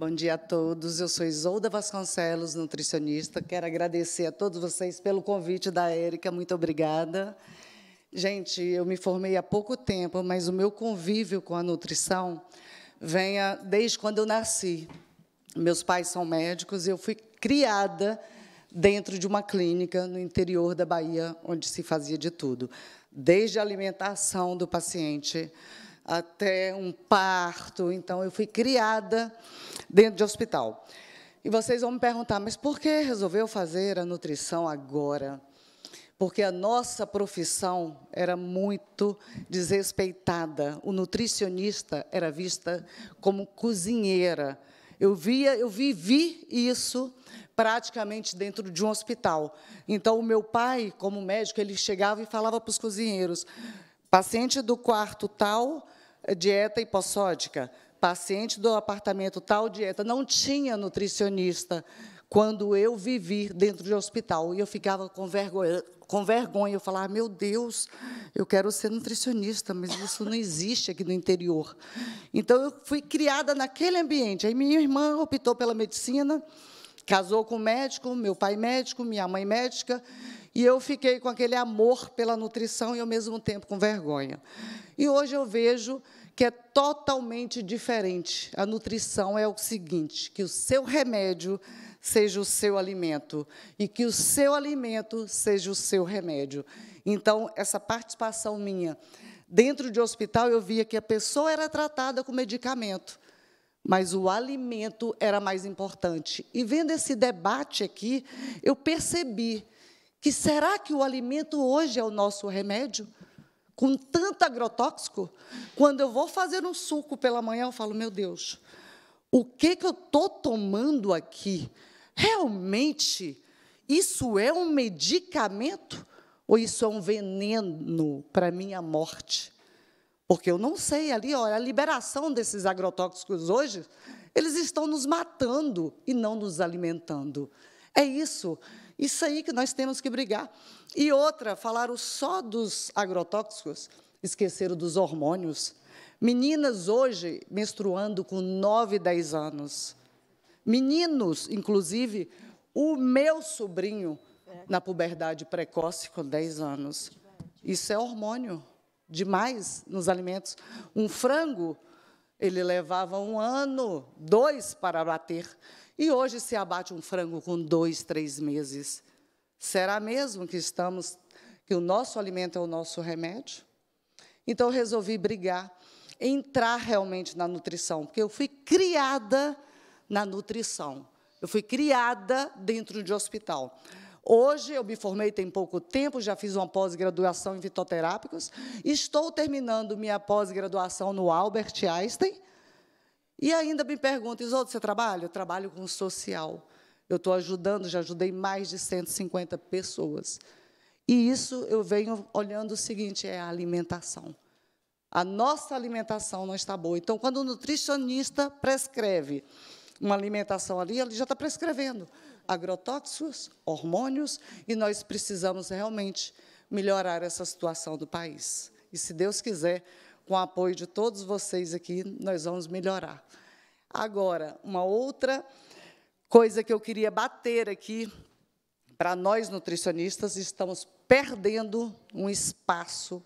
Bom dia a todos. Eu sou Isolda Vasconcelos, nutricionista. Quero agradecer a todos vocês pelo convite da Érica. Muito obrigada. Gente, eu me formei há pouco tempo, mas o meu convívio com a nutrição vem desde quando eu nasci. Meus pais são médicos e eu fui criada dentro de uma clínica no interior da Bahia, onde se fazia de tudo, desde a alimentação do paciente até um parto. Então, eu fui criada dentro de hospital. E vocês vão me perguntar, mas por que resolveu fazer a nutrição agora? Porque a nossa profissão era muito desrespeitada. O nutricionista era vista como cozinheira. Eu via, eu vivi isso praticamente dentro de um hospital. Então o meu pai, como médico, ele chegava e falava para os cozinheiros: Paciente do quarto tal, eh, dieta hipossódica. Paciente do apartamento tal, dieta. Não tinha nutricionista quando eu vivi dentro de hospital. E eu ficava com vergonha, com vergonha. Eu falava, meu Deus, eu quero ser nutricionista, mas isso não existe aqui no interior. Então, eu fui criada naquele ambiente. Aí, minha irmã optou pela medicina, casou com um médico, meu pai médico, minha mãe médica. E eu fiquei com aquele amor pela nutrição e, ao mesmo tempo, com vergonha. E hoje eu vejo que é totalmente diferente. A nutrição é o seguinte: que o seu remédio seja o seu alimento e que o seu alimento seja o seu remédio. Então, essa participação minha. Dentro de hospital, eu via que a pessoa era tratada com medicamento, mas o alimento era mais importante. E vendo esse debate aqui, eu percebi que será que o alimento hoje é o nosso remédio? Com tanto agrotóxico, quando eu vou fazer um suco pela manhã, eu falo, meu Deus, o que, que eu estou tomando aqui? Realmente, isso é um medicamento ou isso é um veneno para minha morte? Porque eu não sei ali, olha, a liberação desses agrotóxicos hoje, eles estão nos matando e não nos alimentando. É isso. Isso aí que nós temos que brigar. E outra, falaram só dos agrotóxicos, esqueceram dos hormônios. Meninas hoje menstruando com 9, 10 anos. Meninos, inclusive, o meu sobrinho na puberdade precoce com 10 anos. Isso é hormônio demais nos alimentos. Um frango, ele levava um ano, dois para bater. E hoje se abate um frango com dois, três meses. Será mesmo que estamos que o nosso alimento é o nosso remédio? Então resolvi brigar, entrar realmente na nutrição, porque eu fui criada na nutrição. Eu fui criada dentro de hospital. Hoje eu me formei tem pouco tempo, já fiz uma pós-graduação em fitoterápicos, estou terminando minha pós-graduação no Albert Einstein e ainda me perguntam, Isoldo, você trabalha? Eu trabalho com social. Eu estou ajudando, já ajudei mais de 150 pessoas. E isso eu venho olhando o seguinte, é a alimentação. A nossa alimentação não está boa. Então, quando o nutricionista prescreve uma alimentação ali, ele já está prescrevendo agrotóxicos, hormônios, e nós precisamos realmente melhorar essa situação do país. E, se Deus quiser, com o apoio de todos vocês aqui, nós vamos melhorar. Agora, uma outra coisa que eu queria bater aqui, para nós nutricionistas, estamos perdendo um espaço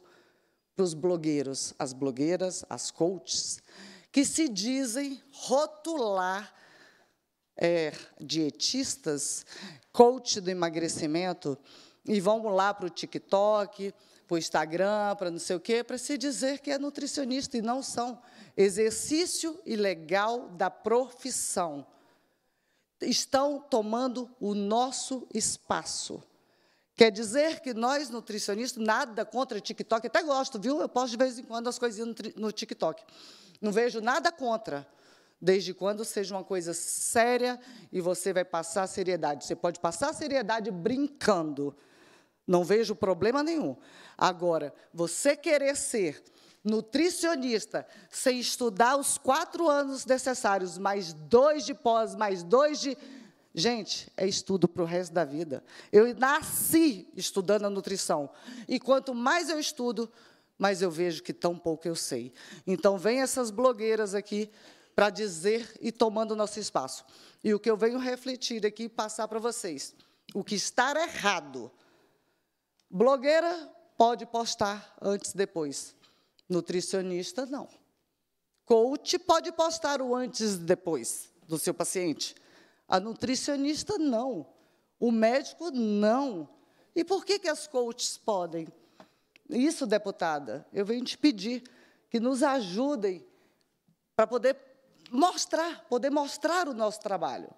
para os blogueiros, as blogueiras, as coaches, que se dizem rotular é, dietistas, coach do emagrecimento, e vão lá para o TikTok, para o Instagram, para não sei o quê, para se dizer que é nutricionista e não são. Exercício ilegal da profissão. Estão tomando o nosso espaço. Quer dizer que nós, nutricionistas, nada contra TikTok, até gosto, viu? Eu posto de vez em quando as coisinhas no TikTok. Não vejo nada contra, desde quando seja uma coisa séria e você vai passar seriedade. Você pode passar seriedade brincando, não vejo problema nenhum. Agora, você querer ser nutricionista sem estudar os quatro anos necessários, mais dois de pós, mais dois de. Gente, é estudo para o resto da vida. Eu nasci estudando a nutrição. E quanto mais eu estudo, mais eu vejo que tão pouco eu sei. Então, vem essas blogueiras aqui para dizer e tomando nosso espaço. E o que eu venho refletir aqui e passar para vocês: o que está errado Blogueira pode postar antes e depois. Nutricionista, não. Coach pode postar o antes e depois do seu paciente. A nutricionista, não. O médico, não. E por que, que as coaches podem? Isso, deputada, eu venho te pedir que nos ajudem para poder mostrar, poder mostrar o nosso trabalho.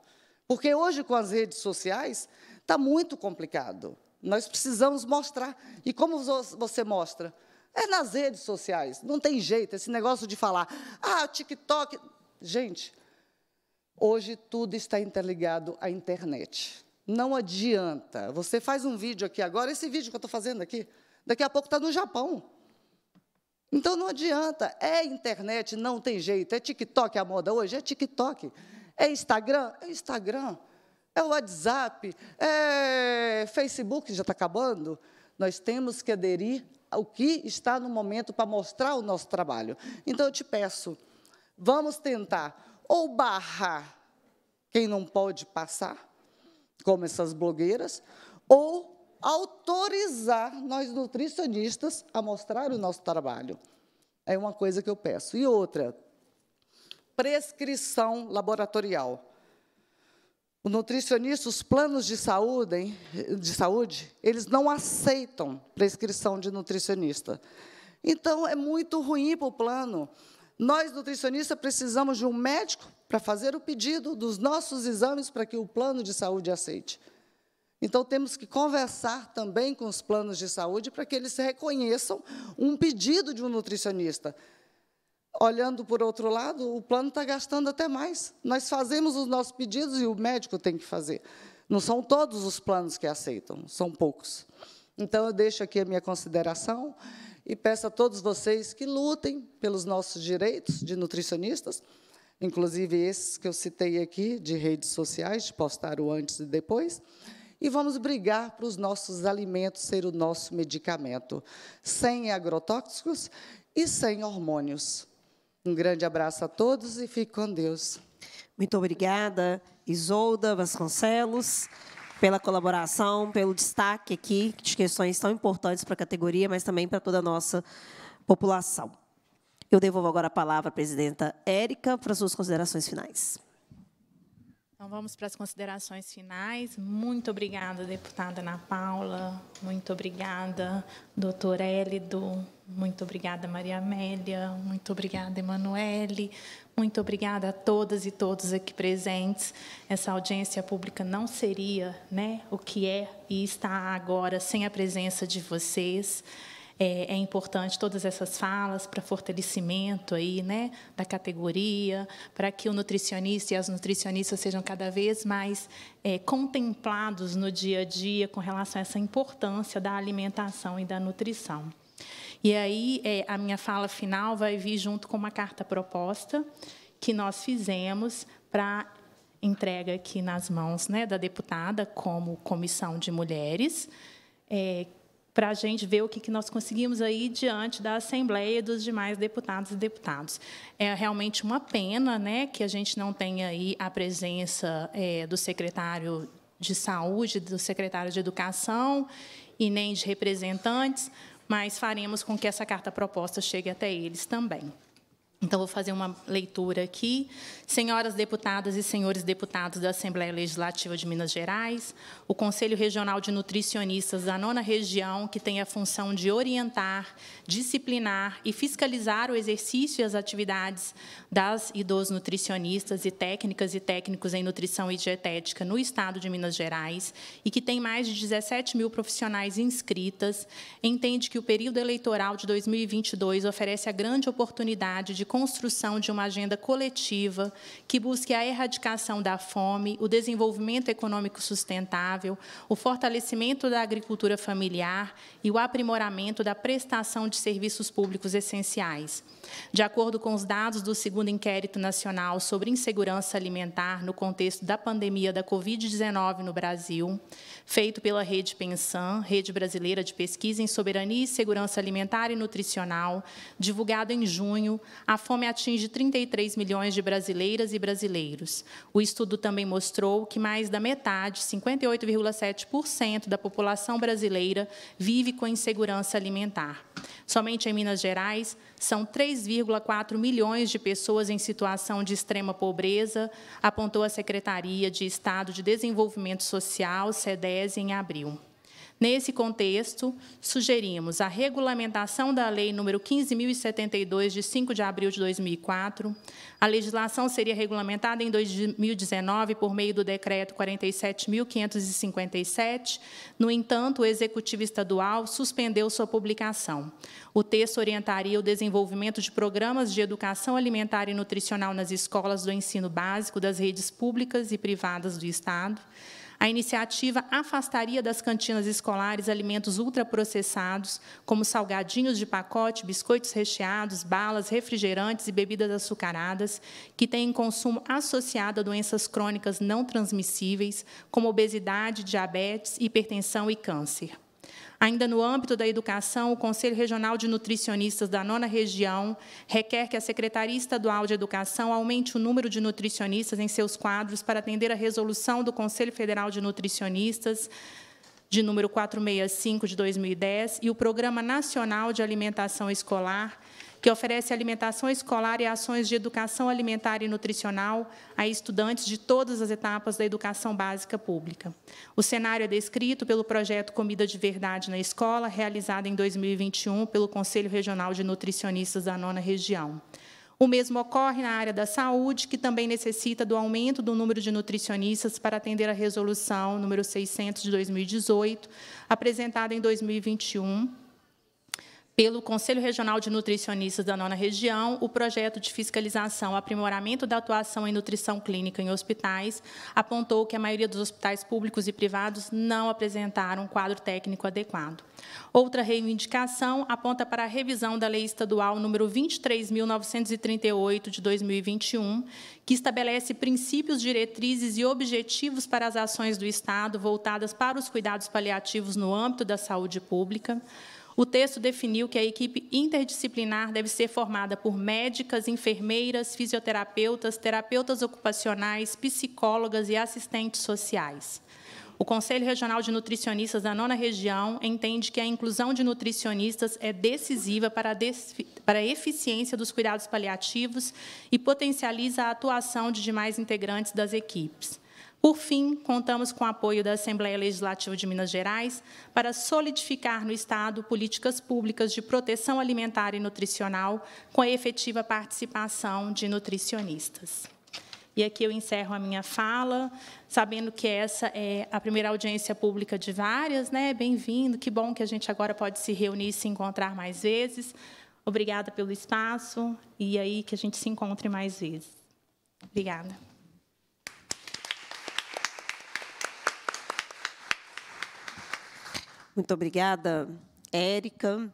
Porque hoje, com as redes sociais, está muito complicado. Nós precisamos mostrar. E como você mostra? É nas redes sociais. Não tem jeito esse negócio de falar, ah, TikTok. Gente, hoje tudo está interligado à internet. Não adianta. Você faz um vídeo aqui agora, esse vídeo que eu estou fazendo aqui, daqui a pouco está no Japão. Então não adianta. É internet, não tem jeito. É TikTok a moda hoje? É TikTok. É Instagram? É Instagram é o WhatsApp, é Facebook, já está acabando. Nós temos que aderir ao que está no momento para mostrar o nosso trabalho. Então, eu te peço, vamos tentar ou barrar quem não pode passar, como essas blogueiras, ou autorizar nós nutricionistas a mostrar o nosso trabalho. É uma coisa que eu peço. E outra, prescrição laboratorial. O nutricionista, os planos de saúde, de saúde, eles não aceitam prescrição de nutricionista. Então, é muito ruim para o plano. Nós, nutricionistas, precisamos de um médico para fazer o pedido dos nossos exames para que o plano de saúde aceite. Então, temos que conversar também com os planos de saúde para que eles reconheçam um pedido de um nutricionista olhando por outro lado, o plano está gastando até mais. Nós fazemos os nossos pedidos e o médico tem que fazer. Não são todos os planos que aceitam, são poucos. Então, eu deixo aqui a minha consideração e peço a todos vocês que lutem pelos nossos direitos de nutricionistas, inclusive esses que eu citei aqui, de redes sociais, de postar o antes e depois, e vamos brigar para os nossos alimentos ser o nosso medicamento, sem agrotóxicos e sem hormônios. Um grande abraço a todos e fique com Deus. Muito obrigada, Isolda Vasconcelos, pela colaboração, pelo destaque aqui de questões tão importantes para a categoria, mas também para toda a nossa população. Eu devolvo agora a palavra à presidenta Érica para suas considerações finais. Então vamos para as considerações finais. Muito obrigada, deputada Ana Paula. Muito obrigada, doutor Hélido. Muito obrigada, Maria Amélia. Muito obrigada, Emanuele. Muito obrigada a todas e todos aqui presentes. Essa audiência pública não seria né, o que é e está agora sem a presença de vocês é, é importante todas essas falas para fortalecimento aí, né, da categoria, para que o nutricionista e as nutricionistas sejam cada vez mais é, contemplados no dia a dia com relação a essa importância da alimentação e da nutrição. E aí é, a minha fala final vai vir junto com uma carta proposta que nós fizemos para entrega aqui nas mãos né, da deputada como comissão de mulheres, é, para a gente ver o que, que nós conseguimos aí diante da Assembleia e dos demais deputados e deputados. É realmente uma pena né, que a gente não tenha aí a presença é, do secretário de Saúde, do secretário de Educação e nem de representantes, mas faremos com que essa carta proposta chegue até eles também. Então, vou fazer uma leitura aqui. Senhoras deputadas e senhores deputados da Assembleia Legislativa de Minas Gerais, o Conselho Regional de Nutricionistas da Nona Região, que tem a função de orientar, disciplinar e fiscalizar o exercício e as atividades das e dos nutricionistas e técnicas e técnicos em nutrição e dietética no Estado de Minas Gerais, e que tem mais de 17 mil profissionais inscritas, entende que o período eleitoral de 2022 oferece a grande oportunidade de construção de uma agenda coletiva que busque a erradicação da fome, o desenvolvimento econômico sustentável, o fortalecimento da agricultura familiar e o aprimoramento da prestação de serviços públicos essenciais. De acordo com os dados do segundo Inquérito Nacional sobre Insegurança Alimentar no contexto da pandemia da Covid-19 no Brasil, feito pela Rede Pensan, Rede Brasileira de Pesquisa em Soberania e Segurança Alimentar e Nutricional, divulgado em junho, a fome atinge 33 milhões de brasileiras e brasileiros. O estudo também mostrou que mais da metade, 58,7% da população brasileira, vive com insegurança alimentar. Somente em Minas Gerais, são 3,4 milhões de pessoas em situação de extrema pobreza, apontou a Secretaria de Estado de Desenvolvimento Social, SEDES, em abril. Nesse contexto, sugerimos a regulamentação da Lei nº 15.072, de 5 de abril de 2004. A legislação seria regulamentada em 2019 por meio do Decreto 47.557. No entanto, o Executivo Estadual suspendeu sua publicação. O texto orientaria o desenvolvimento de programas de educação alimentar e nutricional nas escolas do ensino básico das redes públicas e privadas do Estado. A iniciativa afastaria das cantinas escolares alimentos ultraprocessados, como salgadinhos de pacote, biscoitos recheados, balas, refrigerantes e bebidas açucaradas, que têm consumo associado a doenças crônicas não transmissíveis, como obesidade, diabetes, hipertensão e câncer. Ainda no âmbito da educação, o Conselho Regional de Nutricionistas da Nona Região requer que a Secretaria Estadual de Educação aumente o número de nutricionistas em seus quadros para atender a resolução do Conselho Federal de Nutricionistas de número 465 de 2010 e o Programa Nacional de Alimentação Escolar que oferece alimentação escolar e ações de educação alimentar e nutricional a estudantes de todas as etapas da educação básica pública. O cenário é descrito pelo projeto Comida de Verdade na Escola, realizado em 2021 pelo Conselho Regional de Nutricionistas da Nona Região. O mesmo ocorre na área da saúde, que também necessita do aumento do número de nutricionistas para atender a resolução número 600 de 2018, apresentada em 2021, pelo Conselho Regional de Nutricionistas da Nona Região, o projeto de fiscalização Aprimoramento da Atuação em Nutrição Clínica em Hospitais apontou que a maioria dos hospitais públicos e privados não apresentaram um quadro técnico adequado. Outra reivindicação aponta para a revisão da Lei Estadual número 23.938, de 2021, que estabelece princípios, diretrizes e objetivos para as ações do Estado voltadas para os cuidados paliativos no âmbito da saúde pública. O texto definiu que a equipe interdisciplinar deve ser formada por médicas, enfermeiras, fisioterapeutas, terapeutas ocupacionais, psicólogas e assistentes sociais. O Conselho Regional de Nutricionistas da Nona Região entende que a inclusão de nutricionistas é decisiva para a, para a eficiência dos cuidados paliativos e potencializa a atuação de demais integrantes das equipes. Por fim, contamos com o apoio da Assembleia Legislativa de Minas Gerais para solidificar no Estado políticas públicas de proteção alimentar e nutricional com a efetiva participação de nutricionistas. E aqui eu encerro a minha fala, sabendo que essa é a primeira audiência pública de várias, né? Bem-vindo, que bom que a gente agora pode se reunir e se encontrar mais vezes. Obrigada pelo espaço e aí que a gente se encontre mais vezes. Obrigada. Muito obrigada, Érica,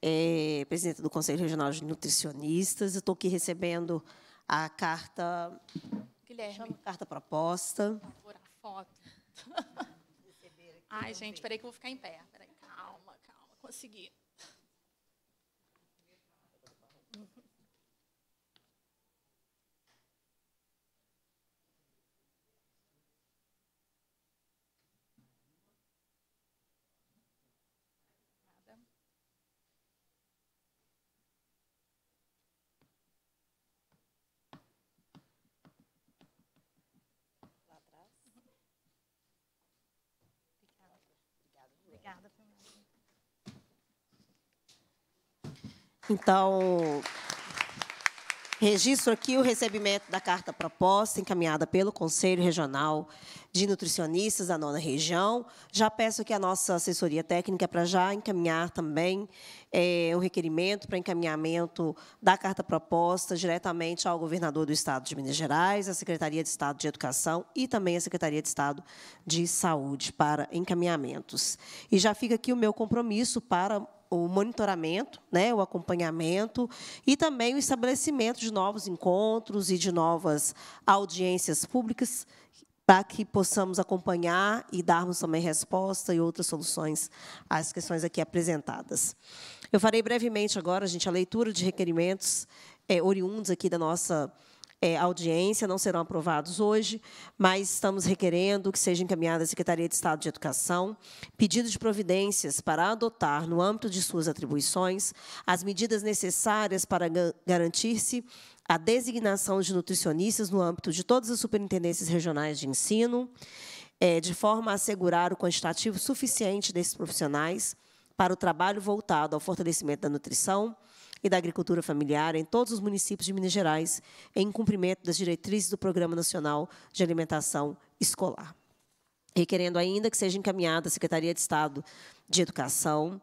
é, presidenta do Conselho Regional de Nutricionistas. Estou aqui recebendo a carta. Guilherme. carta proposta. Por favor, a foto. Ai, gente, peraí que eu vou ficar em pé. Peraí, calma, calma, consegui. Obrigada. Então, Registro aqui o recebimento da carta proposta encaminhada pelo Conselho Regional de Nutricionistas da Nona Região. Já peço que a nossa assessoria técnica para já encaminhar também é, o requerimento para encaminhamento da carta proposta diretamente ao governador do Estado de Minas Gerais, à Secretaria de Estado de Educação e também à Secretaria de Estado de Saúde para encaminhamentos. E já fica aqui o meu compromisso para o monitoramento, né, o acompanhamento e também o estabelecimento de novos encontros e de novas audiências públicas para que possamos acompanhar e darmos também resposta e outras soluções às questões aqui apresentadas. Eu farei brevemente agora, gente, a leitura de requerimentos é, oriundos aqui da nossa é, audiência, não serão aprovados hoje, mas estamos requerendo que seja encaminhada à Secretaria de Estado de Educação pedido de providências para adotar, no âmbito de suas atribuições, as medidas necessárias para garantir-se a designação de nutricionistas no âmbito de todas as superintendências regionais de ensino, é, de forma a assegurar o quantitativo suficiente desses profissionais para o trabalho voltado ao fortalecimento da nutrição, e da Agricultura Familiar em todos os municípios de Minas Gerais, em cumprimento das diretrizes do Programa Nacional de Alimentação Escolar. Requerendo ainda que seja encaminhada à Secretaria de Estado de Educação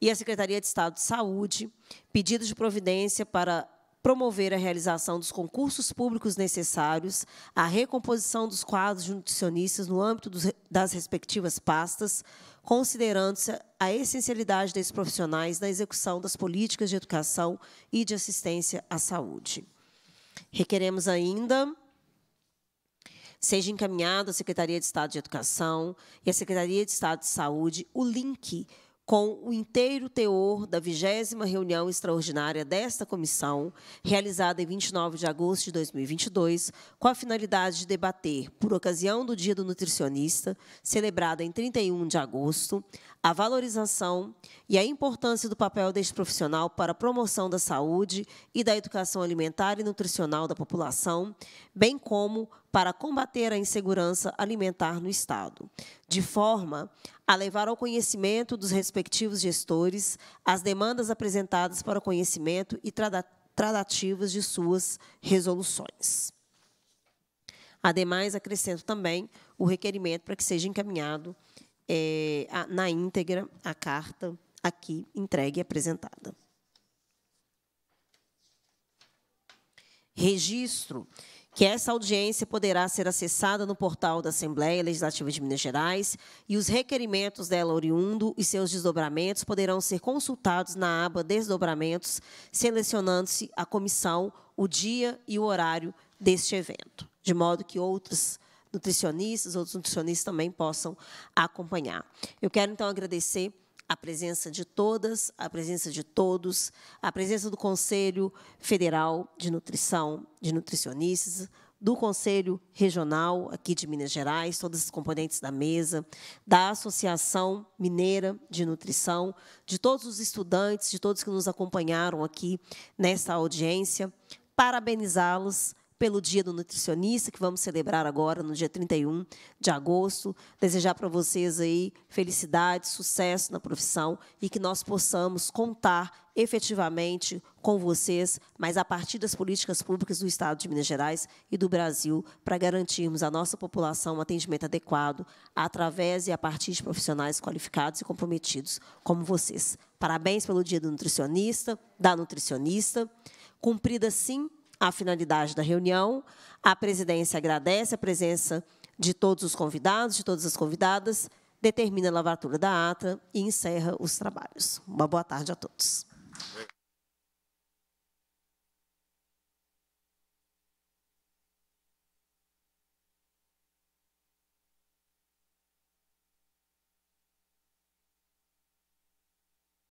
e à Secretaria de Estado de Saúde pedidos de providência para promover a realização dos concursos públicos necessários, a recomposição dos quadros de nutricionistas no âmbito dos, das respectivas pastas, considerando-se a essencialidade desses profissionais na execução das políticas de educação e de assistência à saúde. Requeremos ainda seja encaminhado à Secretaria de Estado de Educação e à Secretaria de Estado de Saúde o link com o inteiro teor da vigésima reunião extraordinária desta comissão, realizada em 29 de agosto de 2022, com a finalidade de debater, por ocasião do Dia do Nutricionista, celebrada em 31 de agosto, a valorização e a importância do papel deste profissional para a promoção da saúde e da educação alimentar e nutricional da população, bem como para combater a insegurança alimentar no Estado, de forma a levar ao conhecimento dos respectivos gestores as demandas apresentadas para o conhecimento e tradativas de suas resoluções. Ademais, acrescento também o requerimento para que seja encaminhado é, a, na íntegra a carta aqui entregue e apresentada. Registro que essa audiência poderá ser acessada no portal da Assembleia Legislativa de Minas Gerais e os requerimentos dela oriundo e seus desdobramentos poderão ser consultados na aba Desdobramentos, selecionando-se a comissão, o dia e o horário deste evento, de modo que outros nutricionistas, outros nutricionistas também possam acompanhar. Eu quero, então, agradecer a presença de todas, a presença de todos, a presença do Conselho Federal de Nutrição, de nutricionistas, do Conselho Regional aqui de Minas Gerais, todos os componentes da mesa, da Associação Mineira de Nutrição, de todos os estudantes, de todos que nos acompanharam aqui nesta audiência, parabenizá-los pelo Dia do Nutricionista, que vamos celebrar agora no dia 31 de agosto. Desejar para vocês aí felicidade, sucesso na profissão e que nós possamos contar efetivamente com vocês, mas a partir das políticas públicas do Estado de Minas Gerais e do Brasil, para garantirmos à nossa população um atendimento adequado através e a partir de profissionais qualificados e comprometidos como vocês. Parabéns pelo Dia do Nutricionista, da Nutricionista. Cumprida, sim, a finalidade da reunião. A presidência agradece a presença de todos os convidados, de todas as convidadas, determina a lavatura da ata e encerra os trabalhos. Uma boa tarde a todos.